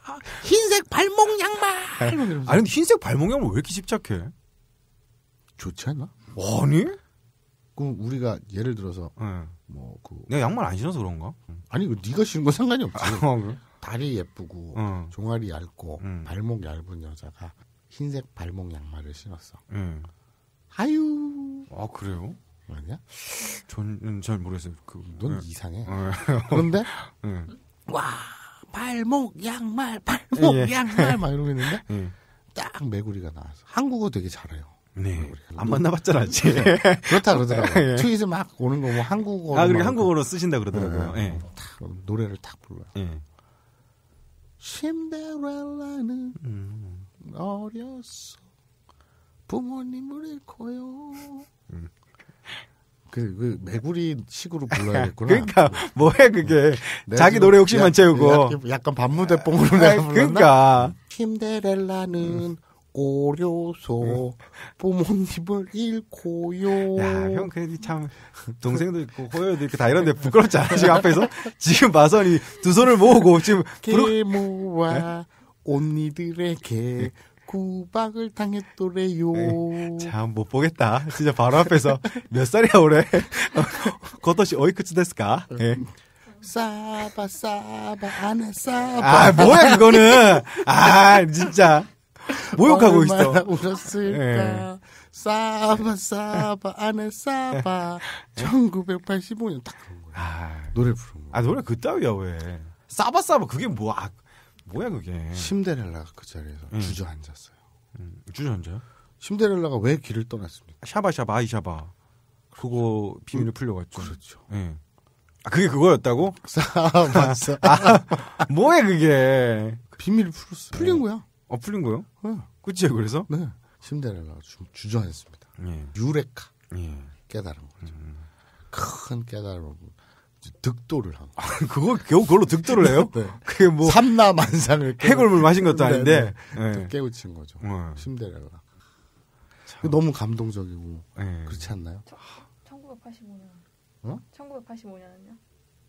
와, 흰색 발목 양말. 예. 뭐 아니 근데 흰색 발목 양말 왜 이렇게 집착해? 좋지 않나? 아니? 그럼 우리가 예를 들어서 네. 예. 뭐그 내가 양말 안 신어서 그런가? 아니 그 네가 신은 거 상관이 없지. 아, 다리 예쁘고 어. 종아리 얇고 음. 발목 얇은 여자가 흰색 발목 양말을 신었어. 음. 아유. 아 그래요? 아니야? 저는 잘 모르겠어요. 그, 넌 네. 이상해. 그런데 와 발목 양말 발목 예. 양말 막 이러고 있는데 예. 딱 메구리가 나와서 한국어 되게 잘해요. 네. 안 만나봤잖아, 지 네. 그렇다 그러더라고요. 예. 트윗에 막 오는 거 뭐 한국어. 아, 그리고 한국어로 쓰신다 그러더라고요. 예. 예. 탁, 노래를 탁 불러요. 예. 신데렐라는 음. 어렸어. 부모님을 잃고요. 음. 그, 그 매구리 식으로 불러야겠구나. 그러니까 뭐해 그게 네. 네, 자기 노래 욕심만 채우고 야, 약간 반무대 뽕으로 내가 불렀나? 그러니까 힘데렐라는 음. 오려서 네. 부모님을 잃고요. 야, 형 그래도 참 동생도 있고 호요도 있고 다 이런데 부끄럽지 않아 지금 앞에서 지금 마선이 두 손을 모으고 지금 부르... 개모와 네? 언니들에게 구박을 당했더래요. 참 못 보겠다. 진짜 바로 앞에서 몇 살이야 올해? 겉옷 어이쿠츠 데스까? 예. 바 싸바 안에 싸바. 아 뭐야 그거는. 아 진짜 모욕하고 있어. 울었을까. 예. 바 싸바 안에 싸바. 1985년 예. 딱 그런 거야. 아, 노래 부른 거. 아 노래 그따위야 왜? 싸바 싸바 그게 뭐 아, 뭐야 그게? 심데렐라가 그 자리에서 음. 주저앉았어요. 음, 주저앉아요? 심데렐라가 왜 길을 떠났습니까? 샤바샤바 아이샤바 그거 비밀을 그, 풀려갔죠. 그렇죠. 예. 아 그게 그거였다고? 싸맞어. 아, 아, 뭐야 그게? 비밀을 풀었어. 풀린 네. 거야. 어 풀린 거요? 네. 그치요 그래서? 네. 심데렐라가 주, 저앉습니다 예. 유레카. 예. 깨달은 거죠. 음. 음. 큰 깨달음을 득도를 한거 아, 그걸 겨우 그걸로 득도를 해요? 네. 그게 뭐 삼라만상을 해골물 마신 것도 네, 아닌데 네, 네. 깨우친 거죠. 심대렐라. 네. 너무 감동적이고 네. 그렇지 않나요? 1985년. 어? 1985년은요?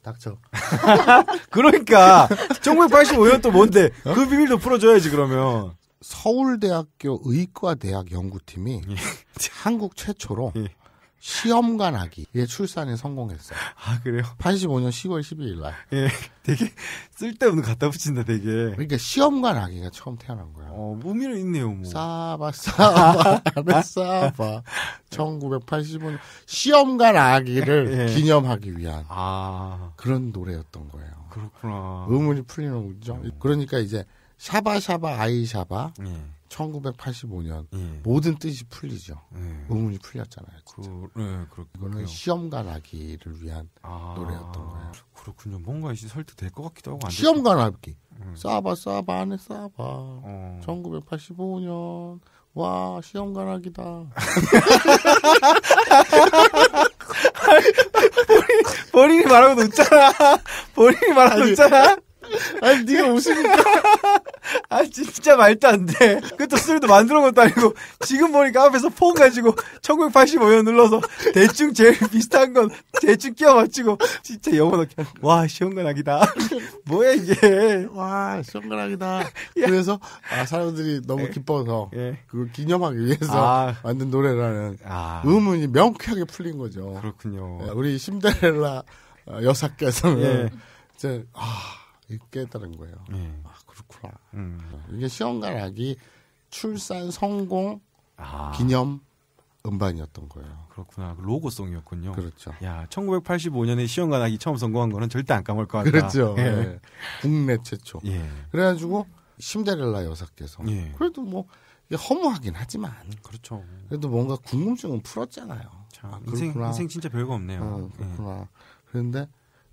닥쳐. 그러니까 1985년 또 뭔데? 어? 그 비밀도 풀어줘야지 그러면. 서울대학교 의과대학 연구팀이 예. 한국 최초로 예. 시험관 아기. 얘 예, 출산에 성공했어요. 아, 그래요? 85년 10월 12일 날. 예. 되게 쓸데없는 갖다 붙인다, 되게. 그러니까 시험관 아기가 처음 태어난 거야. 어, 무미는 있네요, 뭐. 싸바, 싸바, 싸바. 1985년. 시험관 아기를 예. 기념하기 위한. 아. 그런 노래였던 거예요. 그렇구나. 의문이 풀리는 거죠. 음. 그러니까 이제 샤바샤바 아이샤바. 예. 1985년 예. 모든 뜻이 풀리죠. 예. 의문이 풀렸잖아요. 그, 네, 예, 그렇 이거는 시험관 하기를 위한 아, 노래였던 거예요. 그렇군요. 뭔가 이제 설득될 것 같기도 하고 시험관 하기. 예. 싸봐 싸봐 안에 싸봐. 어. 1985년 와 시험관 하기다. 본인, 본인이 말하고 웃잖아. 본인이 말하고 웃잖아. 아니 니가 웃으니까 아 진짜 말도 안 돼. 그것도 스리도 만들어 것도 아니고 지금 보니까 앞에서 폰 가지고 1985년 눌러서 대충 제일 비슷한 건 대충 끼워 맞추고 진짜 영원하게 와 시원관악이다. 뭐야 이게 와 시원관악이다. 예. 그래서 아, 사람들이 너무 예. 기뻐서 예. 그걸 기념하기 위해서 아. 만든 노래라는 아. 의문이 명쾌하게 풀린 거죠. 그렇군요. 예, 우리 심데렐라 어, 여사께서는 예. 이제 아 깨달은 거예요. 음. 아 그렇구나. 음. 이게 시험가락이 출산 성공 아. 기념 음반이었던 거예요. 그렇구나. 그 로고송이었군요. 그렇죠. 야, 1985년에 시험관락이 처음 성공한 거는 절대 안 까먹을 것 같다. 그렇죠. 예. 예. 국내 최초. 예. 그래가지고 심데렐라 여사께서 예. 그래도 뭐 허무하긴 하지만 그렇죠. 그래도 뭔가 궁금증은 풀었잖아요. 참, 아, 인생, 인생 진짜 별거 없네요. 아, 그렇구나. 예. 그런데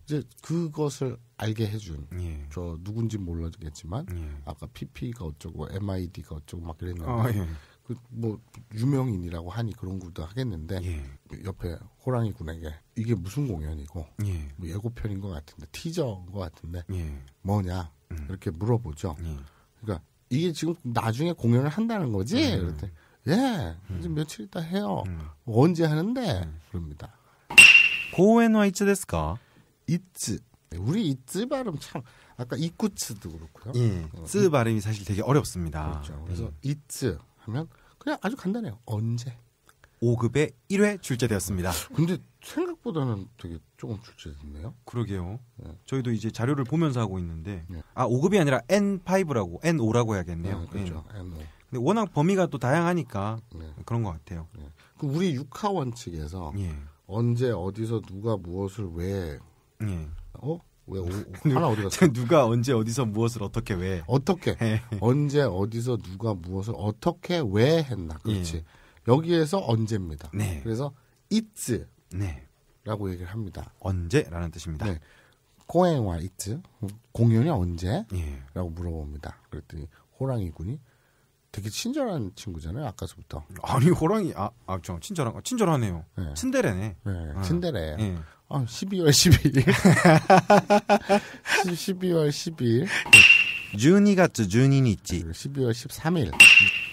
이제 그것을 알게 해준 예. 저 누군지 몰라겠지만 예. 아까 PP가 어쩌고 MID가 어쩌고 막 그랬는데 어, 아, 예. 그뭐 유명인이라고 하니 그런 것도 하겠는데 예. 옆에 호랑이 군에게 이게 무슨 공연이고 예. 뭐 예고편인 것 같은데 티저인 것 같은데 예. 뭐냐 음. 이렇게 물어보죠. 예. 그러니까 이게 지금 나중에 공연을 한다는 거지? 음. 그랬더니 예 음. 이제 며칠 있다 해요. 음. 언제 하는데? 음. 그럽니다. 고엔와이츠 데스까? 이츠 네, 우리 이츠 발음 참 아까 이쿠츠도 그렇고요. 예. 쓰 어. 발음이 사실 되게 어렵습니다. 그렇죠. 음. 그래서 예. 이츠 하면 그냥 아주 간단해요. 언제? 5급에 1회 출제되었습니다. 근데 생각보다는 되게 조금 출제됐네요. 그러게요. 네. 저희도 이제 자료를 보면서 하고 있는데 네. 아 5급이 아니라 N5라고 N5라고 해야겠네요. 네, 그렇죠. 예. N5. 근데 워낙 범위가 또 다양하니까 네. 그런 것 같아요. 그 우리 육하 원측에서 예. 언제 어디서 누가 무엇을 왜 예. 어? 왜 오, 하나 어디 갔어? 누가 언제 어디서 무엇을 어떻게 왜? 어떻게? 예. 언제 어디서 누가 무엇을 어떻게 왜 했나? 그렇지. 예. 여기에서 언제입니다. 네. 그래서 it's 네. 라고 얘기를 합니다. 언제라는 뜻입니다. 네. 코행와 it's 공연이 언제? 예. 라고 물어봅니다. 그랬더니 호랑이군이 되게 친절한 친구잖아요. 아까서부터. 아니 호랑이 아아저 친절한 친절하네요. 네. 친데레네. 네. 아. 친데레. 예. 아, 12월 12일. 12월 12일. 12月 12日. 12월 13일.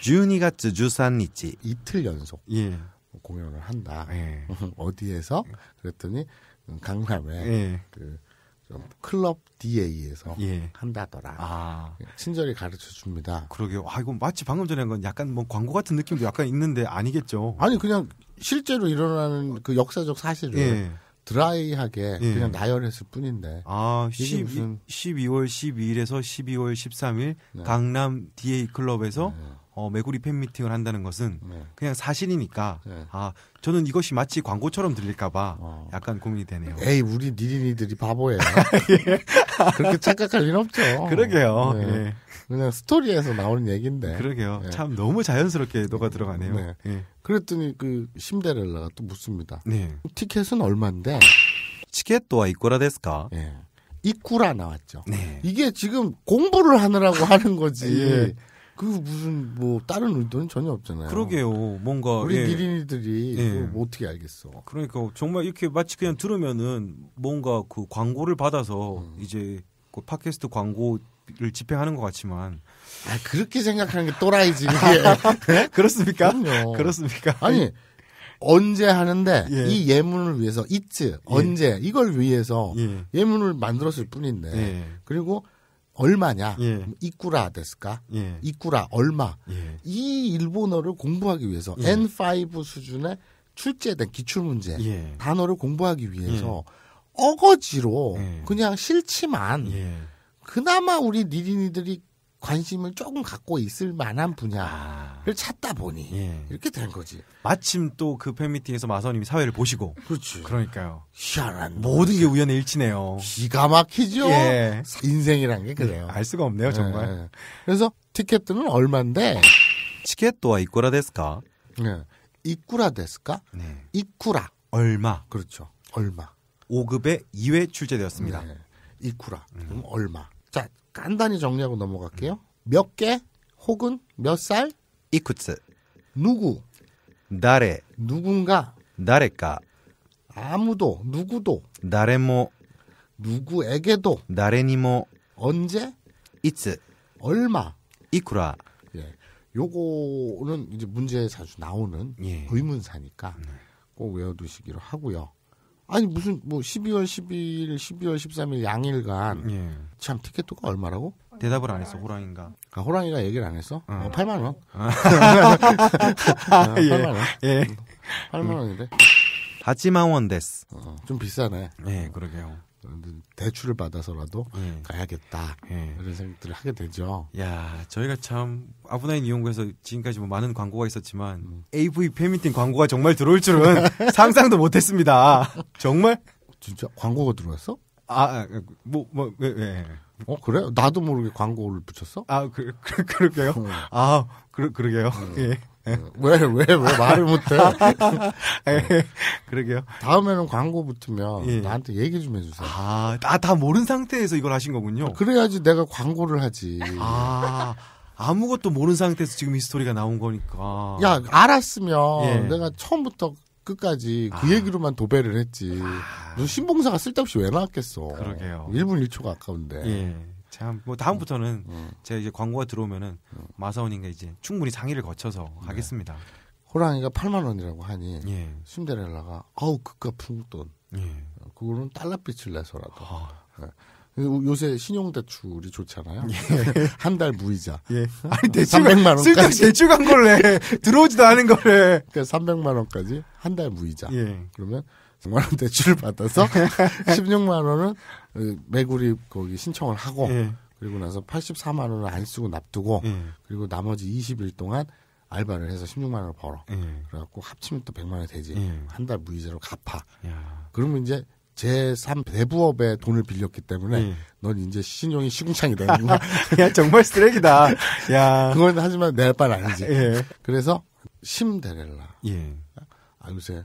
12月 13日. 이틀 연속. 예. 공연을 한다. 예. 어디에서? 그랬더니 강남에 예. 그 클럽 DA에서 예. 한다더라. 아. 친절히 가르쳐 줍니다. 그러게요. 아, 이거 마치 방금 전에 한 건 약간 뭐 광고 같은 느낌도 약간 있는데 아니겠죠. 아니, 그냥 실제로 일어나는 그 역사적 사실을 예. 드라이하게 예. 그냥 나열했을 뿐인데. 아, 10, 무슨... 12월 12일에서 12월 13일 네. 강남 DA 클럽에서 네. 어, 메구리 팬미팅을 한다는 것은 네. 그냥 사실이니까 네. 아 저는 이것이 마치 광고처럼 들릴까봐 어. 약간 고민이 되네요. 에이 우리 니린이들이 바보예요. 예. 그렇게 착각할 일는 없죠. 그러게요. 네. 예. 그냥 스토리에서 나오는 얘기인데. 그러게요. 예. 참 너무 자연스럽게 너가 들어가네요. 네. 예. 그랬더니 그 심데렐라가 또 묻습니다. 네. 티켓은 얼마인데? 티켓도 와 이꾸라 데스까? 예. 이꾸라 나왔죠. 네. 이게 지금 공부를 하느라고 하는 거지. 예. 그 무슨 뭐 다른 의도는 전혀 없잖아요. 그러게요. 뭔가 우리 예. 니린이들이 예. 뭐 어떻게 알겠어. 그러니까 정말 이렇게 마치 그냥 들으면은 뭔가 그 광고를 받아서 음. 이제 그 팟캐스트 광고 를 집행하는 것 같지만 아, 그렇게 생각하는 게 또라이지 예. 네? 그렇습니까? 그럼요. 그렇습니까? 아니 예. 언제 하는데 예. 이 예문을 위해서 이츠 언제 예. 이걸 위해서 예. 문을 만들었을 뿐인데 예. 그리고 얼마냐 이꾸라 됐을까 이꾸라 얼마 이 일본어를 공부하기 위해서 예. N5 수준의 출제된 기출문제 단어를 공부하기 위해서 어거지로 그냥 싫지만 그나마 우리 니린이들이 관심을 조금 갖고 있을 만한 분야를 아. 찾다 보니 예. 이렇게 된 거지. 마침 또 그 팬미팅에서 마선님이 사회를 보시고. 그렇죠. 그러니까요. 희한한 모든 게 우연의 일치네요. 기가 막히죠. 예. 인생이란 게 그래요. 알 수가 없네요 예. 정말. 예. 그래서 티켓들은 얼마인데? 티켓도 와 이쿠라 예. 데스까? 네. 이쿠라 데스까? 네. 이쿠라. 얼마? 그렇죠. 얼마? 5급에 2회 출제되었습니다. 네. 이쿠라. 음. 얼마? 자, 간단히 정리하고 넘어갈게요. 몇 개, 혹은 몇 살, 이쿠츠, 누구, 나레, 누군가, 나레까, 아무도, 누구도, 나레모, 누구에게도, 나레니모, 언제, 이츠, 얼마, 이쿠라. 예. 요거는 이제 문제에 자주 나오는 예. 의문사니까 네. 꼭 외워두시기로 하고요. 아니 무슨 뭐 12월 12일, 12월 13일 양일간 예. 참 티켓도가 얼마라고? 대답을 안 했어 호랑이가. 아, 호랑이가 얘기를 안 했어? 어. 어, 8만 원. 아. 8만 아, 예. 원. 예. 8만 원인데. 하지마원 데스. 어, 좀 비싸네. 예, 그러게요. 대출을 받아서라도 네. 가야겠다 네. 이런 생각들을 하게 되죠. 야 저희가 참 아브나인 이용구에서 지금까지 뭐 많은 광고가 있었지만 음. AV 팬미팅 광고가 정말 들어올 줄은 상상도 못했습니다. 정말? 진짜 광고가 들어왔어? 아뭐뭐 왜, 왜. 어 그래? 나도 모르게 광고를 붙였어? 아 그, 그, 그럴게요. 어. 아 그러, 그러게요. 음. 예. 왜왜왜 어, 왜, 왜 말을 못해? 네. 네. 그러게요. 다음에는 광고 붙으면 예. 나한테 얘기 좀 해주세요. 아, 나다 아, 모른 상태에서 이걸 하신 거군요. 그래야지 내가 광고를 하지. 아, 아무것도 모른 상태에서 지금 이 스토리가 나온 거니까. 야, 알았으면 예. 내가 처음부터 끝까지 그 아. 얘기로만 도배를 했지. 아. 무슨 신봉사가 쓸데없이 왜 나왔겠어. 그러게요. 1분 1초가 아까운데. 예. 참, 뭐 다음부터는 어. 제가 이제 광고가 들어오면은 음. 마사오님과 이제 충분히 상의를 거쳐서 네. 가겠습니다. 호랑이가 8만 원이라고 하니 예. 신데렐라가 아우 그깟 풍돈. 예. 어, 그거는 달러빛을 내서라도. 아. 네. 요새 신용대출이 좋잖아요. 예. 한달 무이자. 예. 어, 아니 대출 300만 원까지 대출 간 걸래. 들어오지도 않은 걸래. 그러니까 300만 원까지 한 달 무이자. 예. 그러면 10만 원 대출을 받아서 16만 원은 매구리 거기 신청을 하고 예. 그리고 나서 84만 원을 안 쓰고 납두고 예. 그리고 나머지 20일 동안 알바를 해서 16만 원을 벌어. 예. 그래갖고 합치면 또 100만 원이 되지. 예. 한달 무이자로 갚아. 야. 그러면 이제 제3 대부업에 돈을 빌렸기 때문에 예. 넌 이제 신용이 시궁창이 되는 거야. 야 정말 쓰레기다. 야 그건 하지만 내 알바는 아니지. 예. 그래서 심데렐라. 아 요새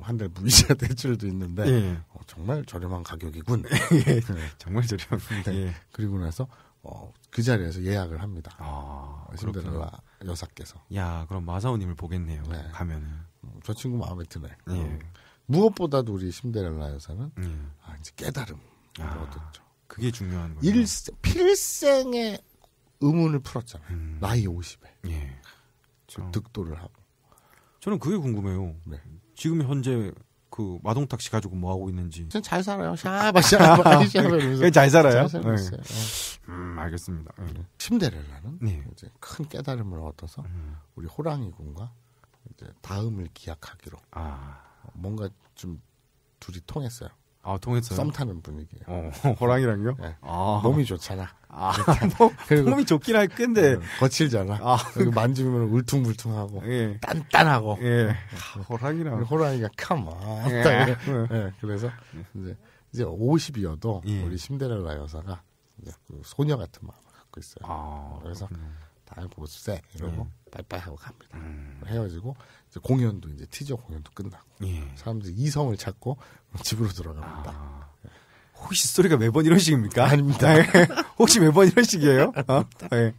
한달 무이자 대출도 있는데 예. 어, 정말 저렴한 가격이군. 예. 예. 네. 정말 저렴한데 네. 예. 그리고 나서 어, 그 자리에서 예약을 합니다. 아, 신데렐라 여사께서. 야, 그럼 마사오님을 보겠네요. 네. 가면은. 음, 저 친구 마음에 드네. 예. 어, 무엇보다도 우리 신데렐라 여사는 음. 아, 이제 깨달음 아, 얻었죠. 그게 중요한 거예요. 일생, 필생의 의문을 풀었잖아요. 음. 나이 50에. 예. 저, 어. 득도를 하고. 저는 그게 궁금해요. 네. 지금 현재 그 마동탁 씨 가지고 뭐 하고 있는지. 잘 살아요. 샤바 샤바 샤바 잘 살아요. 잘 네. 네. 음, 알겠습니다. 네. 침대를라는 네. 이제 큰 깨달음을 얻어서 음. 우리 호랑이 군과 이제 다음을 기약하기로 아. 뭔가 좀 둘이 통했어요. 아, 통했어요. 썸 타는 분위기예요. 어, 호랑이랑요? 네. 아. 몸이 좋잖아. 아, 몸, 뭐, 그리 몸이 좋긴 할 건데 음, 거칠잖아. 아. 그 만지면 울퉁불퉁하고 예. 단단하고. 예. 아, 호랑이랑 호랑이가 컴온. 예. 예. 그래서 이제 이제 50이어도 예. 우리 신데렐라 여사가 이제 그 소녀 같은 마음을 갖고 있어요. 아, 그래서 다음 보세 이러고 예. 빠이빠이 하고 갑니다. 음. 헤어지고 공연도 이제 티저 공연도 끝나고 예. 사람들이 이성을 찾고 집으로 돌아갑니다 아. 혹시 소리가 매번 이런 식입니까? 아닙니다. 네. 혹시 매번 이런 식이에요? 어? 네.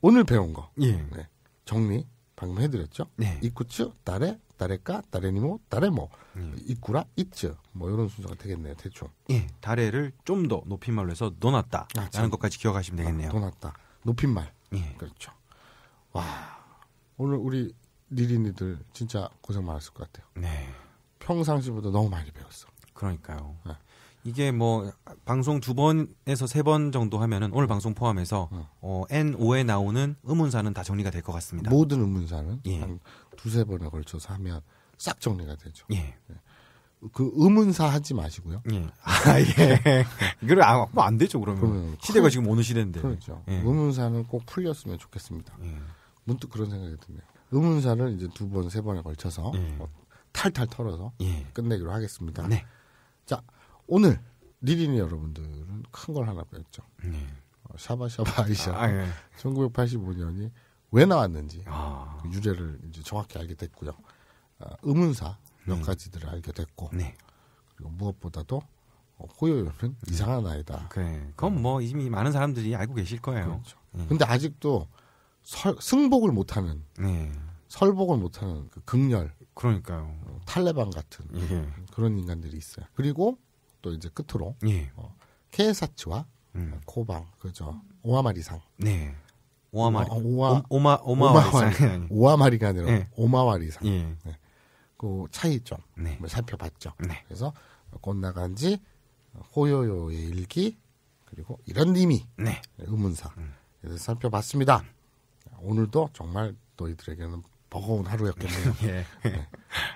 오늘 배운 거 예. 네. 정리 방금 해드렸죠. 네. 이쿠츠 따레 따레까 따레니모 따레모 음. 이쿠라 이츠 뭐 이런 순서가 되겠네요 대충. 예, 다레를 좀 더 높임말로 해서 노았다라는 아, 것까지 기억하시면 되겠네요. 노았다 아, 높임말. 예. 그렇죠. 와 오늘 우리 니린이들 진짜 고생 많았을 것 같아요. 네. 평상시보다 너무 많이 배웠어. 그러니까요. 네. 이게 뭐 방송 두 번에서 세 번 정도 하면은 오늘 방송 포함해서 어, 어 N5에 나오는 의문사는 다 정리가 될 것 같습니다. 모든 의문사는 예. 한 두세 번에 걸쳐서 하면 싹 정리가 되죠. 예. 네. 그 의문사 하지 마시고요. 예. 아, 예. 이마뭐안 아, 되죠, 그러면. 그러면 시대가 큰, 지금 어느 시대인데. 그렇죠. 예. 의문사는 꼭 풀렸으면 좋겠습니다. 예. 문득 그런 생각이 드네요. 의문사를 이제 두 번, 세 번에 걸쳐서 음. 탈탈 털어서 예. 끝내기로 하겠습니다. 네. 자, 오늘 니린이 여러분들은 큰 걸 하나 배죠 네. 어, 샤바샤바 아이샤. 아, 예. 1985년이 왜 나왔는지 아. 그 유래를 이제 정확히 알게 됐고요. 어, 의문사 몇 음. 가지들을 알게 됐고 네. 그리고 무엇보다도 어, 호요요는 네. 이상한 아이다. 그래. 그건 뭐 이미 많은 사람들이 알고 계실 거예요. 그렇 음. 예. 근데 아직도 설, 승복을 못하는 네. 설복을 못하는 그 극렬 그러니까요 어, 탈레반 같은 예. 그런 인간들이 있어요. 그리고 또 이제 끝으로 예. 어, 케사츠와 음. 코방 그죠 오하마리상 네. 오하마리 어, 오하, 오마 오마와리상 오하마리가 아니라 네. 오마와리상 예. 네. 그 차이점을 네. 살펴봤죠. 네. 그래서 꽃나간 지 호요요의 일기 그리고 이런 님이 네. 의문사 음. 살펴봤습니다. 오늘도 정말 너희들에게는 버거운 하루였겠네요. 예. 네.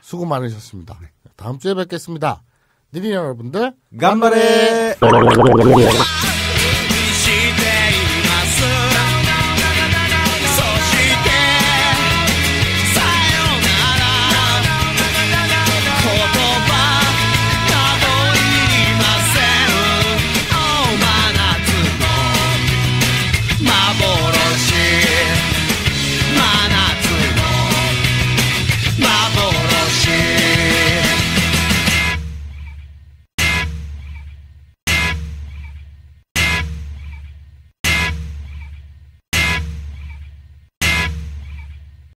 수고 많으셨습니다. 네. 다음 주에 뵙겠습니다. 느린 여러분들 간만에